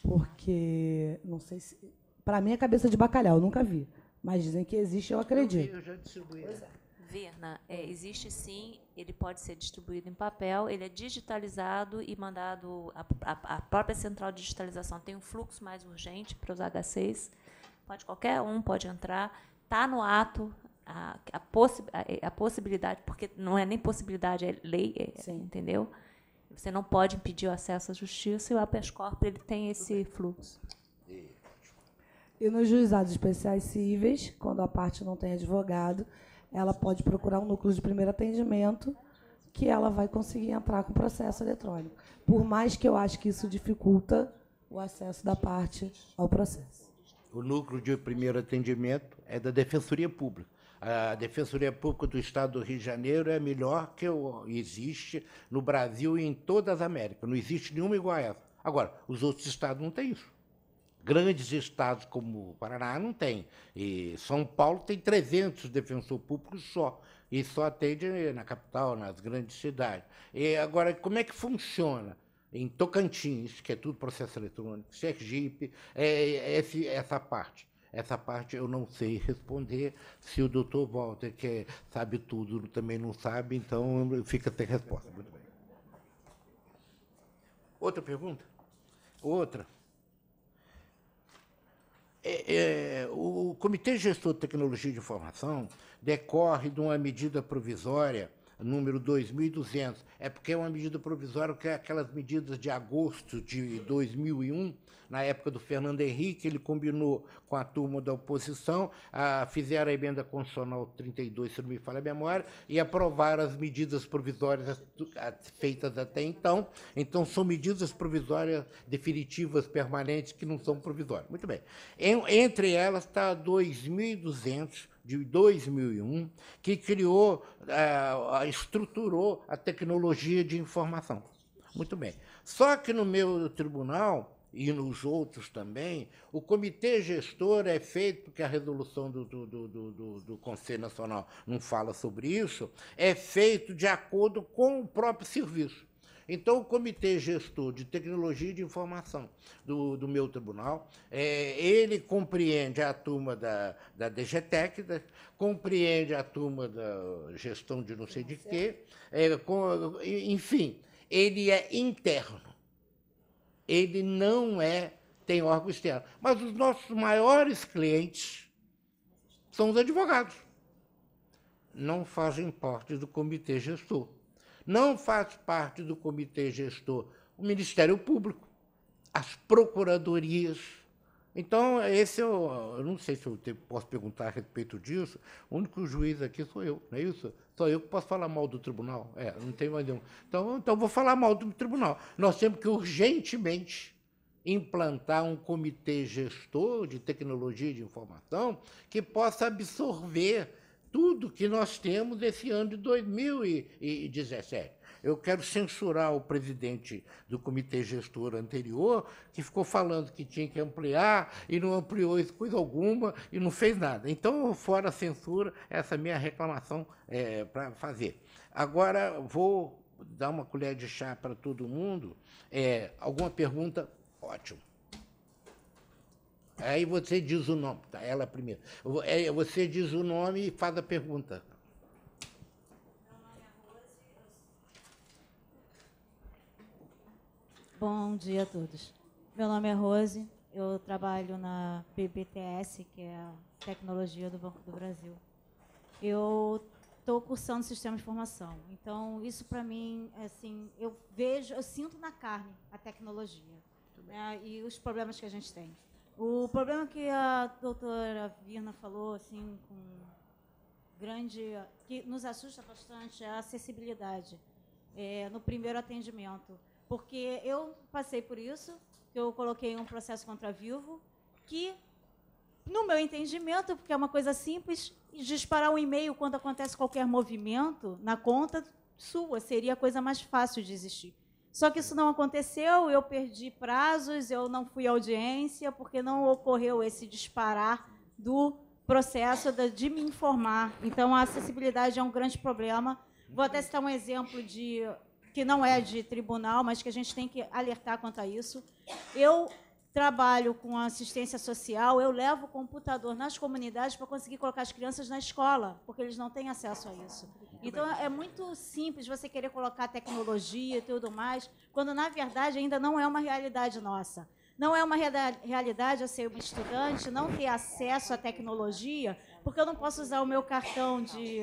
Porque, não sei se. Para mim é cabeça de bacalhau, nunca vi. Mas dizem que existe, eu acredito. Eu, vi, eu já distribuí. Pois é. Virna, é, existe sim, ele pode ser distribuído em papel, ele é digitalizado e mandado. A, a, a própria central de digitalização tem um fluxo mais urgente para os H6. Pode qualquer um pode entrar. Está no ato a, a, possi a, a, possibilidade, porque não é nem possibilidade, é lei, é, é entendeu? Você não pode impedir o acesso à justiça e o habeas Corp ele tem esse fluxo. E nos juizados especiais cíveis, quando a parte não tem advogado, ela pode procurar um núcleo de primeiro atendimento que ela vai conseguir entrar com o processo eletrônico. Por mais que eu acho que isso dificulta o acesso da parte ao processo. O núcleo de primeiro atendimento é da Defensoria Pública. A Defensoria Pública do Estado do Rio de Janeiro é a melhor que existe no Brasil e em todas as Américas. Não existe nenhuma igual a essa. Agora, os outros estados não têm isso. Grandes estados como o Paraná não tem. E São Paulo tem 300 defensor públicos só. E só atende na capital, nas grandes cidades. E agora, como é que funciona? Em Tocantins, que é tudo processo eletrônico, Sergipe, é, é esse, essa parte. Essa parte eu não sei responder. Se o doutor Walter, que é, sabe tudo, também não sabe, então fica sem resposta. Muito bem. Outra pergunta? Outra. É, é, o Comitê Gestor de Tecnologia de Informação decorre de uma medida provisória número 2.200. É porque é uma medida provisória, que é aquelas medidas de agosto de 2001 na época do Fernando Henrique, ele combinou com a turma da oposição, a, ah, fizeram a emenda constitucional 32, se não me falha a memória, e aprovaram as medidas provisórias feitas até então. Então, são medidas provisórias definitivas, permanentes, que não são provisórias. Muito bem. entre elas está 2.200 de 2001, que criou, ah, estruturou a tecnologia de informação. Muito bem. Só que no meu tribunal, e nos outros também, o comitê gestor é feito, porque a resolução do, do, do, do, do Conselho Nacional não fala sobre isso, é feito de acordo com o próprio serviço. Então, o Comitê Gestor de Tecnologia e de Informação do, do meu tribunal, é, ele compreende a turma da, da DGTEC, da, né, compreende a turma da gestão de não sei de quê, é, com, enfim, ele é interno ele não é, tem órgão externo. Mas os nossos maiores clientes são os advogados. Não fazem parte do comitê gestor. Não faz parte do comitê gestor o Ministério Público, as procuradorias então, esse eu, eu não sei se eu te, posso perguntar a respeito disso. O único juiz aqui sou eu, não é isso? Só eu que posso falar mal do tribunal. É, não tem mais nenhum. Então, então vou falar mal do tribunal. Nós temos que urgentemente implantar um comitê gestor de tecnologia de informação que possa absorver tudo que nós temos esse ano de 2017 eu quero censurar o presidente do comitê gestor anterior, que ficou falando que tinha que ampliar e não ampliou coisa alguma e não fez nada. Então, fora a censura, essa minha reclamação é para fazer. Agora, vou dar uma colher de chá para todo mundo. É, alguma pergunta? Ótimo. Aí você diz o nome, tá? Ela é primeiro. É, você diz o nome e faz a pergunta. Bom dia a todos. Meu nome é Rose, eu trabalho na BBTS, que é a Tecnologia do Banco do Brasil. Eu estou cursando Sistema de Informação, então isso para mim, assim, eu vejo, eu sinto na carne a tecnologia né, e os problemas que a gente tem. O problema que a doutora Virna falou, assim, com grande, que nos assusta bastante, é a acessibilidade é, no primeiro atendimento. Porque eu passei por isso, eu coloquei um processo contra vivo, que, no meu entendimento, porque é uma coisa simples, disparar um e-mail quando acontece qualquer movimento na conta sua seria a coisa mais fácil de existir. Só que isso não aconteceu, eu perdi prazos, eu não fui à audiência, porque não ocorreu esse disparar do processo de me informar. Então, a acessibilidade é um grande problema. Vou até citar um exemplo de que não é de tribunal, mas que a gente tem que alertar quanto a isso. Eu trabalho com assistência social, eu levo o computador nas comunidades para conseguir colocar as crianças na escola, porque eles não têm acesso a isso. Então, é muito simples você querer colocar tecnologia e tudo mais, quando, na verdade, ainda não é uma realidade nossa. Não é uma realidade eu ser uma estudante, não ter acesso à tecnologia, porque eu não posso usar o meu cartão de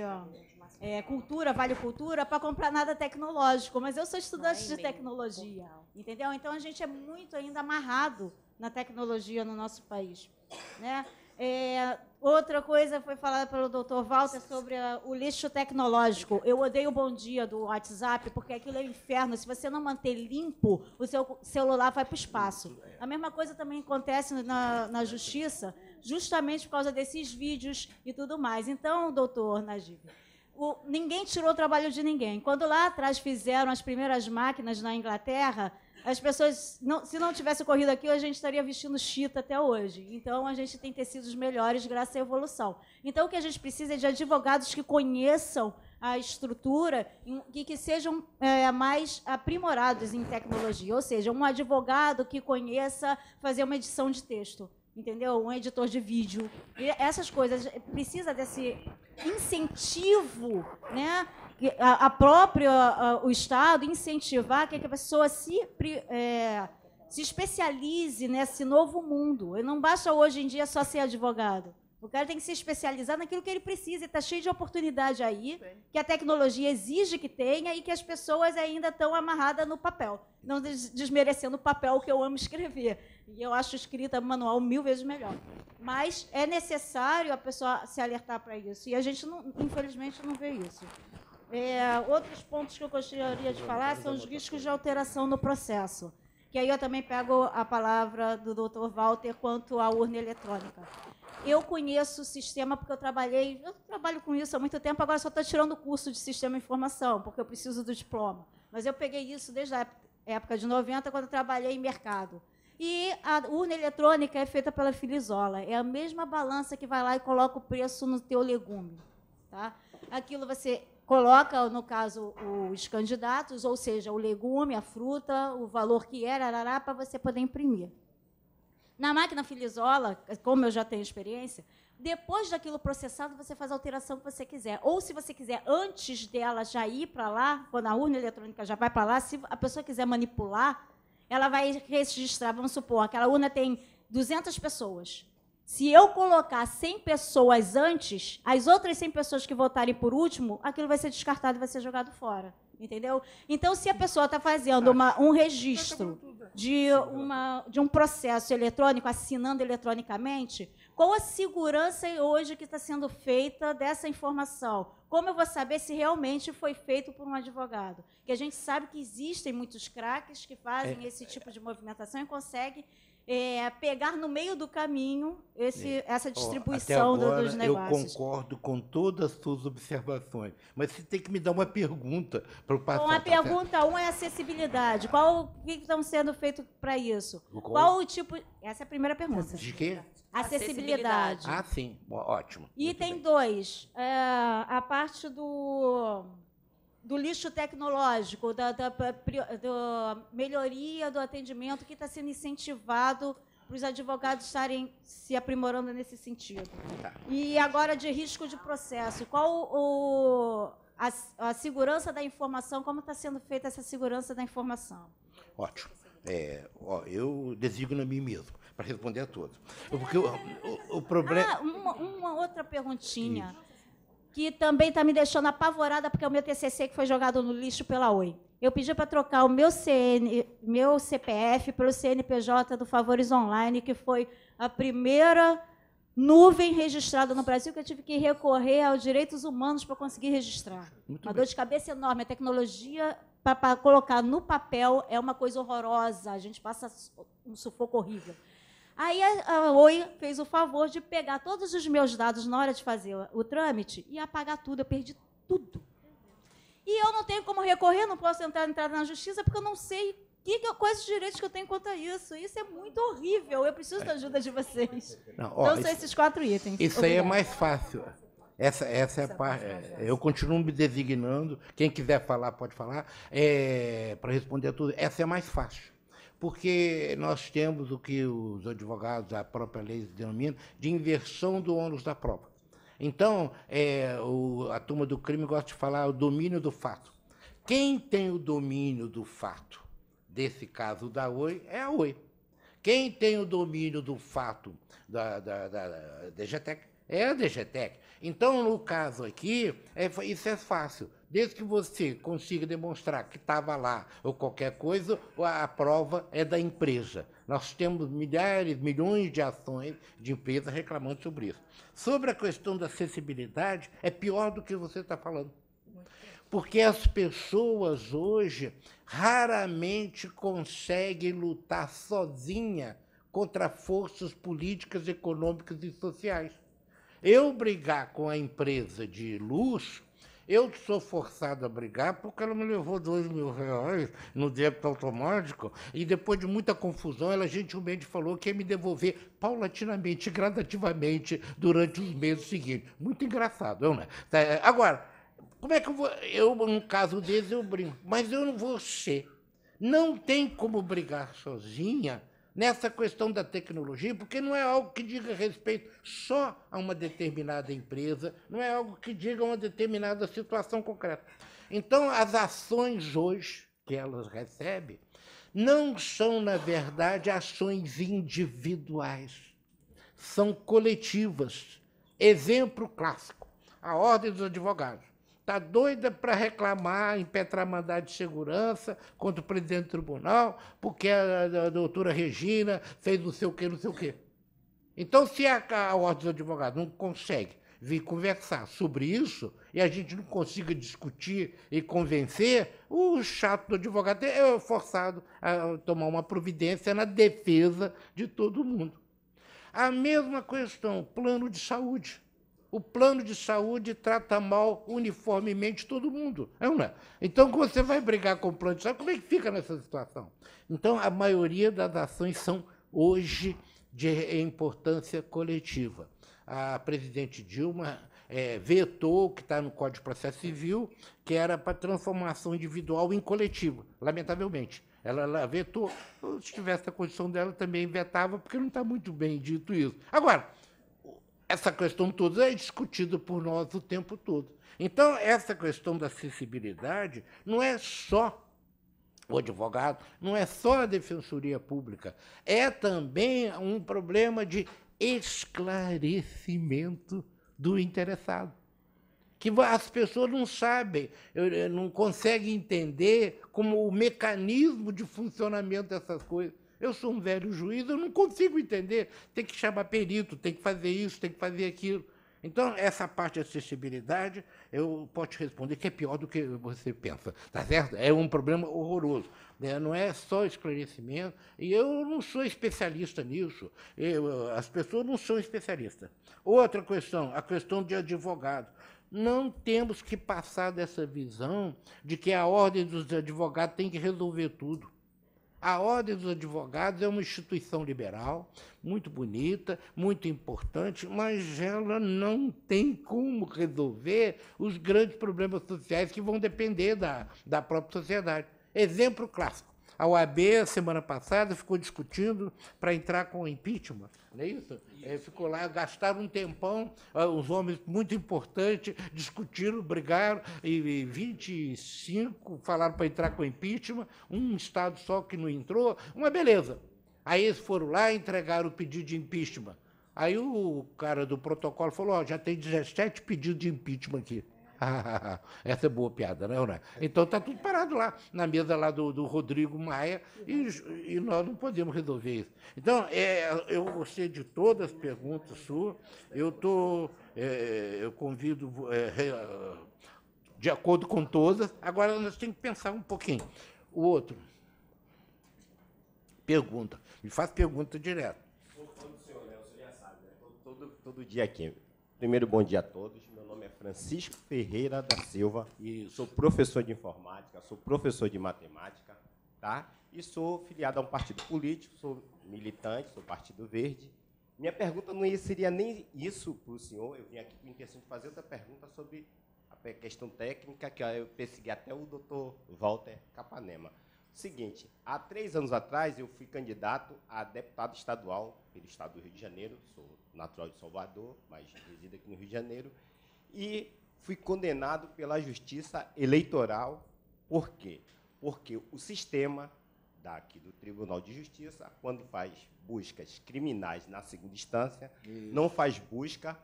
é, cultura, vale cultura, para comprar nada tecnológico. Mas eu sou estudante Ai, de tecnologia, entendeu? Então a gente é muito ainda amarrado na tecnologia no nosso país, né? É, outra coisa foi falada pelo Dr. Walter sobre a, o lixo tecnológico. Eu odeio o bom dia do WhatsApp, porque aquilo é um inferno. Se você não manter limpo, o seu celular vai para o espaço. A mesma coisa também acontece na, na justiça, justamente por causa desses vídeos e tudo mais. Então, doutor Najib, o, ninguém tirou o trabalho de ninguém. Quando lá atrás fizeram as primeiras máquinas na Inglaterra, as pessoas, não, se não tivesse ocorrido aqui, a gente estaria vestindo chita até hoje. Então, a gente tem tecidos melhores graças à evolução. Então, o que a gente precisa é de advogados que conheçam a estrutura e que sejam é, mais aprimorados em tecnologia. Ou seja, um advogado que conheça fazer uma edição de texto, entendeu? Um editor de vídeo. E essas coisas. Precisa desse incentivo, né? A, a própria a, o Estado incentivar que a pessoa se, é, se especialize nesse novo mundo. E não basta hoje em dia só ser advogado. O cara tem que se especializar naquilo que ele precisa. Está cheio de oportunidade aí, Sim. que a tecnologia exige que tenha e que as pessoas ainda estão amarradas no papel. Não desmerecendo o papel que eu amo escrever. E eu acho escrita manual mil vezes melhor. Mas é necessário a pessoa se alertar para isso. E a gente, não, infelizmente, não vê isso. É, outros pontos que eu gostaria de falar são os riscos de alteração no processo. Que aí eu também pego a palavra do Dr. Walter quanto à urna eletrônica. Eu conheço o sistema porque eu trabalhei, eu trabalho com isso há muito tempo, agora só estou tirando o curso de sistema de informação, porque eu preciso do diploma. Mas eu peguei isso desde a época de 90, quando trabalhei em mercado. E a urna eletrônica é feita pela Filizola. É a mesma balança que vai lá e coloca o preço no teu legume. Tá? Aquilo você coloca, no caso, os candidatos, ou seja, o legume, a fruta, o valor que era, é, para você poder imprimir. Na máquina Filizola, como eu já tenho experiência, depois daquilo processado, você faz a alteração que você quiser. Ou, se você quiser, antes dela já ir para lá, quando a urna eletrônica já vai para lá, se a pessoa quiser manipular, ela vai registrar, vamos supor, aquela urna tem 200 pessoas. Se eu colocar 100 pessoas antes, as outras 100 pessoas que votarem por último, aquilo vai ser descartado e vai ser jogado fora entendeu? Então, se a pessoa está fazendo tá. uma, um tá registro de, uma, de um processo eletrônico, assinando eletronicamente, qual a segurança hoje que está sendo feita dessa informação? Como eu vou saber se realmente foi feito por um advogado? Que a gente sabe que existem muitos craques que fazem é, esse é, tipo de movimentação e conseguem é, pegar no meio do caminho esse, essa distribuição Até agora, dos negócios. Eu concordo com todas as suas observações, mas você tem que me dar uma pergunta para o passar. Tá então, a pergunta certo? um é acessibilidade. Qual, o que estão sendo feito para isso? Qual? Qual? o tipo. Essa é a primeira pergunta. De quê? Acessibilidade. acessibilidade. Ah, sim. Ótimo. Item 2, é, a parte do do lixo tecnológico, da, da, da melhoria do atendimento que está sendo incentivado para os advogados estarem se aprimorando nesse sentido. Tá. E agora de risco de processo, qual o, a, a segurança da informação, como está sendo feita essa segurança da informação? Ótimo. É, ó, eu designo a mim mesmo para responder a todos. Porque o, o, o problema. Ah, uma, uma, outra perguntinha. Isso que também está me deixando apavorada porque é o meu TCC que foi jogado no lixo pela Oi. Eu pedi para trocar o meu, CN, meu CPF pelo CNPJ do Favores Online, que foi a primeira nuvem registrada no Brasil que eu tive que recorrer aos direitos humanos para conseguir registrar. Muito uma bem. dor de cabeça enorme. A tecnologia para colocar no papel é uma coisa horrorosa. A gente passa um sufoco horrível. Aí a, a Oi fez o favor de pegar todos os meus dados na hora de fazer o, o trâmite e apagar tudo. Eu perdi tudo. E eu não tenho como recorrer, não posso entrar, entrar na justiça, porque eu não sei que, que, quais os direitos que eu tenho quanto a isso. Isso é muito horrível. Eu preciso da ajuda de vocês. Não, então, ó, então, são esses quatro itens. Isso Obrigada. aí é mais fácil. Essa, essa é a é parte. É, eu continuo me designando. Quem quiser falar, pode falar. É, Para responder a tudo. Essa é mais fácil porque nós temos o que os advogados, a própria lei denomina, de inversão do ônus da prova. Então, é, o, a turma do crime gosta de falar o domínio do fato. Quem tem o domínio do fato desse caso da OI é a OI. Quem tem o domínio do fato da, da, da, da DGTEC é a DGTEC. Então, no caso aqui, é, isso é fácil. Desde que você consiga demonstrar que estava lá ou qualquer coisa, a prova é da empresa. Nós temos milhares, milhões de ações de empresas reclamando sobre isso. Sobre a questão da acessibilidade, é pior do que você está falando. Porque as pessoas hoje raramente conseguem lutar sozinha contra forças políticas, econômicas e sociais. Eu brigar com a empresa de luxo eu sou forçado a brigar porque ela me levou dois mil reais no débito automático e depois de muita confusão ela gentilmente falou que ia me devolver paulatinamente, gradativamente durante os meses seguintes. Muito engraçado, não né? tá, é? Agora, como é que eu vou? Eu, num caso desse, eu brinco, mas eu não vou ser. Não tem como brigar sozinha nessa questão da tecnologia, porque não é algo que diga respeito só a uma determinada empresa, não é algo que diga uma determinada situação concreta. Então, as ações hoje que elas recebem não são, na verdade, ações individuais, são coletivas. Exemplo clássico: a Ordem dos Advogados está doida para reclamar, impetrar mandado de segurança contra o presidente do tribunal, porque a, a doutora Regina fez não sei o quê, não sei o quê. Então, se a, a Ordem dos Advogados não consegue vir conversar sobre isso e a gente não consiga discutir e convencer, o chato do advogado é forçado a tomar uma providência na defesa de todo mundo. A mesma questão, plano de saúde o plano de saúde trata mal uniformemente todo mundo. É não é? Então, quando você vai brigar com o plano de saúde, como é que fica nessa situação? Então, a maioria das ações são hoje de importância coletiva. A presidente Dilma é, vetou, que está no Código de Processo Civil, que era para transformação individual em coletivo, lamentavelmente. Ela, ela vetou, se tivesse a condição dela, também vetava, porque não está muito bem dito isso. Agora, essa questão toda é discutida por nós o tempo todo. Então, essa questão da acessibilidade não é só o advogado, não é só a defensoria pública, é também um problema de esclarecimento do interessado. Que as pessoas não sabem, não conseguem entender como o mecanismo de funcionamento dessas coisas. Eu sou um velho juiz, eu não consigo entender. Tem que chamar perito, tem que fazer isso, tem que fazer aquilo. Então, essa parte de acessibilidade, eu posso te responder que é pior do que você pensa, tá certo? É um problema horroroso. Né? Não é só esclarecimento, e eu não sou especialista nisso, eu, as pessoas não são especialistas. Outra questão, a questão de advogado. Não temos que passar dessa visão de que a ordem dos advogados tem que resolver tudo. A Ordem dos Advogados é uma instituição liberal, muito bonita, muito importante, mas ela não tem como resolver os grandes problemas sociais que vão depender da, da própria sociedade. Exemplo clássico: a OAB, semana passada, ficou discutindo para entrar com impeachment, não é isso? É, isso. É, ficou lá, gastaram um tempão, ah, os homens muito importantes discutiram, brigaram, e, e 25 falaram para entrar com impeachment, um Estado só que não entrou, uma beleza. Aí eles foram lá entregaram o pedido de impeachment. Aí o cara do protocolo falou: ó, já tem 17 pedidos de impeachment aqui. Essa é boa piada, não é, não é? Então está tudo parado lá, na mesa lá do, do Rodrigo Maia, e, e, nós não podemos resolver isso. Então, é, eu gostei de todas as perguntas suas. Eu, tô, é, eu convido, é, de acordo com todas. Agora, nós temos que pensar um pouquinho. O outro. Pergunta. Me faz pergunta direto. Né? Né? Todo, todo dia aqui. Primeiro, bom dia a todos nome é Francisco Ferreira da Silva. E sou professor de informática, sou professor de matemática, tá? E sou filiado a um partido político, sou militante, sou Partido Verde. Minha pergunta não seria nem isso para o senhor. Eu vim aqui com a intenção de fazer outra pergunta sobre a questão técnica, que eu persegui até o doutor Walter Capanema. Seguinte, há três anos atrás eu fui candidato a deputado estadual pelo estado do Rio de Janeiro, sou natural de Salvador, mas resido aqui no Rio de Janeiro, e fui condenado pela Justiça Eleitoral. Por quê? Porque o sistema daqui do Tribunal de Justiça, quando faz buscas criminais na segunda instância, Isso. não faz busca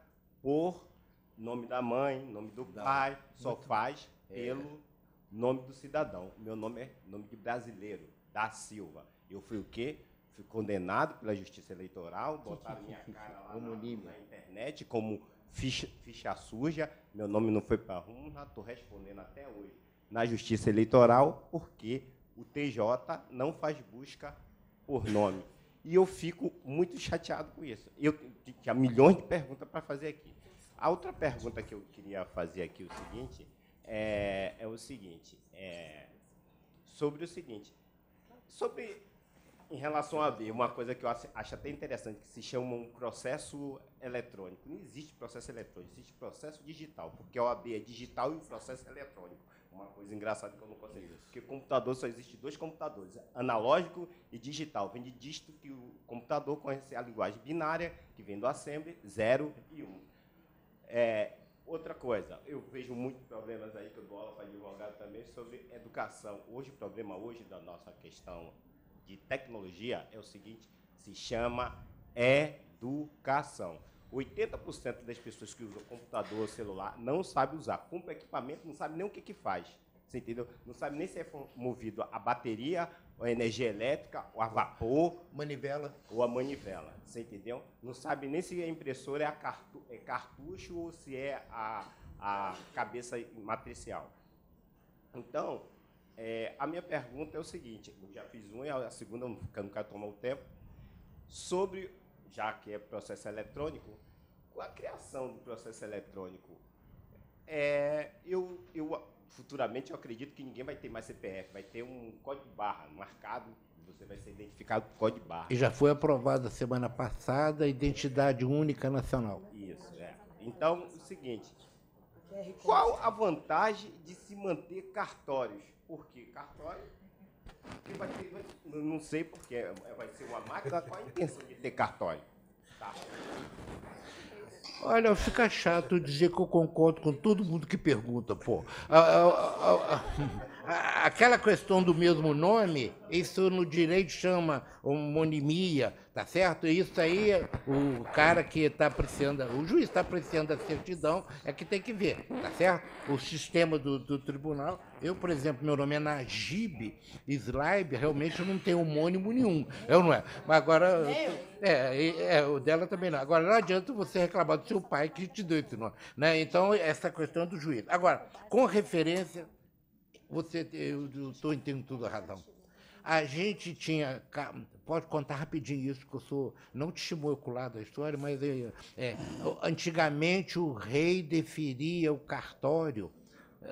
por nome da mãe, nome do pai, só Muito faz é. pelo nome do cidadão. Meu nome é nome de brasileiro, da Silva. Eu fui o quê? Fui condenado pela Justiça Eleitoral, botaram minha é cara lá na, na internet como ficha, ficha suja, meu nome não foi para Runra, estou respondendo até hoje na Justiça Eleitoral, porque o TJ não faz busca por nome. E eu fico muito chateado com isso. Eu tinha milhões de perguntas para fazer aqui. A outra pergunta que eu queria fazer aqui é o seguinte, é, é o seguinte, é, sobre o seguinte, sobre em relação a AB, uma coisa que eu acho até interessante, que se chama um processo eletrônico. Não existe processo eletrônico, existe processo digital, porque a OAB é digital e o processo é eletrônico. Uma coisa engraçada que eu não consigo. Isso. Porque computador só existe dois computadores, analógico e digital. Vem de disto que o computador conhece a linguagem binária, que vem do assembly, 0 e 1. Um. É, Outra coisa, eu vejo muitos problemas aí que eu dou aula para advogado também sobre educação. Hoje, o problema hoje da nossa questão de tecnologia é o seguinte, se chama educação. 80% das pessoas que usam computador ou celular não sabe usar. Compra equipamento, não sabe nem o que, que faz. Você entendeu? Não sabe nem se é movido a bateria, ou a energia elétrica, ou a vapor. Manivela. Ou a manivela. Você entendeu? Não sabe nem se a é impressora é, a cartu é cartucho ou se é a, a cabeça matricial. Então, é, a minha pergunta é o seguinte, eu já fiz uma, a segunda eu não quero tomar o tempo, sobre, já que é processo eletrônico, com a criação do processo eletrônico, é, eu, eu, futuramente eu acredito que ninguém vai ter mais CPF, vai ter um código barra marcado, você vai ser identificado por código barra. E já foi aprovada semana passada a identidade única nacional. Isso, é. Então, o seguinte, qual a vantagem de se manter cartórios? Porque cartório. Vai ter, vai, não sei porque é, é, vai ser uma máquina Qual a intenção de ter cartório. Tá. Olha, fica chato dizer que eu concordo com todo mundo que pergunta, pô. Ah, ah, ah, ah, ah aquela questão do mesmo nome, isso no direito chama homonimia, tá certo? Isso aí, o cara que está apreciando, o juiz está apreciando a certidão, é que tem que ver, tá certo? O sistema do, do tribunal, eu, por exemplo, meu nome é Najib Slaib, realmente eu não tenho homônimo nenhum, eu é não é. Mas agora, é, é, é, o dela também não. Agora, não adianta você reclamar do seu pai que te deu esse nome, né? Então, essa questão do juiz. Agora, com referência você, eu estou entendendo tudo a razão. A gente tinha. Pode contar rapidinho isso, que eu sou. Não te ocular da história, mas é, é, antigamente o rei deferia o cartório,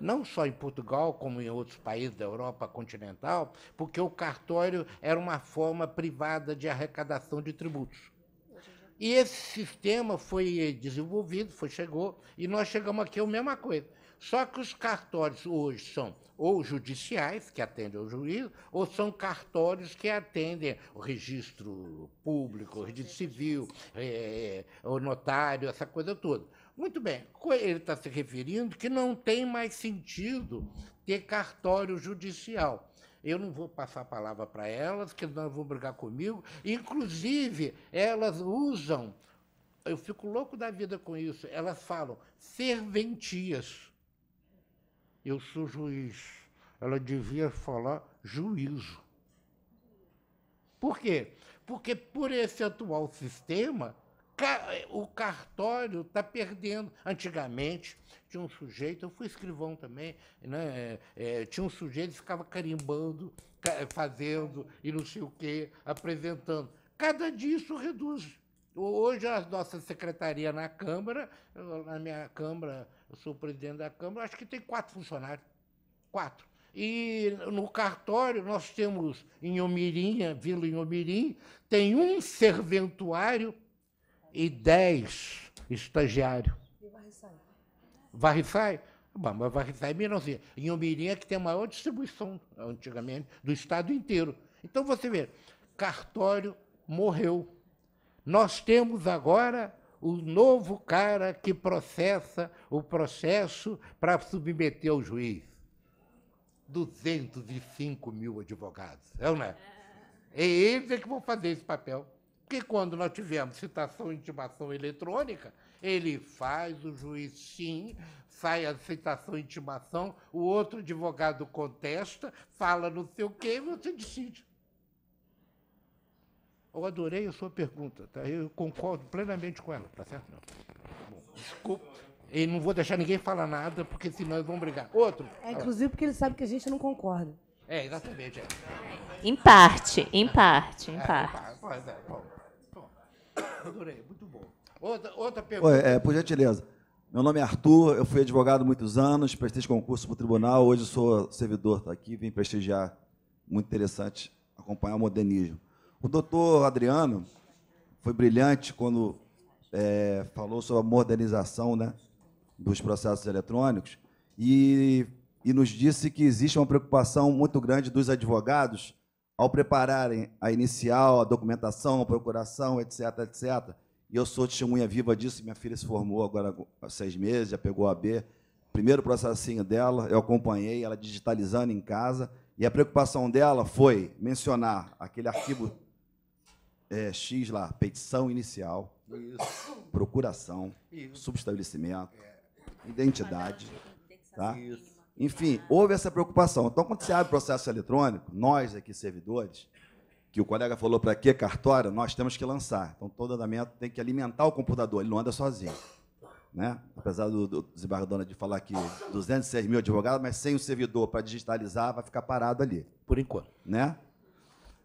não só em Portugal, como em outros países da Europa continental, porque o cartório era uma forma privada de arrecadação de tributos. E esse sistema foi desenvolvido, foi, chegou, e nós chegamos aqui é a mesma coisa. Só que os cartórios hoje são ou judiciais, que atendem ao juiz, ou são cartórios que atendem o registro público, o registro civil, é, é, o notário, essa coisa toda. Muito bem, ele está se referindo que não tem mais sentido ter cartório judicial. Eu não vou passar a palavra para elas, que não vão brigar comigo. Inclusive, elas usam, eu fico louco da vida com isso, elas falam serventias eu sou juiz. Ela devia falar juízo. Por quê? Porque por esse atual sistema, o cartório está perdendo. Antigamente, tinha um sujeito, eu fui escrivão também, né? É, é tinha um sujeito que ficava carimbando, fazendo e não sei o quê, apresentando. Cada dia isso reduz. Hoje a nossa secretaria na Câmara, na minha Câmara, eu sou presidente da Câmara, acho que tem quatro funcionários. Quatro. E no cartório nós temos em Omirim, Vila Inhomirim, tem um serventuário e dez estagiários. E Varriçai? Varriçai? Bom, mas Varriçai é menorzinha. Em Omirim é que tem a maior distribuição, antigamente, do estado inteiro. Então você vê, cartório morreu nós temos agora o novo cara que processa o processo para submeter ao juiz. 205 mil advogados, é não é? E é eles é que vão fazer esse papel. Porque quando nós tivemos citação e intimação eletrônica, ele faz, o juiz sim, sai a citação e intimação, o outro advogado contesta, fala não sei o quê e você decide. Eu adorei a sua pergunta, tá? eu concordo plenamente com ela, tá certo? Não. Bom, desculpa. E não vou deixar ninguém falar nada, porque senão eles vão brigar. Outro. É, inclusive porque ele sabe que a gente não concorda. É, exatamente. É. Em parte, em parte, em é, parte. é, bom, bom. Adorei, muito bom. Outra, outra pergunta. Oi, é, por gentileza. Meu nome é Arthur, eu fui advogado muitos anos, prestei concurso para o tribunal, hoje sou servidor, tá aqui, vim prestigiar. Muito interessante acompanhar o modernismo. O doutor Adriano foi brilhante quando é, falou sobre a modernização né, dos processos eletrônicos e, e nos disse que existe uma preocupação muito grande dos advogados ao prepararem a inicial, a documentação, a procuração, etc, etc. E eu sou testemunha viva disso, minha filha se formou agora há seis meses, já pegou a B, primeiro processinho dela, eu acompanhei, ela digitalizando em casa, e a preocupação dela foi mencionar aquele arquivo é, X lá, petição inicial, Isso. procuração, Isso. subestabelecimento, é. identidade. Tá? Isso. Enfim, houve essa preocupação. Então, quando você abre processo eletrônico, nós aqui, servidores, que o colega falou para que cartório, nós temos que lançar. Então, todo andamento tem que alimentar o computador, ele não anda sozinho. Né? Apesar do, do desembargador de falar que 206 mil advogados, mas sem o servidor para digitalizar, vai ficar parado ali. Por enquanto. Né?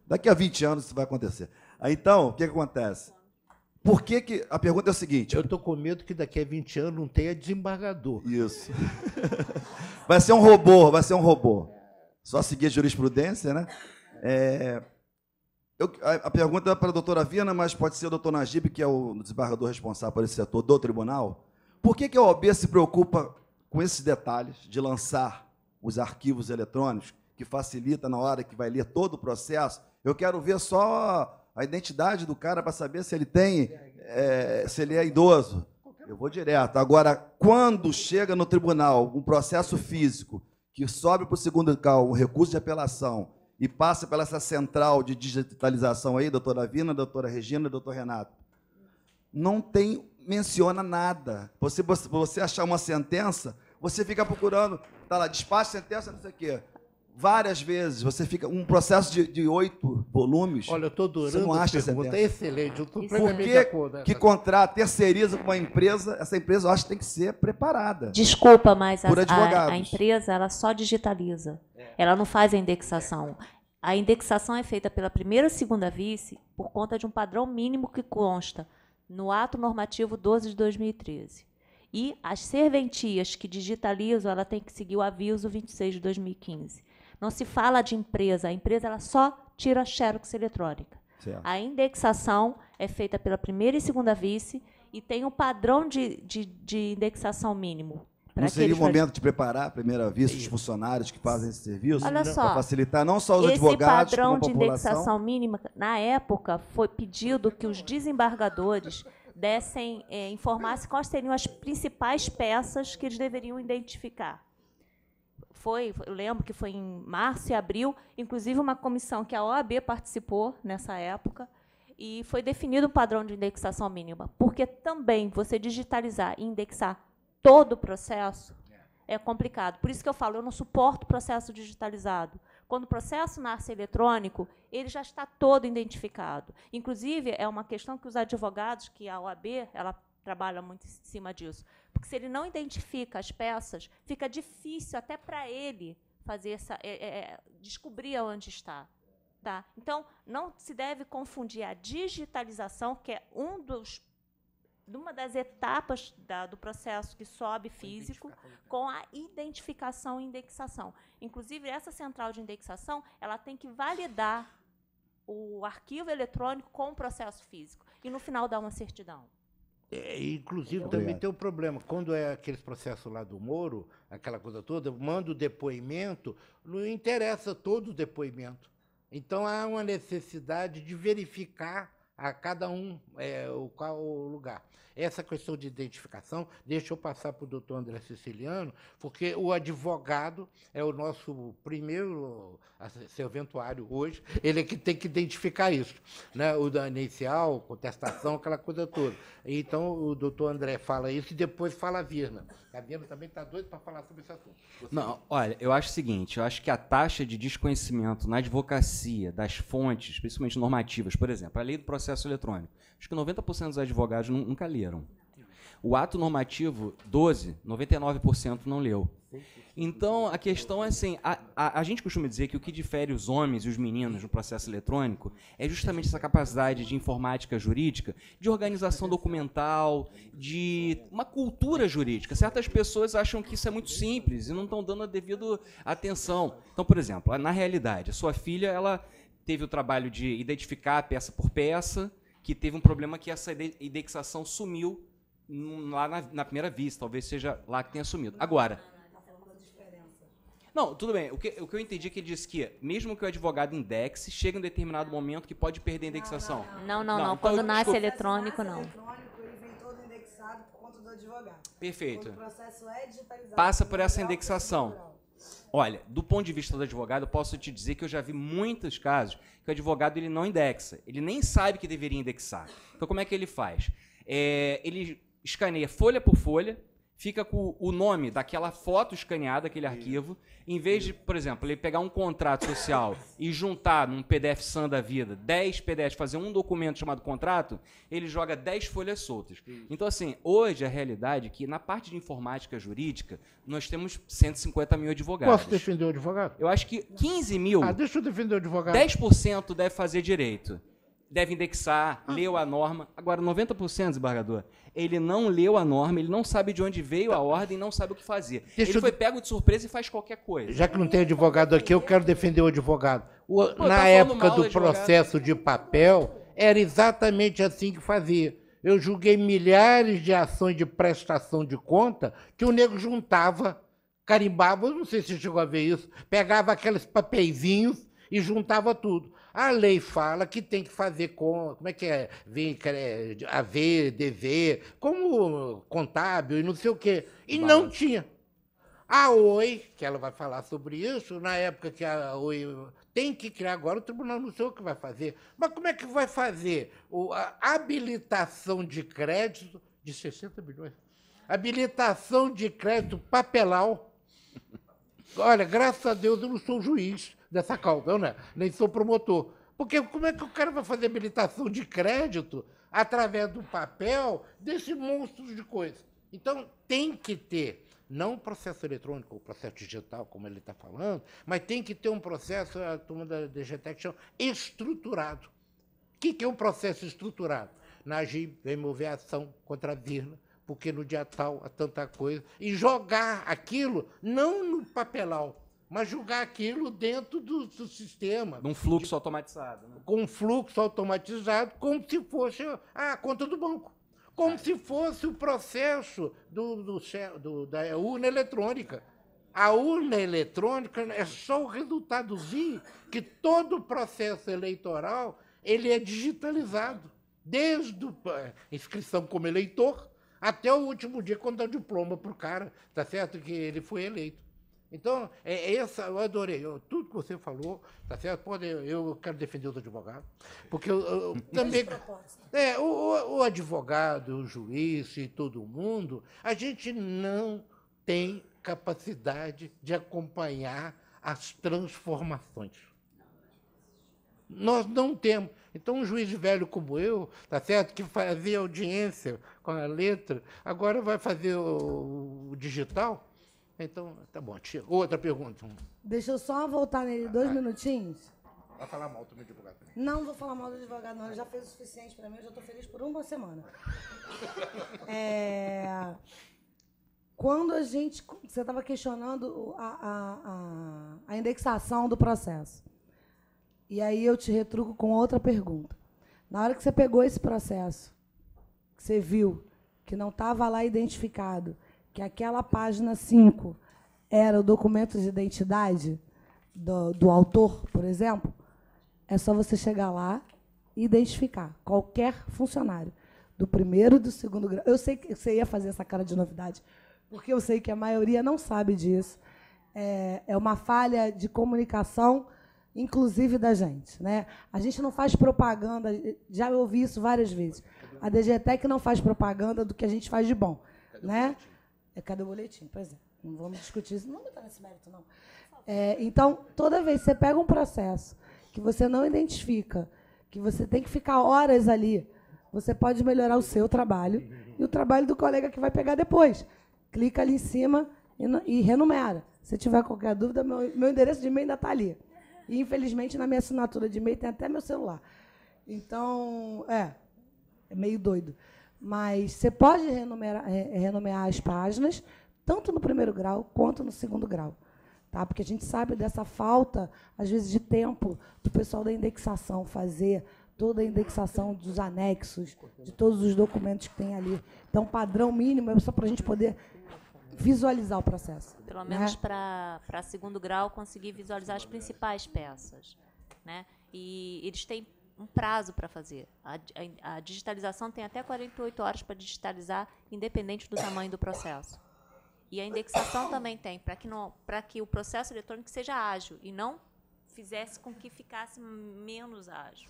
Daqui a 20 anos isso vai acontecer. Então, o que, que acontece? Por que, que a pergunta é o seguinte? Eu estou com medo que daqui a 20 anos não tenha desembargador. Isso. vai ser um robô, vai ser um robô. Só seguir a jurisprudência, né? É, eu, a, a, pergunta é para a doutora Vina, mas pode ser o doutor Najib, que é o desembargador responsável por esse setor do tribunal. Por que, que a OAB se preocupa com esses detalhes de lançar os arquivos eletrônicos, que facilita na hora que vai ler todo o processo? Eu quero ver só a identidade do cara para saber se ele tem, é, se ele é idoso. Eu vou direto. Agora, quando chega no tribunal um processo físico que sobe para o segundo grau, um recurso de apelação, e passa pela essa central de digitalização aí, doutora Vina, doutora Regina, doutor Renato, não tem, menciona nada. Você, você, achar uma sentença, você fica procurando, está lá, despacho, sentença, não sei o quê várias vezes. Você fica um processo de, de oito volumes. Olha, eu estou durando. Você não acha essa pergunta? É excelente. Eu é acordo. Né? Que contrata, terceiriza com uma empresa. Essa empresa, eu acho que tem que ser preparada. Desculpa, mas a, a, a, empresa ela só digitaliza. É. Ela não faz a indexação. A indexação é feita pela primeira e segunda vice por conta de um padrão mínimo que consta no ato normativo 12 de 2013. E as serventias que digitalizam, ela tem que seguir o aviso 26 de 2015. Não se fala de empresa, a empresa ela só tira a xerox eletrônica. Certo. A indexação é feita pela primeira e segunda vice e tem um padrão de, de, de indexação mínimo. Não seria o momento de preparar, a primeira vista, os funcionários que fazem esse serviço? Olha só. Para facilitar não só os esse advogados, como a Esse padrão de indexação mínima, na época, foi pedido que os desembargadores dessem, é, eh, informassem quais seriam as principais peças que eles deveriam identificar foi, eu lembro que foi em março e abril, inclusive uma comissão que a OAB participou nessa época, e foi definido um padrão de indexação mínima, porque também você digitalizar e indexar todo o processo é complicado. Por isso que eu falo, eu não suporto processo digitalizado. Quando o processo nasce eletrônico, ele já está todo identificado. Inclusive, é uma questão que os advogados, que a OAB, ela trabalha muito em cima disso. Porque se ele não identifica as peças, fica difícil até para ele fazer essa é, é, é descobrir onde está. Tá? Então, não se deve confundir a digitalização, que é um dos, uma das etapas da, do processo que sobe físico, com a identificação e indexação. Inclusive, essa central de indexação ela tem que validar o arquivo eletrônico com o processo físico e, no final, dá uma certidão. É, inclusive, Obrigado. também tem o um problema. Quando é aqueles processos lá do Moro, aquela coisa toda, manda o depoimento, não interessa todo o depoimento. Então há uma necessidade de verificar a cada um é, o qual o lugar. Essa questão de identificação, deixa eu passar para o doutor André Siciliano, porque o advogado é o nosso primeiro serventuário hoje, ele é que tem que identificar isso, né? o da inicial, contestação, aquela coisa toda. Então, o doutor André fala isso e depois fala a Virna. A Virna também está doido para falar sobre esse assunto. Você... Não, olha, eu acho o seguinte, eu acho que a taxa de desconhecimento na advocacia das fontes, principalmente normativas, por exemplo, a lei do processo processo eletrônico. Acho que 90% dos advogados nunca leram. O ato normativo 12, 99% não leu. Então, a questão é assim: a, a, a, gente costuma dizer que o que difere os homens e os meninos no processo eletrônico é justamente essa capacidade de informática jurídica, de organização documental, de uma cultura jurídica. Certas pessoas acham que isso é muito simples e não estão dando a devida atenção. Então, por exemplo, na realidade, a sua filha, ela teve o trabalho de identificar peça por peça, que teve um problema que essa indexação sumiu lá na, na primeira vista, talvez seja lá que tenha sumido. Agora. Não, tudo bem. O que, o que eu entendi é que ele disse que, mesmo que o advogado indexe, chega um determinado momento que pode perder a indexação. Não, não, não. não, não, não. Quando nasce desculpa. eletrônico, não. ele vem todo indexado por conta do advogado. Perfeito. o processo é digitalizado. Passa por essa é indexação olha, do ponto de vista do advogado, eu posso te dizer que eu já vi muitos casos que o advogado ele não indexa, ele nem sabe que deveria indexar. Então, como é que ele faz? É, ele escaneia folha por folha, fica com o nome daquela foto escaneada, aquele arquivo, em vez de, por exemplo, ele pegar um contrato social e juntar num PDF sã da vida 10 PDFs, fazer um documento chamado contrato, ele joga 10 folhas soltas. Então, assim, hoje a realidade é que na parte de informática jurídica, nós temos 150 mil advogados. Posso defender o advogado? Eu acho que 15 mil. Ah, deixa eu defender o advogado. 10% deve fazer direito deve indexar, ah. leu a norma. Agora, 90%, desembargador, ele não leu a norma, ele não sabe de onde veio a tá. ordem, não sabe o que fazer. Deixa ele eu... foi pego de surpresa e faz qualquer coisa. Já que não tem advogado aqui, eu quero defender o advogado. O, Pô, tá na tá época do advogado. processo de papel, era exatamente assim que fazia. Eu julguei milhares de ações de prestação de conta que o nego juntava, carimbava, eu não sei se chegou a ver isso, pegava aqueles papeizinhos e juntava tudo. A lei fala que tem que fazer com, como é que é, haver, dever, como contábil e não sei o quê. E Mas... não tinha. A OI, que ela vai falar sobre isso, na época que a OI tem que criar agora, o tribunal não sei o que vai fazer. Mas como é que vai fazer o, a habilitação de crédito de 60 bilhões? Habilitação de crédito papelal. Olha, graças a Deus eu não sou juiz dessa causa. Eu não, nem sou promotor. Porque como é que o cara vai fazer habilitação de crédito através do papel desse monstro de coisa? Então, tem que ter, não processo eletrônico, processo digital, como ele está falando, mas tem que ter um processo, a turma da DGTEC chama, estruturado. O que, que é um processo estruturado? Na AGI remover a ação contra a Virna, porque no dia tal há tanta coisa, e jogar aquilo não no papelão, mas julgar aquilo dentro do, do sistema. Num fluxo de, automatizado. Né? Com um fluxo automatizado, como se fosse ah, a conta do banco. Como é. se fosse o processo do, do, do, da urna eletrônica. A urna eletrônica é só o resultadozinho que todo o processo eleitoral ele é digitalizado. Desde a eh, inscrição como eleitor até o último dia quando dá diploma para o cara, tá certo? Que ele foi eleito. Então, é essa, eu adorei. Eu, tudo que você falou, tá certo? Pode, eu quero defender os advogados. Porque eu, eu também. É, o, o advogado, o juiz e todo mundo, a gente não tem capacidade de acompanhar as transformações. Nós não temos. Então, um juiz velho como eu, tá certo? Que fazia audiência com a letra, agora vai fazer o, o digital então, tá bom. Tia. Outra pergunta. Deixa eu só voltar nele dois ah, ah. minutinhos. Vai falar mal do meu advogado também. Não vou falar mal do advogado, não. Ele já fez o suficiente para mim. Eu já estou feliz por uma semana. é... Quando a gente. Você estava questionando a, a, a, a indexação do processo. E aí eu te retruco com outra pergunta. Na hora que você pegou esse processo, que você viu que não estava lá identificado, que aquela página 5 era o documento de identidade do, do autor, por exemplo, é só você chegar lá e identificar qualquer funcionário do primeiro e do segundo grau. Eu sei que você ia fazer essa cara de novidade, porque eu sei que a maioria não sabe disso. É, é uma falha de comunicação, inclusive da gente. Né? A gente não faz propaganda, já ouvi isso várias vezes. A DGTEC não faz propaganda do que a gente faz de bom. Né? É cada boletim, pois é. Não vamos discutir isso, não vamos entrar nesse mérito, não. É, então, toda vez que você pega um processo que você não identifica, que você tem que ficar horas ali, você pode melhorar o seu trabalho e o trabalho do colega que vai pegar depois. Clica ali em cima e, e renumera. Se tiver qualquer dúvida, meu, meu endereço de e-mail ainda está ali. E, infelizmente, na minha assinatura de e-mail tem até meu celular. Então, é, é meio doido. Mas você pode renomear, é, é, renomear as páginas, tanto no primeiro grau quanto no segundo grau. Tá? Porque a gente sabe dessa falta, às vezes, de tempo do pessoal da indexação fazer toda a indexação dos anexos, de todos os documentos que tem ali. Então, padrão mínimo é só para a gente poder visualizar o processo. Pelo né? menos para segundo grau conseguir visualizar as principais peças. Né? E eles têm um prazo para fazer. A, a, a, digitalização tem até 48 horas para digitalizar, independente do tamanho do processo. E a indexação também tem, para que, não, que o processo eletrônico seja ágil e não fizesse com que ficasse menos ágil.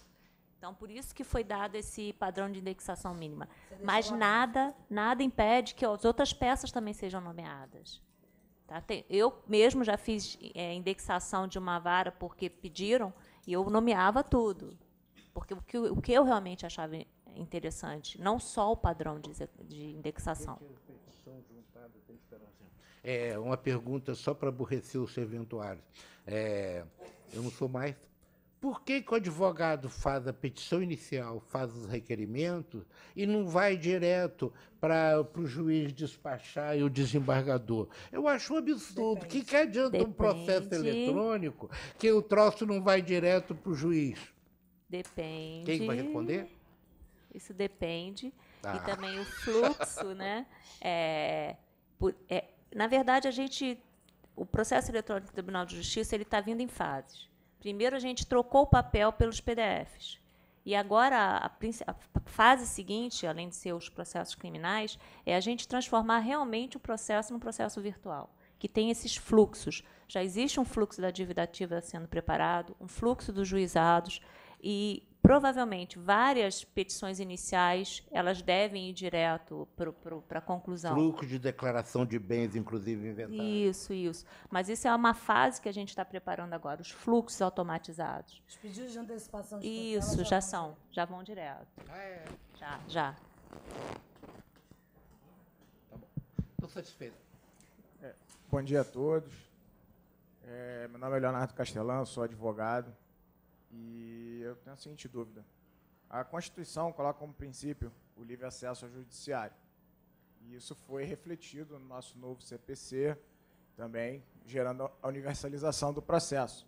Então, por isso que foi dado esse padrão de indexação mínima. Mas nada, nada impede que as outras peças também sejam nomeadas. Tá? Tem, eu mesmo já fiz é, indexação de uma vara porque pediram e eu nomeava tudo. Porque o que, o que eu realmente achava interessante, não só o padrão de, de indexação. É uma pergunta só para aborrecer os seu É, eu não sou mais. Por que, que o advogado faz a petição inicial, faz os requerimentos e não vai direto para o juiz despachar e o desembargador? Eu acho um absurdo. O que, que adianta Depende. um processo eletrônico que o troço não vai direto para o juiz? Depende. Quem vai responder? Isso depende. Ah. E também o fluxo, né? É, por, é, na verdade, a gente. O processo eletrônico do Tribunal de Justiça ele está vindo em fases. Primeiro, a gente trocou o papel pelos PDFs. E agora, a, a, a fase seguinte, além de ser os processos criminais, é a gente transformar realmente o processo num processo virtual que tem esses fluxos. Já existe um fluxo da dívida ativa sendo preparado, um fluxo dos juizados, e provavelmente várias petições iniciais elas devem ir direto para a conclusão. Fluxo de declaração de bens, inclusive inventário. Isso, isso. Mas isso é uma fase que a gente está preparando agora, os fluxos automatizados. Os pedidos de antecipação de Isso, já, já são, já vão direto. Ah, é. Já, já. Tá Estou satisfeito. É, bom dia a todos. É, meu nome é Leonardo Castelão, sou advogado. E eu tenho a seguinte dúvida. A Constituição coloca como princípio o livre acesso ao judiciário. E isso foi refletido no nosso novo CPC, também gerando a universalização do processo.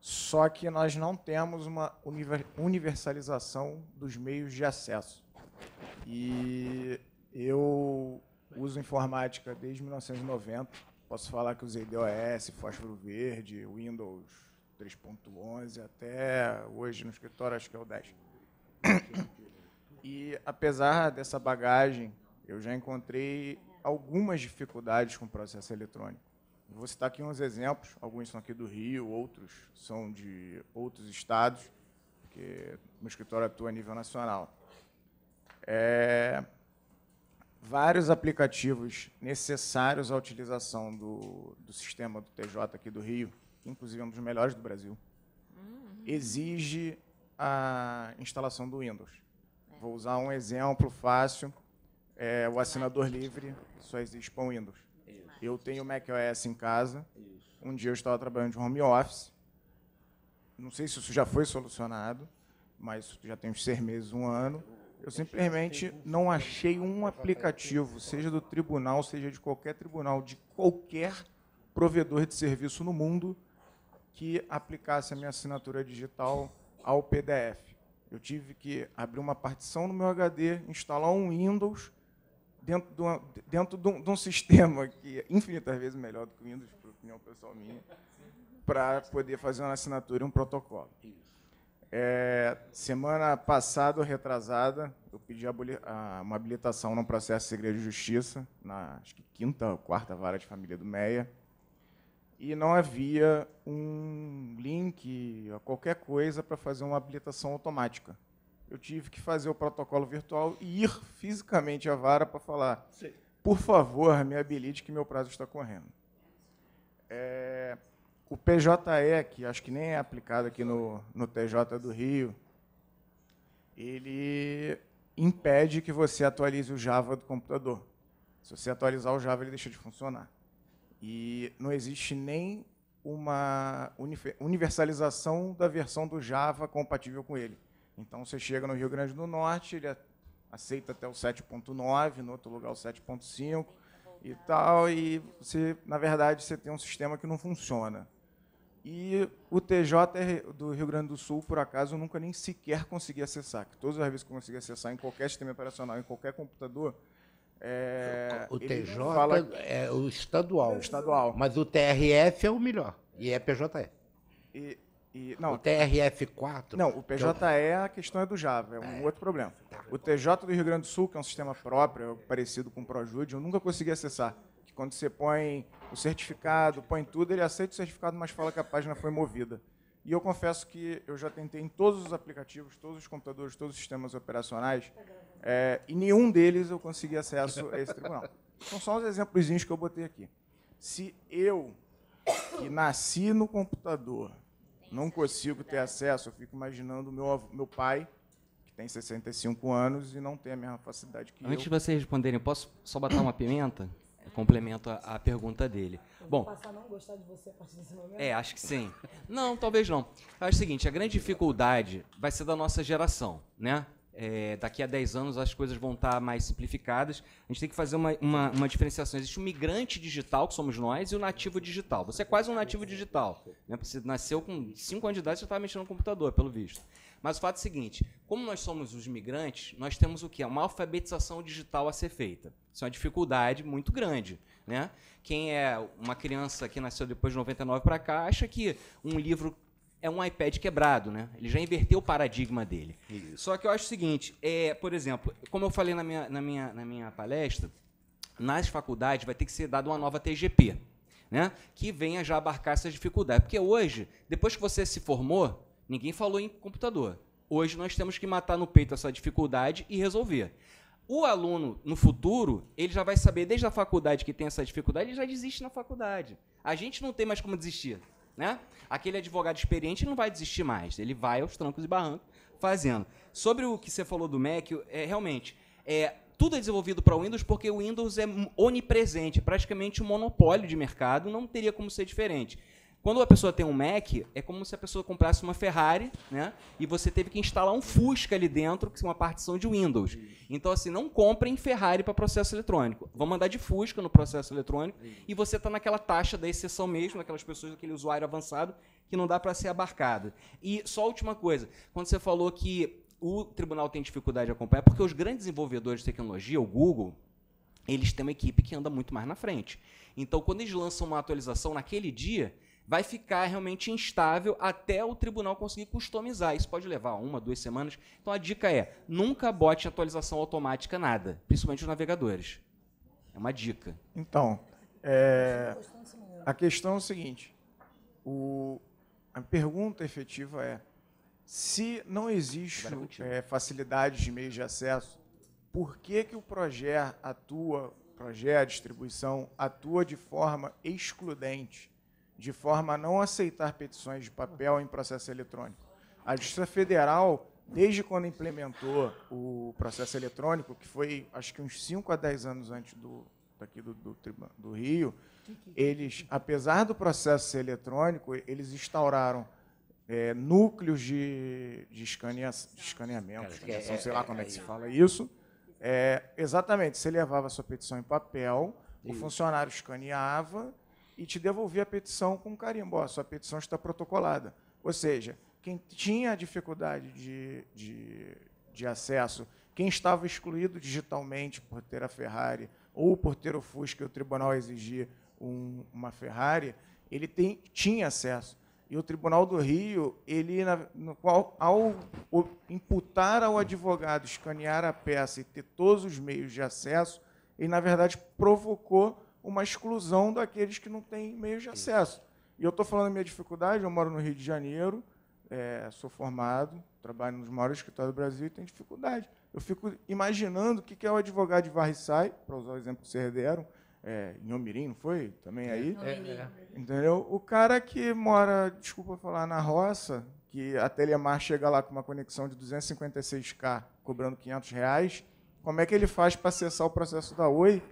Só que nós não temos uma universalização dos meios de acesso. E eu uso informática desde 1990. Posso falar que usei DOS, fósforo verde, Windows 3.11 até hoje no escritório, acho que é o 10. E apesar dessa bagagem, eu já encontrei algumas dificuldades com o processo eletrônico. Vou citar aqui uns exemplos, alguns são aqui do Rio, outros são de outros estados, porque meu escritório atua a nível nacional. É, vários aplicativos necessários à utilização do, do sistema do TJ aqui do Rio, que inclusive é um dos melhores do Brasil, uhum. exige a instalação do Windows. É. Vou usar um exemplo fácil. É, o assinador livre só existe para o Windows. Eu tenho o macOS em casa. Um dia eu estava trabalhando de home office. Não sei se isso já foi solucionado, mas já tem uns seis meses, um ano. Eu simplesmente não achei um aplicativo, seja do tribunal, seja de qualquer tribunal, de qualquer provedor de serviço no mundo, que aplicasse a minha assinatura digital ao PDF. Eu tive que abrir uma partição no meu HD, instalar um Windows dentro de, uma, dentro de, um, de um, sistema que é infinitas vezes melhor do que o Windows, por opinião pessoal minha, para poder fazer uma assinatura e um protocolo. É, semana passada, retrasada, eu pedi uma habilitação num processo de segredo de justiça, na acho que quinta ou quarta vara de família do Meia, e não havia um link, qualquer coisa para fazer uma habilitação automática. Eu tive que fazer o protocolo virtual e ir fisicamente à vara para falar: Sim. por favor, me habilite que meu prazo está correndo. É, o PJE, que acho que nem é aplicado aqui no, no TJ do Rio, ele impede que você atualize o Java do computador. Se você atualizar o Java, ele deixa de funcionar. E não existe nem uma universalização da versão do Java compatível com ele. Então você chega no Rio Grande do Norte, ele aceita até o 7.9, no outro lugar o 7.5 e tal, e você, na verdade, você tem um sistema que não funciona. E o TJ do Rio Grande do Sul, por acaso, eu nunca nem sequer consegui acessar. Que todas as vezes que eu consegui acessar em qualquer sistema operacional, em qualquer computador, é, o TJ fala... é o estadual. É o estadual. Mas o TRF é o melhor. E é PJE. E, e, não, o TRF4? Não, o PJE, é a questão é do Java, é um é, outro problema. Tá. O TJ do Rio Grande do Sul, que é um sistema próprio, é parecido com o ProJude, eu nunca consegui acessar. Que quando você põe o certificado, põe tudo, ele aceita o certificado, mas fala que a página foi movida. E eu confesso que eu já tentei em todos os aplicativos, todos os computadores, todos os sistemas operacionais, é, e nenhum deles eu consegui acesso a esse tribunal. São só uns exemplos que eu botei aqui. Se eu, que nasci no computador, não consigo ter acesso, eu fico imaginando meu, meu pai, que tem 65 anos e não tem a mesma facilidade que Antes eu. Antes de vocês responderem, posso só botar uma pimenta? complemento a, a, pergunta dele. Bom, passar a não gostar de você a partir desse momento? É, acho que sim. Não, talvez não. Acho o seguinte, a grande dificuldade vai ser da nossa geração, né? É, daqui a 10 anos as coisas vão estar mais simplificadas. A gente tem que fazer uma, uma, uma, diferenciação. Existe o migrante digital, que somos nós, e o nativo digital. Você é quase um nativo digital. Né? Você nasceu com 5 anos de idade e já estava mexendo no computador, pelo visto. Mas o fato é o seguinte: como nós somos os migrantes, nós temos o que? Uma alfabetização digital a ser feita. Isso é uma dificuldade muito grande. Né? Quem é uma criança que nasceu depois de 99 para cá acha que um livro é um iPad quebrado, né? Ele já inverteu o paradigma dele. Isso. Só que eu acho o seguinte, é, por exemplo, como eu falei na minha, na, minha, na minha palestra, nas faculdades vai ter que ser dada uma nova TGP, né? Que venha já abarcar essas dificuldades. Porque hoje, depois que você se formou, Ninguém falou em computador. Hoje nós temos que matar no peito essa dificuldade e resolver. O aluno, no futuro, ele já vai saber desde a faculdade que tem essa dificuldade, ele já desiste na faculdade. A gente não tem mais como desistir. Né? Aquele advogado experiente não vai desistir mais, ele vai aos trancos e barrancos fazendo. Sobre o que você falou do Mac, é, realmente, é, tudo é desenvolvido para o Windows porque o Windows é onipresente, praticamente um monopólio de mercado, não teria como ser diferente. Quando a pessoa tem um Mac, é como se a pessoa comprasse uma Ferrari, né? E você teve que instalar um Fusca ali dentro, que é uma partição de Windows. Então, assim, não comprem Ferrari para processo eletrônico. Vão mandar de Fusca no processo eletrônico e você está naquela taxa da exceção mesmo, daquelas pessoas, daquele usuário avançado que não dá para ser abarcado. E só a última coisa, quando você falou que o tribunal tem dificuldade de acompanhar, porque os grandes desenvolvedores de tecnologia, o Google, eles têm uma equipe que anda muito mais na frente. Então, quando eles lançam uma atualização naquele dia, vai ficar realmente instável até o tribunal conseguir customizar. Isso pode levar uma, duas semanas. Então a dica é: nunca bote atualização automática nada, principalmente os navegadores. É uma dica. Então, é, a questão é o seguinte: o, a pergunta efetiva é se não existe é, é facilidade de meios de acesso, por que, que o projeto atua, projeto, distribuição, atua de forma excludente? de forma a não aceitar petições de papel em processo eletrônico. A Justiça Federal, desde quando implementou o processo eletrônico, que foi acho que uns 5 a 10 anos antes do, daqui do, do, do Rio, eles, apesar do processo ser eletrônico, eles instauraram é, núcleos de, de, escanea, de escaneamento, Cara, é, sei lá é, como é que é se fala isso. É, exatamente, você levava a sua petição em papel, isso. o funcionário escaneava e te devolver a petição com carimbo. Ó, sua petição está protocolada. Ou seja, quem tinha dificuldade de, de, de acesso, quem estava excluído digitalmente por ter a Ferrari ou por ter o Fusca e o tribunal exigir um, uma Ferrari, ele tem, tinha acesso. E o Tribunal do Rio, ele, na, no qual, ao o, imputar ao advogado escanear a peça e ter todos os meios de acesso, ele, na verdade, provocou uma exclusão daqueles que não têm meios de acesso. E eu estou falando da minha dificuldade, eu moro no Rio de Janeiro, é, sou formado, trabalho nos maiores escritórios do Brasil e tenho dificuldade. Eu fico imaginando o que é o advogado de varre e sai, para usar o exemplo que vocês deram, é, em Omirim, não foi? Também é, aí. É, é, Entendeu? O cara que mora, desculpa falar, na roça, que a Telemar chega lá com uma conexão de 256K, cobrando 500 reais, como é que ele faz para acessar o processo da Oi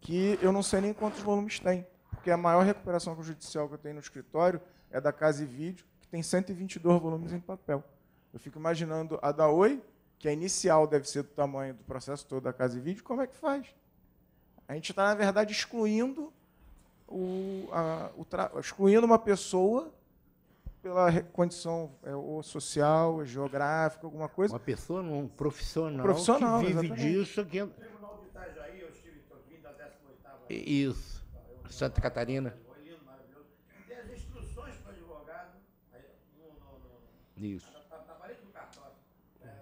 que eu não sei nem quantos volumes tem, porque a maior recuperação judicial que eu tenho no escritório é da Casa e Vídeo, que tem 122 volumes em papel. Eu fico imaginando a da Oi, que a inicial deve ser do tamanho do processo todo da Casa e Vídeo, como é que faz? A gente está, na verdade, excluindo, o, a, o tra... excluindo uma pessoa pela condição é, ou social, ou geográfica, alguma coisa. Uma pessoa, um profissional, um profissional que vive exatamente. disso, que isso. Santa Catarina. Tem as instruções para o advogado. Isso. cartório. para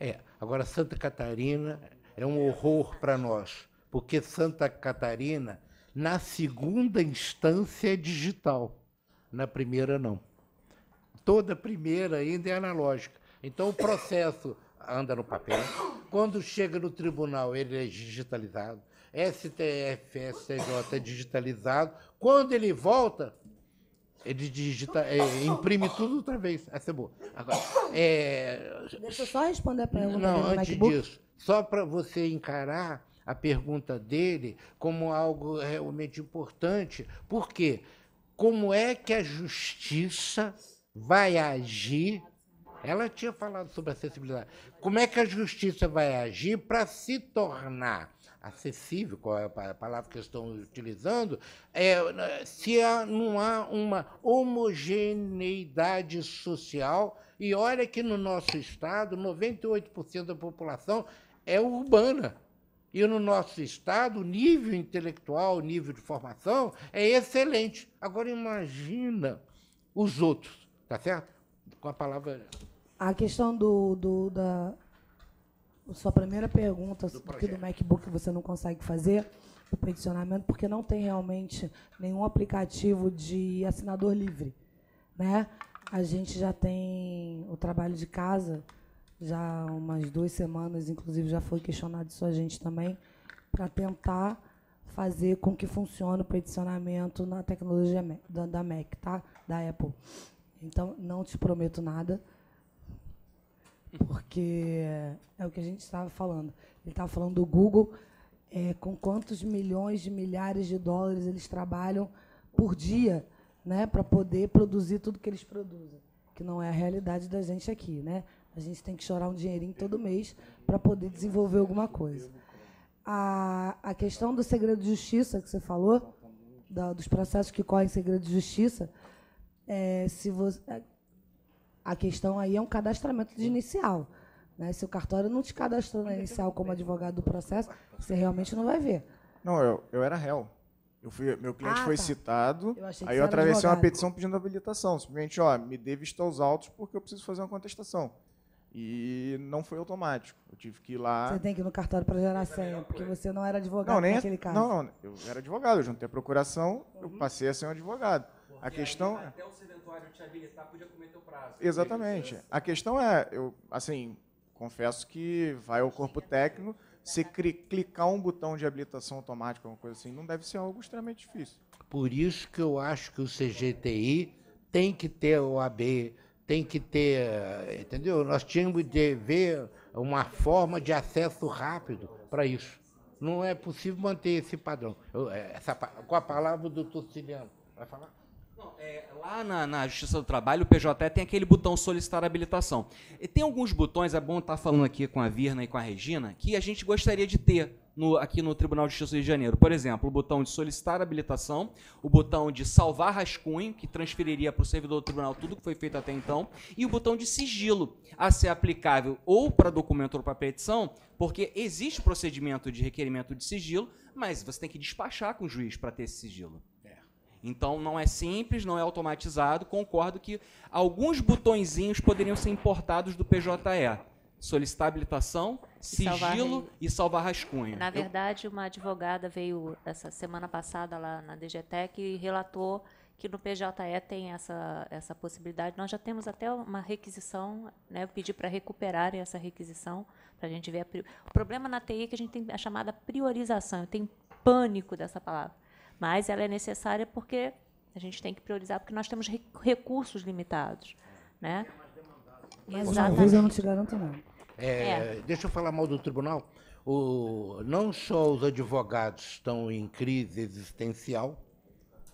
É. Agora, Santa Catarina é um horror para nós. Porque Santa Catarina, na segunda instância, é digital. Na primeira, não. Toda primeira ainda é analógica. Então, o processo anda no papel. Quando chega no tribunal, ele é digitalizado. STF, STJ é digitalizado. Quando ele volta, ele digita, é, imprime tudo outra vez. Essa é boa. Agora, é... Deixa eu só responder para ele. Não, antes MacBook. disso, só para você encarar a pergunta dele como algo realmente importante. Por quê? Como é que a justiça vai agir ela tinha falado sobre acessibilidade. Como é que a justiça vai agir para se tornar acessível, qual é a palavra que estão utilizando, é, se há, não há uma homogeneidade social. E olha que no nosso estado, 98% da população é urbana. E no nosso estado, o nível intelectual, o nível de formação é excelente. Agora imagina os outros, tá certo? Com a palavra a questão do, do da sua primeira pergunta do que do MacBook você não consegue fazer o peticionamento porque não tem realmente nenhum aplicativo de assinador livre, né? A gente já tem o trabalho de casa já umas duas semanas, inclusive já foi questionado isso a gente também para tentar fazer com que funcione o peticionamento na tecnologia da, da Mac, tá? Da Apple. Então não te prometo nada porque é o que a gente estava falando. Ele estava falando do Google, é, com quantos milhões de milhares de dólares eles trabalham por dia né, para poder produzir tudo que eles produzem, que não é a realidade da gente aqui. Né? A gente tem que chorar um dinheirinho todo mês para poder desenvolver alguma coisa. A, a questão do segredo de justiça que você falou, da, dos processos que correm segredo de justiça, é, se você, a questão aí é um cadastramento de inicial. Né? Se o cartório não te cadastrou na inicial como advogado do processo, você realmente não vai ver. Não, eu, eu era réu. Eu fui, meu cliente ah, foi tá. citado, eu aí eu atravessei advogado. uma petição pedindo habilitação. Simplesmente, ó, me dê vista aos autos porque eu preciso fazer uma contestação. E não foi automático. Eu tive que ir lá. Você tem que ir no cartório para gerar senha, porque você não era advogado não, nem, naquele é- caso. Não, não, eu era advogado, eu juntei a procuração, uhum. eu passei a ser um advogado. Porque a questão é até o sedentário te habilitar podia comer teu prazo. Exatamente. A questão é, eu assim, confesso que vai ao corpo técnico, se clicar um botão de habilitação automática, alguma coisa assim, não deve ser algo extremamente difícil. Por isso que eu acho que o CGTI tem que ter o AB, tem que ter, entendeu? Nós tínhamos de ver uma forma de acesso rápido para isso. Não é possível manter esse padrão. Eu, é, essa, com a palavra do Torciliano. Vai falar? Não, é, lá na, na, Justiça do Trabalho, o PJE tem aquele botão solicitar habilitação. E tem alguns botões, é bom estar tá falando aqui com a Virna e com a Regina, que a gente gostaria de ter no, aqui no Tribunal de Justiça do Rio de Janeiro. Por exemplo, o botão de solicitar habilitação, o botão de salvar rascunho, que transferiria para o servidor do tribunal tudo que foi feito até então, e o botão de sigilo, a ser aplicável ou para documento ou para petição, porque existe o procedimento de requerimento de sigilo, mas você tem que despachar com o juiz para ter esse sigilo. Então não é simples, não é automatizado. Concordo que alguns botõezinhos poderiam ser importados do PJE. Solicitar habilitação, sigilo e salvar, e salvar rascunho. Na verdade, Eu... uma advogada veio essa semana passada lá na DGTEC e relatou que no PJE tem essa, essa possibilidade. Nós já temos até uma requisição, né? Eu pedi para recuperarem essa requisição, para a gente ver. A pri... O problema na TI é que a gente tem a chamada priorização. Eu tenho pânico dessa palavra mas ela é necessária porque a gente tem que priorizar, porque nós temos recursos limitados. Né? Mas uma vez eu não te garanto nada. É, é. Deixa eu falar mal do tribunal. O, não só os advogados estão em crise existencial,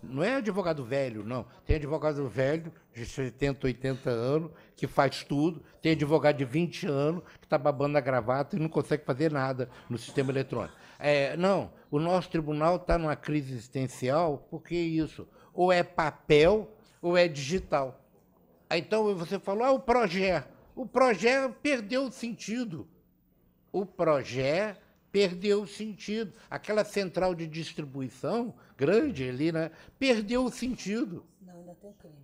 não é advogado velho, não. Tem advogado velho, de 70, 80 anos, que faz tudo. Tem advogado de 20 anos, que está babando a gravata e não consegue fazer nada no sistema eletrônico. É, não, o nosso tribunal está numa crise existencial porque isso ou é papel ou é digital. Então você falou, ah, o projeto. O projeto perdeu o sentido. O projeto perdeu o sentido. Aquela central de distribuição grande ali, né? Perdeu o sentido. Não, ainda tem crime.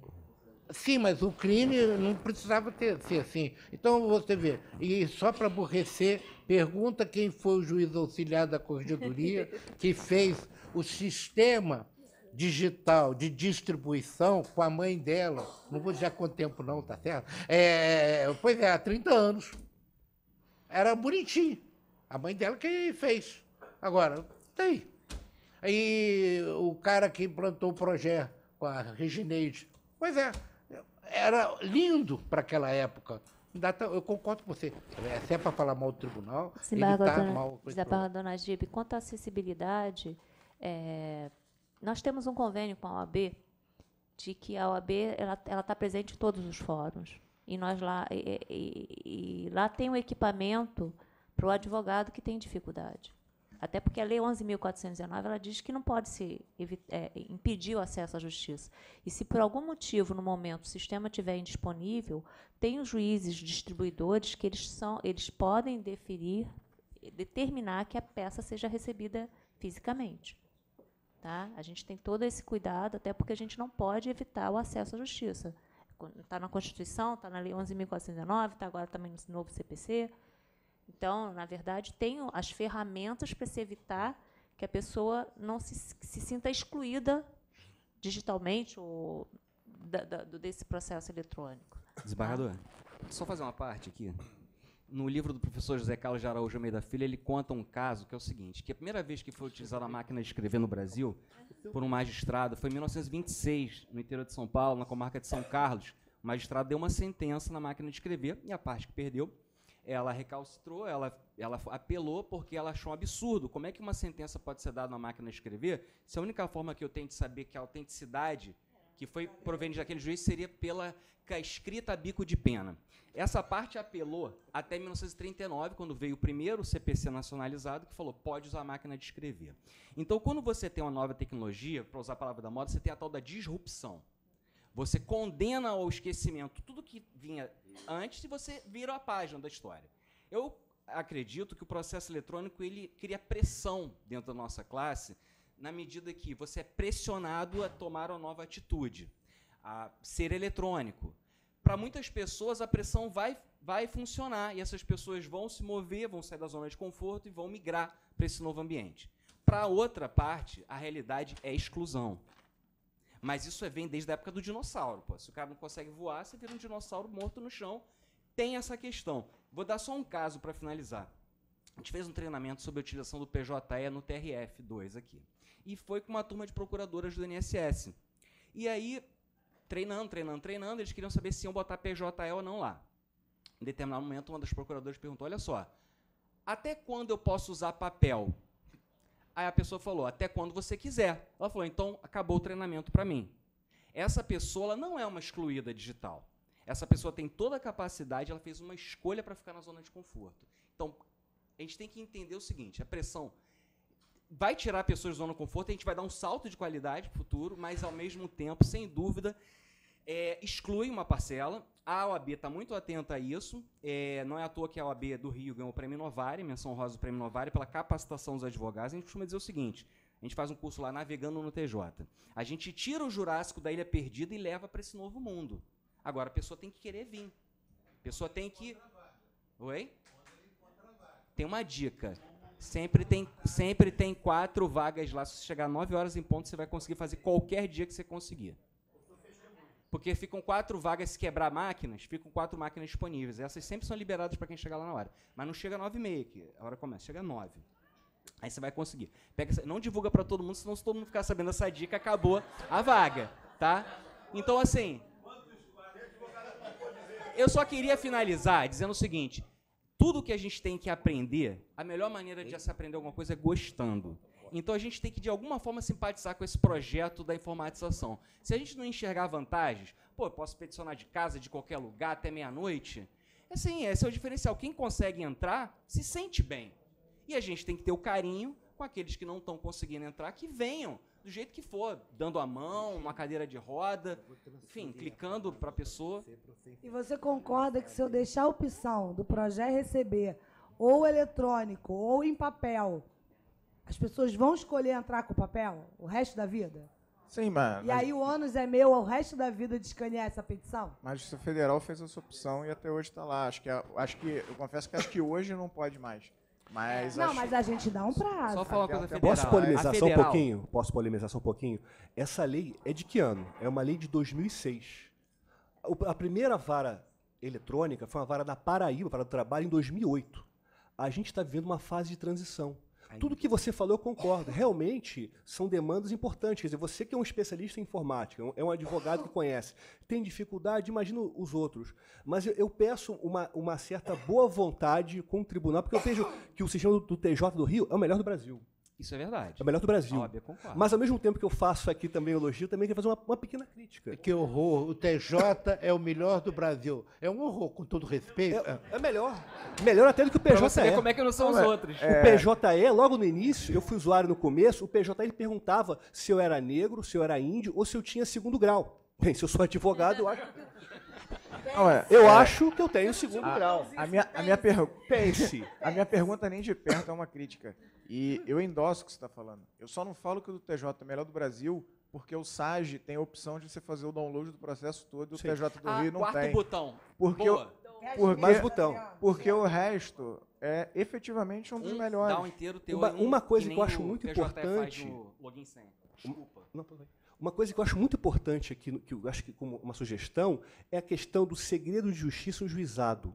Sim, mas o crime não precisava ter, ser assim. Então você vê, e só para aborrecer, pergunta quem foi o juiz auxiliar da corregedoria que fez o sistema digital de distribuição com a mãe dela. Não vou dizer quanto tempo não, tá certo? É, pois é, há 30 anos. Era bonitinho. A mãe dela que fez. Agora, tem. Aí o cara que implantou o projeto com a Regineide. Pois é, era lindo para aquela época. Eu concordo com você. É, se é para falar mal do tribunal, Sim, para está mal. Dona, dona Gib, quanto à acessibilidade, é, nós temos um convênio com a OAB de que a OAB ela está presente em todos os fóruns. E, nós lá, e, e, e lá tem um equipamento para o advogado que tem dificuldade. Até porque a Lei 11.409 ela diz que não pode se é, impedir o acesso à justiça. E se por algum motivo no momento o sistema estiver indisponível, tem os juízes distribuidores que eles são, eles podem deferir, determinar que a peça seja recebida fisicamente. Tá? A gente tem todo esse cuidado, até porque a gente não pode evitar o acesso à justiça. Está na Constituição, está na Lei 11.409, está agora também no novo CPC. Então, na verdade, tem as ferramentas para se evitar que a pessoa não se, se sinta excluída digitalmente ou da, da, desse processo eletrônico. Desembargador, tá? só fazer uma parte aqui. No livro do professor José Carlos de Araújo Almeida Filho, ele conta um caso que é o seguinte, que a primeira vez que foi utilizada a máquina de escrever no Brasil por um magistrado foi em 1926, no interior de São Paulo, na comarca de São Carlos. O magistrado deu uma sentença na máquina de escrever e a parte que perdeu ela recalcitrou, ela, ela apelou porque ela achou um absurdo. Como é que uma sentença pode ser dada na máquina de escrever se a única forma que eu tenho de saber que é a autenticidade que foi proveniente daquele juiz seria pela escrita a bico de pena. Essa parte apelou até 1939, quando veio o primeiro CPC nacionalizado, que falou pode usar a máquina de escrever. Então, quando você tem uma nova tecnologia, para usar a palavra da moda, você tem a tal da disrupção. Você condena ao esquecimento tudo que vinha antes e você vira a página da história. Eu acredito que o processo eletrônico ele cria pressão dentro da nossa classe, na medida que você é pressionado a tomar uma nova atitude, a ser eletrônico. Para muitas pessoas, a pressão vai, vai funcionar e essas pessoas vão se mover, vão sair da zona de conforto e vão migrar para esse novo ambiente. Para outra parte, a realidade é exclusão. Mas isso é, vem desde a época do dinossauro. Pô. Se o cara não consegue voar, você vira um dinossauro morto no chão. Tem essa questão. Vou dar só um caso para finalizar. A gente fez um treinamento sobre a utilização do PJE no TRF2 aqui. E foi com uma turma de procuradoras do INSS. E aí, treinando, treinando, treinando, eles queriam saber se iam botar PJE ou não lá. Em determinado momento, uma das procuradoras perguntou: Olha só, até quando eu posso usar papel? Aí a pessoa falou: até quando você quiser. Ela falou: então acabou o treinamento para mim. Essa pessoa não é uma excluída digital. Essa pessoa tem toda a capacidade, ela fez uma escolha para ficar na zona de conforto. Então, a gente tem que entender o seguinte: a pressão vai tirar pessoas da zona de conforto, a gente vai dar um salto de qualidade para o futuro, mas ao mesmo tempo, sem dúvida, é, exclui uma parcela. A OAB está muito atenta a isso. É, não é à toa que a OAB do Rio ganhou o Prêmio Novare, menção rosa do Prêmio Novare, pela capacitação dos advogados. A gente costuma dizer o seguinte: a gente faz um curso lá navegando no TJ. A gente tira o Jurássico da Ilha Perdida e leva para esse novo mundo. Agora a pessoa tem que querer vir. A pessoa tem que. Oi? Tem uma dica. Sempre tem, sempre tem quatro vagas lá. Se você chegar nove 9 horas em ponto, você vai conseguir fazer qualquer dia que você conseguir porque ficam quatro vagas se quebrar máquinas, ficam quatro máquinas disponíveis. Essas sempre são liberadas para quem chegar lá na hora. Mas não chega nove e meia aqui, a hora começa, chega nove. Aí você vai conseguir. Pega não divulga para todo mundo, senão se todo mundo ficar sabendo essa dica, acabou a vaga, tá? Então, assim... Eu só queria finalizar dizendo o seguinte, tudo que a gente tem que aprender, a melhor maneira de se aprender alguma coisa é gostando. Então a gente tem que, de alguma forma, simpatizar com esse projeto da informatização. Se a gente não enxergar vantagens, pô, eu posso peticionar de casa, de qualquer lugar, até meia-noite. Assim, esse é o diferencial. Quem consegue entrar se sente bem. E a gente tem que ter o carinho com aqueles que não estão conseguindo entrar, que venham do jeito que for, dando a mão, uma cadeira de roda, enfim, clicando para a pessoa. E você concorda que se eu deixar a opção do projeto receber ou eletrônico ou em papel, as pessoas vão escolher entrar com papel o resto da vida? Sim, mas. E aí o ônus é meu é o resto da vida de escanear essa petição? Mas o federal fez essa opção e até hoje está lá. Acho que, é, acho que. Eu confesso que acho que hoje não pode mais. Mas não, acho... mas a gente dá um prazo. Só falar uma coisa federal. Posso polemizar só um pouquinho? Posso polemizar só um pouquinho? Essa lei é de que ano? É uma lei de 2006. A primeira vara eletrônica foi uma vara da Paraíba, para o trabalho, em 2008. A gente está vivendo uma fase de transição tudo que você falou eu concordo. Realmente são demandas importantes. Quer dizer, você que é um especialista em informática, é um advogado que conhece, tem dificuldade, imagino os outros. Mas eu, eu peço uma, uma certa boa vontade com o tribunal, porque eu vejo que o sistema do, do TJ do Rio é o melhor do Brasil. Isso é verdade. É o melhor do Brasil. Óbvio, concordo. Mas ao mesmo tempo que eu faço aqui também elogio, também quero fazer uma, uma pequena crítica. É que horror. O TJ é o melhor do Brasil. É um horror, com todo respeito. É, é melhor. Melhor até do que o PJ. Pra você como é que não são não, os é. outros. É. O PJE, logo no início, eu fui usuário no começo, o PJ ele perguntava se eu era negro, se eu era índio ou se eu tinha segundo grau. Bem, se eu sou advogado, eu acho. Não, é, eu é. acho que eu tenho o segundo a, grau. A minha, a minha per... Pense. A minha pergunta nem de perto é uma crítica. E eu endosso o que você está falando. Eu só não falo que o do TJ é o melhor do Brasil porque o SAGE tem a opção de você fazer o download do processo todo e o TJ do ah, Rio não quarto tem. botão. Porque Boa. mais porque, botão. Porque o resto é efetivamente um dos melhores. um melhores. Inteiro, uma, uma, coisa que eu acho muito importante. Desculpa. Não, pode uma coisa que eu acho muito importante aqui, que eu acho que como uma sugestão, é a questão do segredo de justiça no juizado.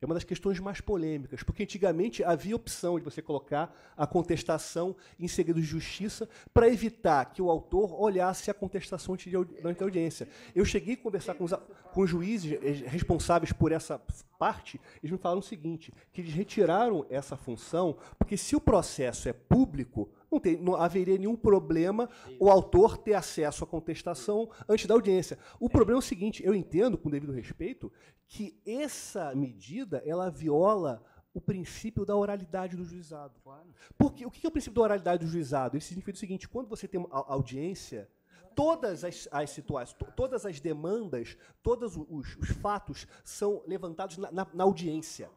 É uma das questões mais polêmicas, porque antigamente havia opção de você colocar a contestação em segredo de justiça para evitar que o autor olhasse a contestação durante a audiência. Eu cheguei a conversar com, os, com os juízes eh, responsáveis por essa parte, eles me falaram o seguinte, que eles retiraram essa função, porque se o processo é público, não, tem, não haveria nenhum problema o autor ter acesso à contestação antes da audiência. O problema é o seguinte, eu entendo, com devido respeito, que essa medida ela viola o princípio da oralidade do juizado. Porque o que é o princípio da oralidade do juizado? Ele significa o seguinte: quando você tem audiência, todas as, as situações, todas as demandas, todos os, os fatos são levantados na, na, na audiência.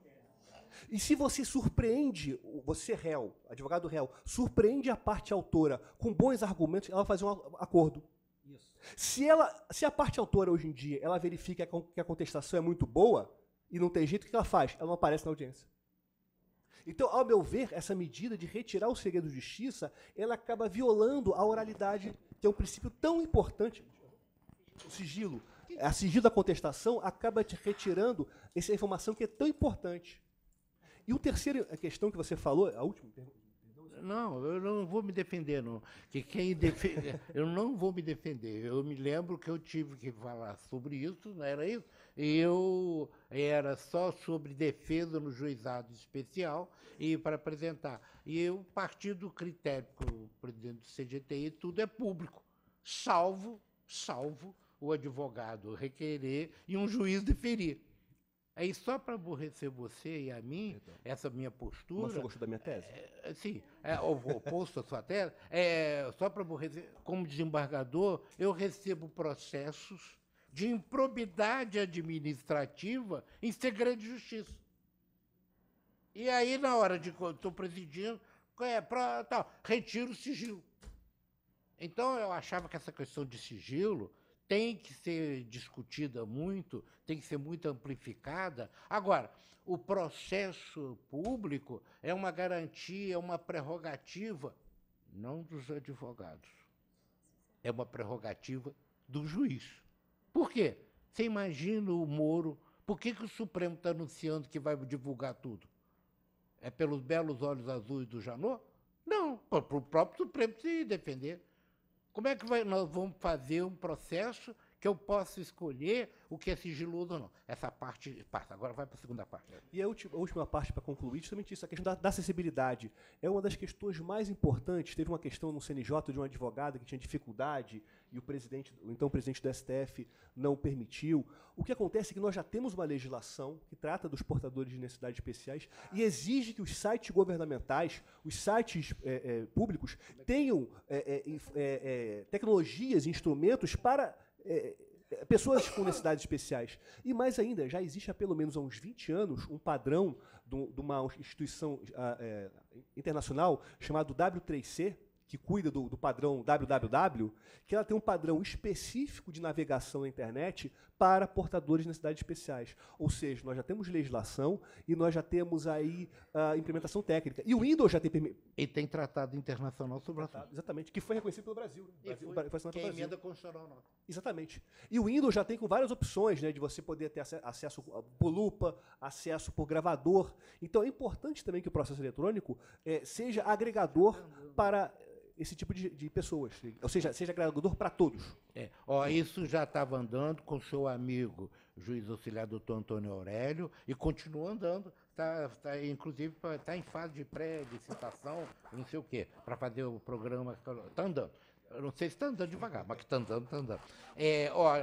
E se você surpreende, você réu, advogado réu, surpreende a parte autora com bons argumentos, ela vai fazer um acordo. Isso. Se, ela, se a parte autora hoje em dia ela verifica que a contestação é muito boa e não tem jeito, o que ela faz? Ela não aparece na audiência. Então, ao meu ver, essa medida de retirar o segredo de justiça, ela acaba violando a oralidade, que é um princípio tão importante, o sigilo. A sigilo da contestação acaba te retirando essa informação que é tão importante. E o terceiro, a questão que você falou, a última pergunta. Não, eu não vou me defender, não. Que quem defende, eu não vou me defender. Eu me lembro que eu tive que falar sobre isso, não era isso? E eu era só sobre defesa no juizado especial e para apresentar. E eu parti do critério que o presidente do CGTI, tudo é público, salvo, salvo o advogado requerer e um juiz deferir. Aí só para aborrecer você e a mim, essa minha postura. Mas você gostou da minha tese? É, é sim, é, oposto à sua tese. É, só para aborrecer, como desembargador, eu recebo processos de improbidade administrativa em segredo de justiça. E aí, na hora de eu estou presidindo, é, pra, retiro o sigilo. Então, eu achava que essa questão de sigilo tem que ser discutida muito, tem que ser muito amplificada. Agora, o processo público é uma garantia, é uma prerrogativa, não dos advogados, é uma prerrogativa do juiz. Por quê? Você imagina o Moro, por que, que o Supremo está anunciando que vai divulgar tudo? É pelos belos olhos azuis do Janot? Não, para o próprio Supremo se defender. Como é que vai, nós vamos fazer um processo que eu possa escolher o que é sigiloso ou não? Essa parte passa, agora vai para a segunda parte. E a última, a última parte para concluir, justamente isso, a questão da, da, acessibilidade. É uma das questões mais importantes. Teve uma questão no CNJ de uma advogada que tinha dificuldade e o presidente, o então presidente do STF não permitiu. O que acontece é que nós já temos uma legislação que trata dos portadores de necessidades especiais e exige que os sites governamentais, os sites é, é, públicos, tenham é, é, é, é tecnologias, instrumentos para pessoas com necessidades especiais. E mais ainda, já existe há pelo menos há uns 20 anos um padrão de uma instituição ah, internacional chamado W3C, que cuida do, do, padrão www, que ela tem um padrão específico de navegação na internet para portadores de necessidades especiais. Ou seja, nós já temos legislação e nós já temos aí a ah, implementação técnica. E o Windows já tem E tem tratado internacional sobre tratado, Exatamente, que foi reconhecido pelo Brasil. Brasil foi, foi que pelo Brasil. emenda constitucional não. Exatamente. E o Windows já tem com várias opções, né, de você poder ter acesso por lupa, acesso por gravador. Então é importante também que o processo eletrônico eh, seja agregador para esse tipo de, de pessoas. Ou seja, seja agregador para todos. É. Ó, isso já estava andando com o seu amigo, juiz auxiliar doutor Antônio Aurélio, e continua andando. Tá, tá, inclusive, está em fase de pré-licitação, não sei o quê, para fazer o programa. Está andando. Eu não sei se está andando devagar, mas que está andando, está andando. É, ó,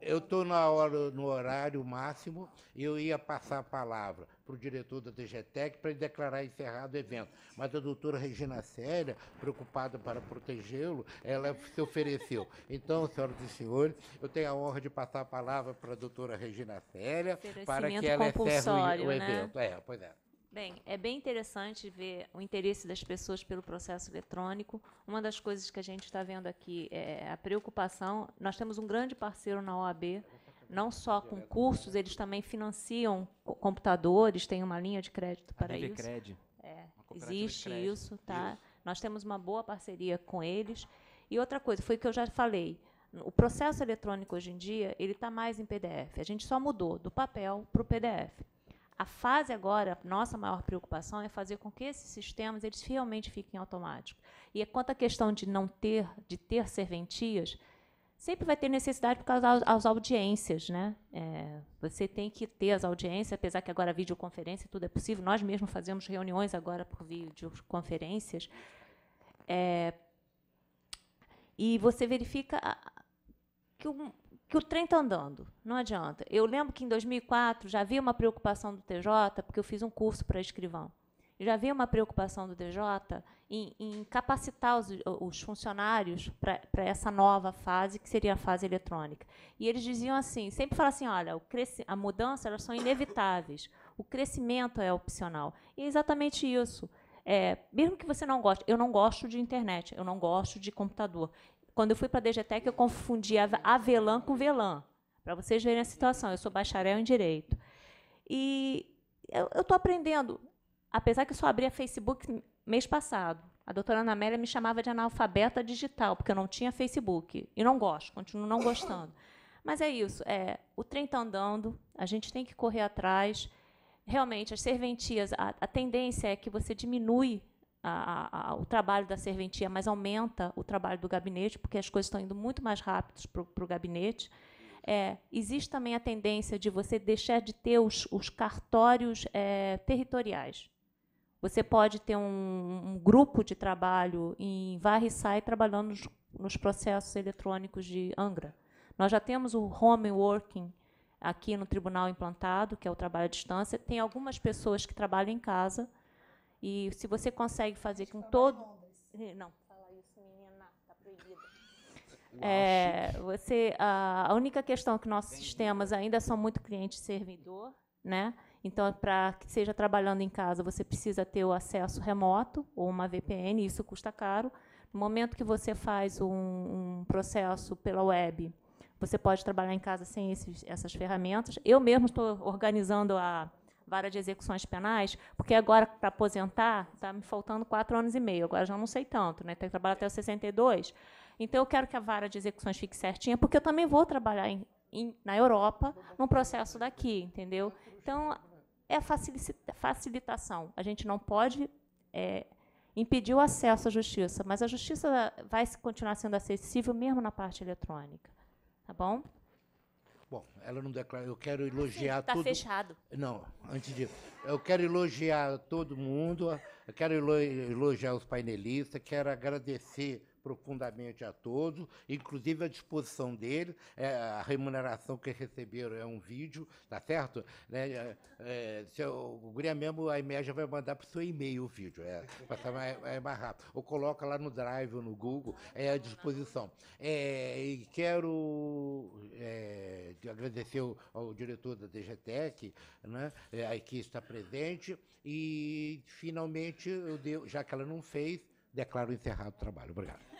eu estou na hora, no horário máximo, eu ia passar a palavra para o diretor da DGTEC para ele declarar encerrado o evento. Mas a doutora Regina Célia, preocupada para protegê-lo, ela se ofereceu. Então, senhoras e senhores, eu tenho a honra de passar a palavra para a doutora Regina Célia para que ela encerre o, o né? evento. Né? É, pois é. Bem, é bem interessante ver o interesse das pessoas pelo processo eletrônico. Uma das coisas que a gente está vendo aqui é a preocupação. Nós temos um grande parceiro na OAB, não só com cursos, eles também financiam computadores, tem uma linha de crédito para a isso. Cred. É, existe isso, tá? Isso. Nós temos uma boa parceria com eles. E outra coisa, foi o que eu já falei. O processo eletrônico hoje em dia, ele está mais em PDF. A gente só mudou do papel para o PDF. A fase agora, nossa maior preocupação é fazer com que esses sistemas eles realmente fiquem automáticos. E é quanto à questão de não ter, de ter serventias, sempre vai ter necessidade por causa das audiências, né? É, você tem que ter as audiências, apesar que agora videoconferência tudo é possível. Nós mesmos fazemos reuniões agora por videoconferências. É, e você verifica que o, que o trem está andando, não adianta. Eu lembro que em 2004 já havia uma preocupação do TJ, porque eu fiz um curso para escrivão já havia uma preocupação do DJ em, em capacitar os, os funcionários para essa nova fase, que seria a fase eletrônica. E eles diziam assim, sempre falavam assim, olha, a mudança elas são inevitáveis, o crescimento é opcional. E é exatamente isso. É, mesmo que você não goste, eu não gosto de internet, eu não gosto de computador. Quando eu fui para a DGTEC, eu confundi Avelan com Velan, para vocês verem a situação. Eu sou bacharel em Direito. E eu estou aprendendo apesar que eu só abria Facebook mês passado. A doutora Ana Amélia me chamava de analfabeta digital, porque eu não tinha Facebook. E não gosto, continuo não gostando. Mas é isso, é, o trem está andando, a gente tem que correr atrás. Realmente, as serventias, a, a tendência é que você diminui a, a, o trabalho da serventia, mas aumenta o trabalho do gabinete, porque as coisas estão indo muito mais rápidas para o gabinete. É, existe também a tendência de você deixar de ter os, os cartórios é, territoriais. Você pode ter um, um grupo de trabalho em Varre-Sai trabalhando nos, nos, processos eletrônicos de Angra. Nós já temos o home working aqui no tribunal implantado, que é o trabalho à distância. Tem algumas pessoas que trabalham em casa. E se você consegue fazer com todo. Não. isso, menina, está É, você, a, a única questão é que nossos sistemas ainda são muito cliente-servidor, né? Então, é para que seja trabalhando em casa, você precisa ter o acesso remoto ou uma VPN, isso custa caro. No momento que você faz um, um processo pela web, você pode trabalhar em casa sem esses, essas ferramentas. Eu mesmo estou organizando a vara de execuções penais, porque agora, para aposentar, está me faltando quatro anos e meio. Agora já não sei tanto, né? Tenho que trabalhar até os 62. Então, eu quero que a vara de execuções fique certinha, porque eu também vou trabalhar em, em, na Europa, num processo daqui, entendeu? Então, é facilitação. A gente não pode é, impedir o acesso à justiça, mas a justiça vai continuar sendo acessível mesmo na parte eletrônica. Tá bom? Bom, ela não declara. Eu quero elogiar Está fechado. Não, antes disso, eu quero elogiar todo mundo. Eu quero elogiar os painelistas. Quero agradecer profundamente a todos, inclusive à disposição dele, é, a remuneração que receberam é um vídeo, tá certo? Né? É, é se eu, o Guria mesmo, a IMEA vai mandar para o seu e-mail o vídeo, é, passar mais, é mais rápido. Ou coloca lá no Drive ou no Google, é à disposição. É, e quero é, agradecer ao, ao, diretor da DGTEC, né, é, que está presente, e finalmente, eu deu, já que ela não fez, declaro encerrado o trabalho. Obrigado.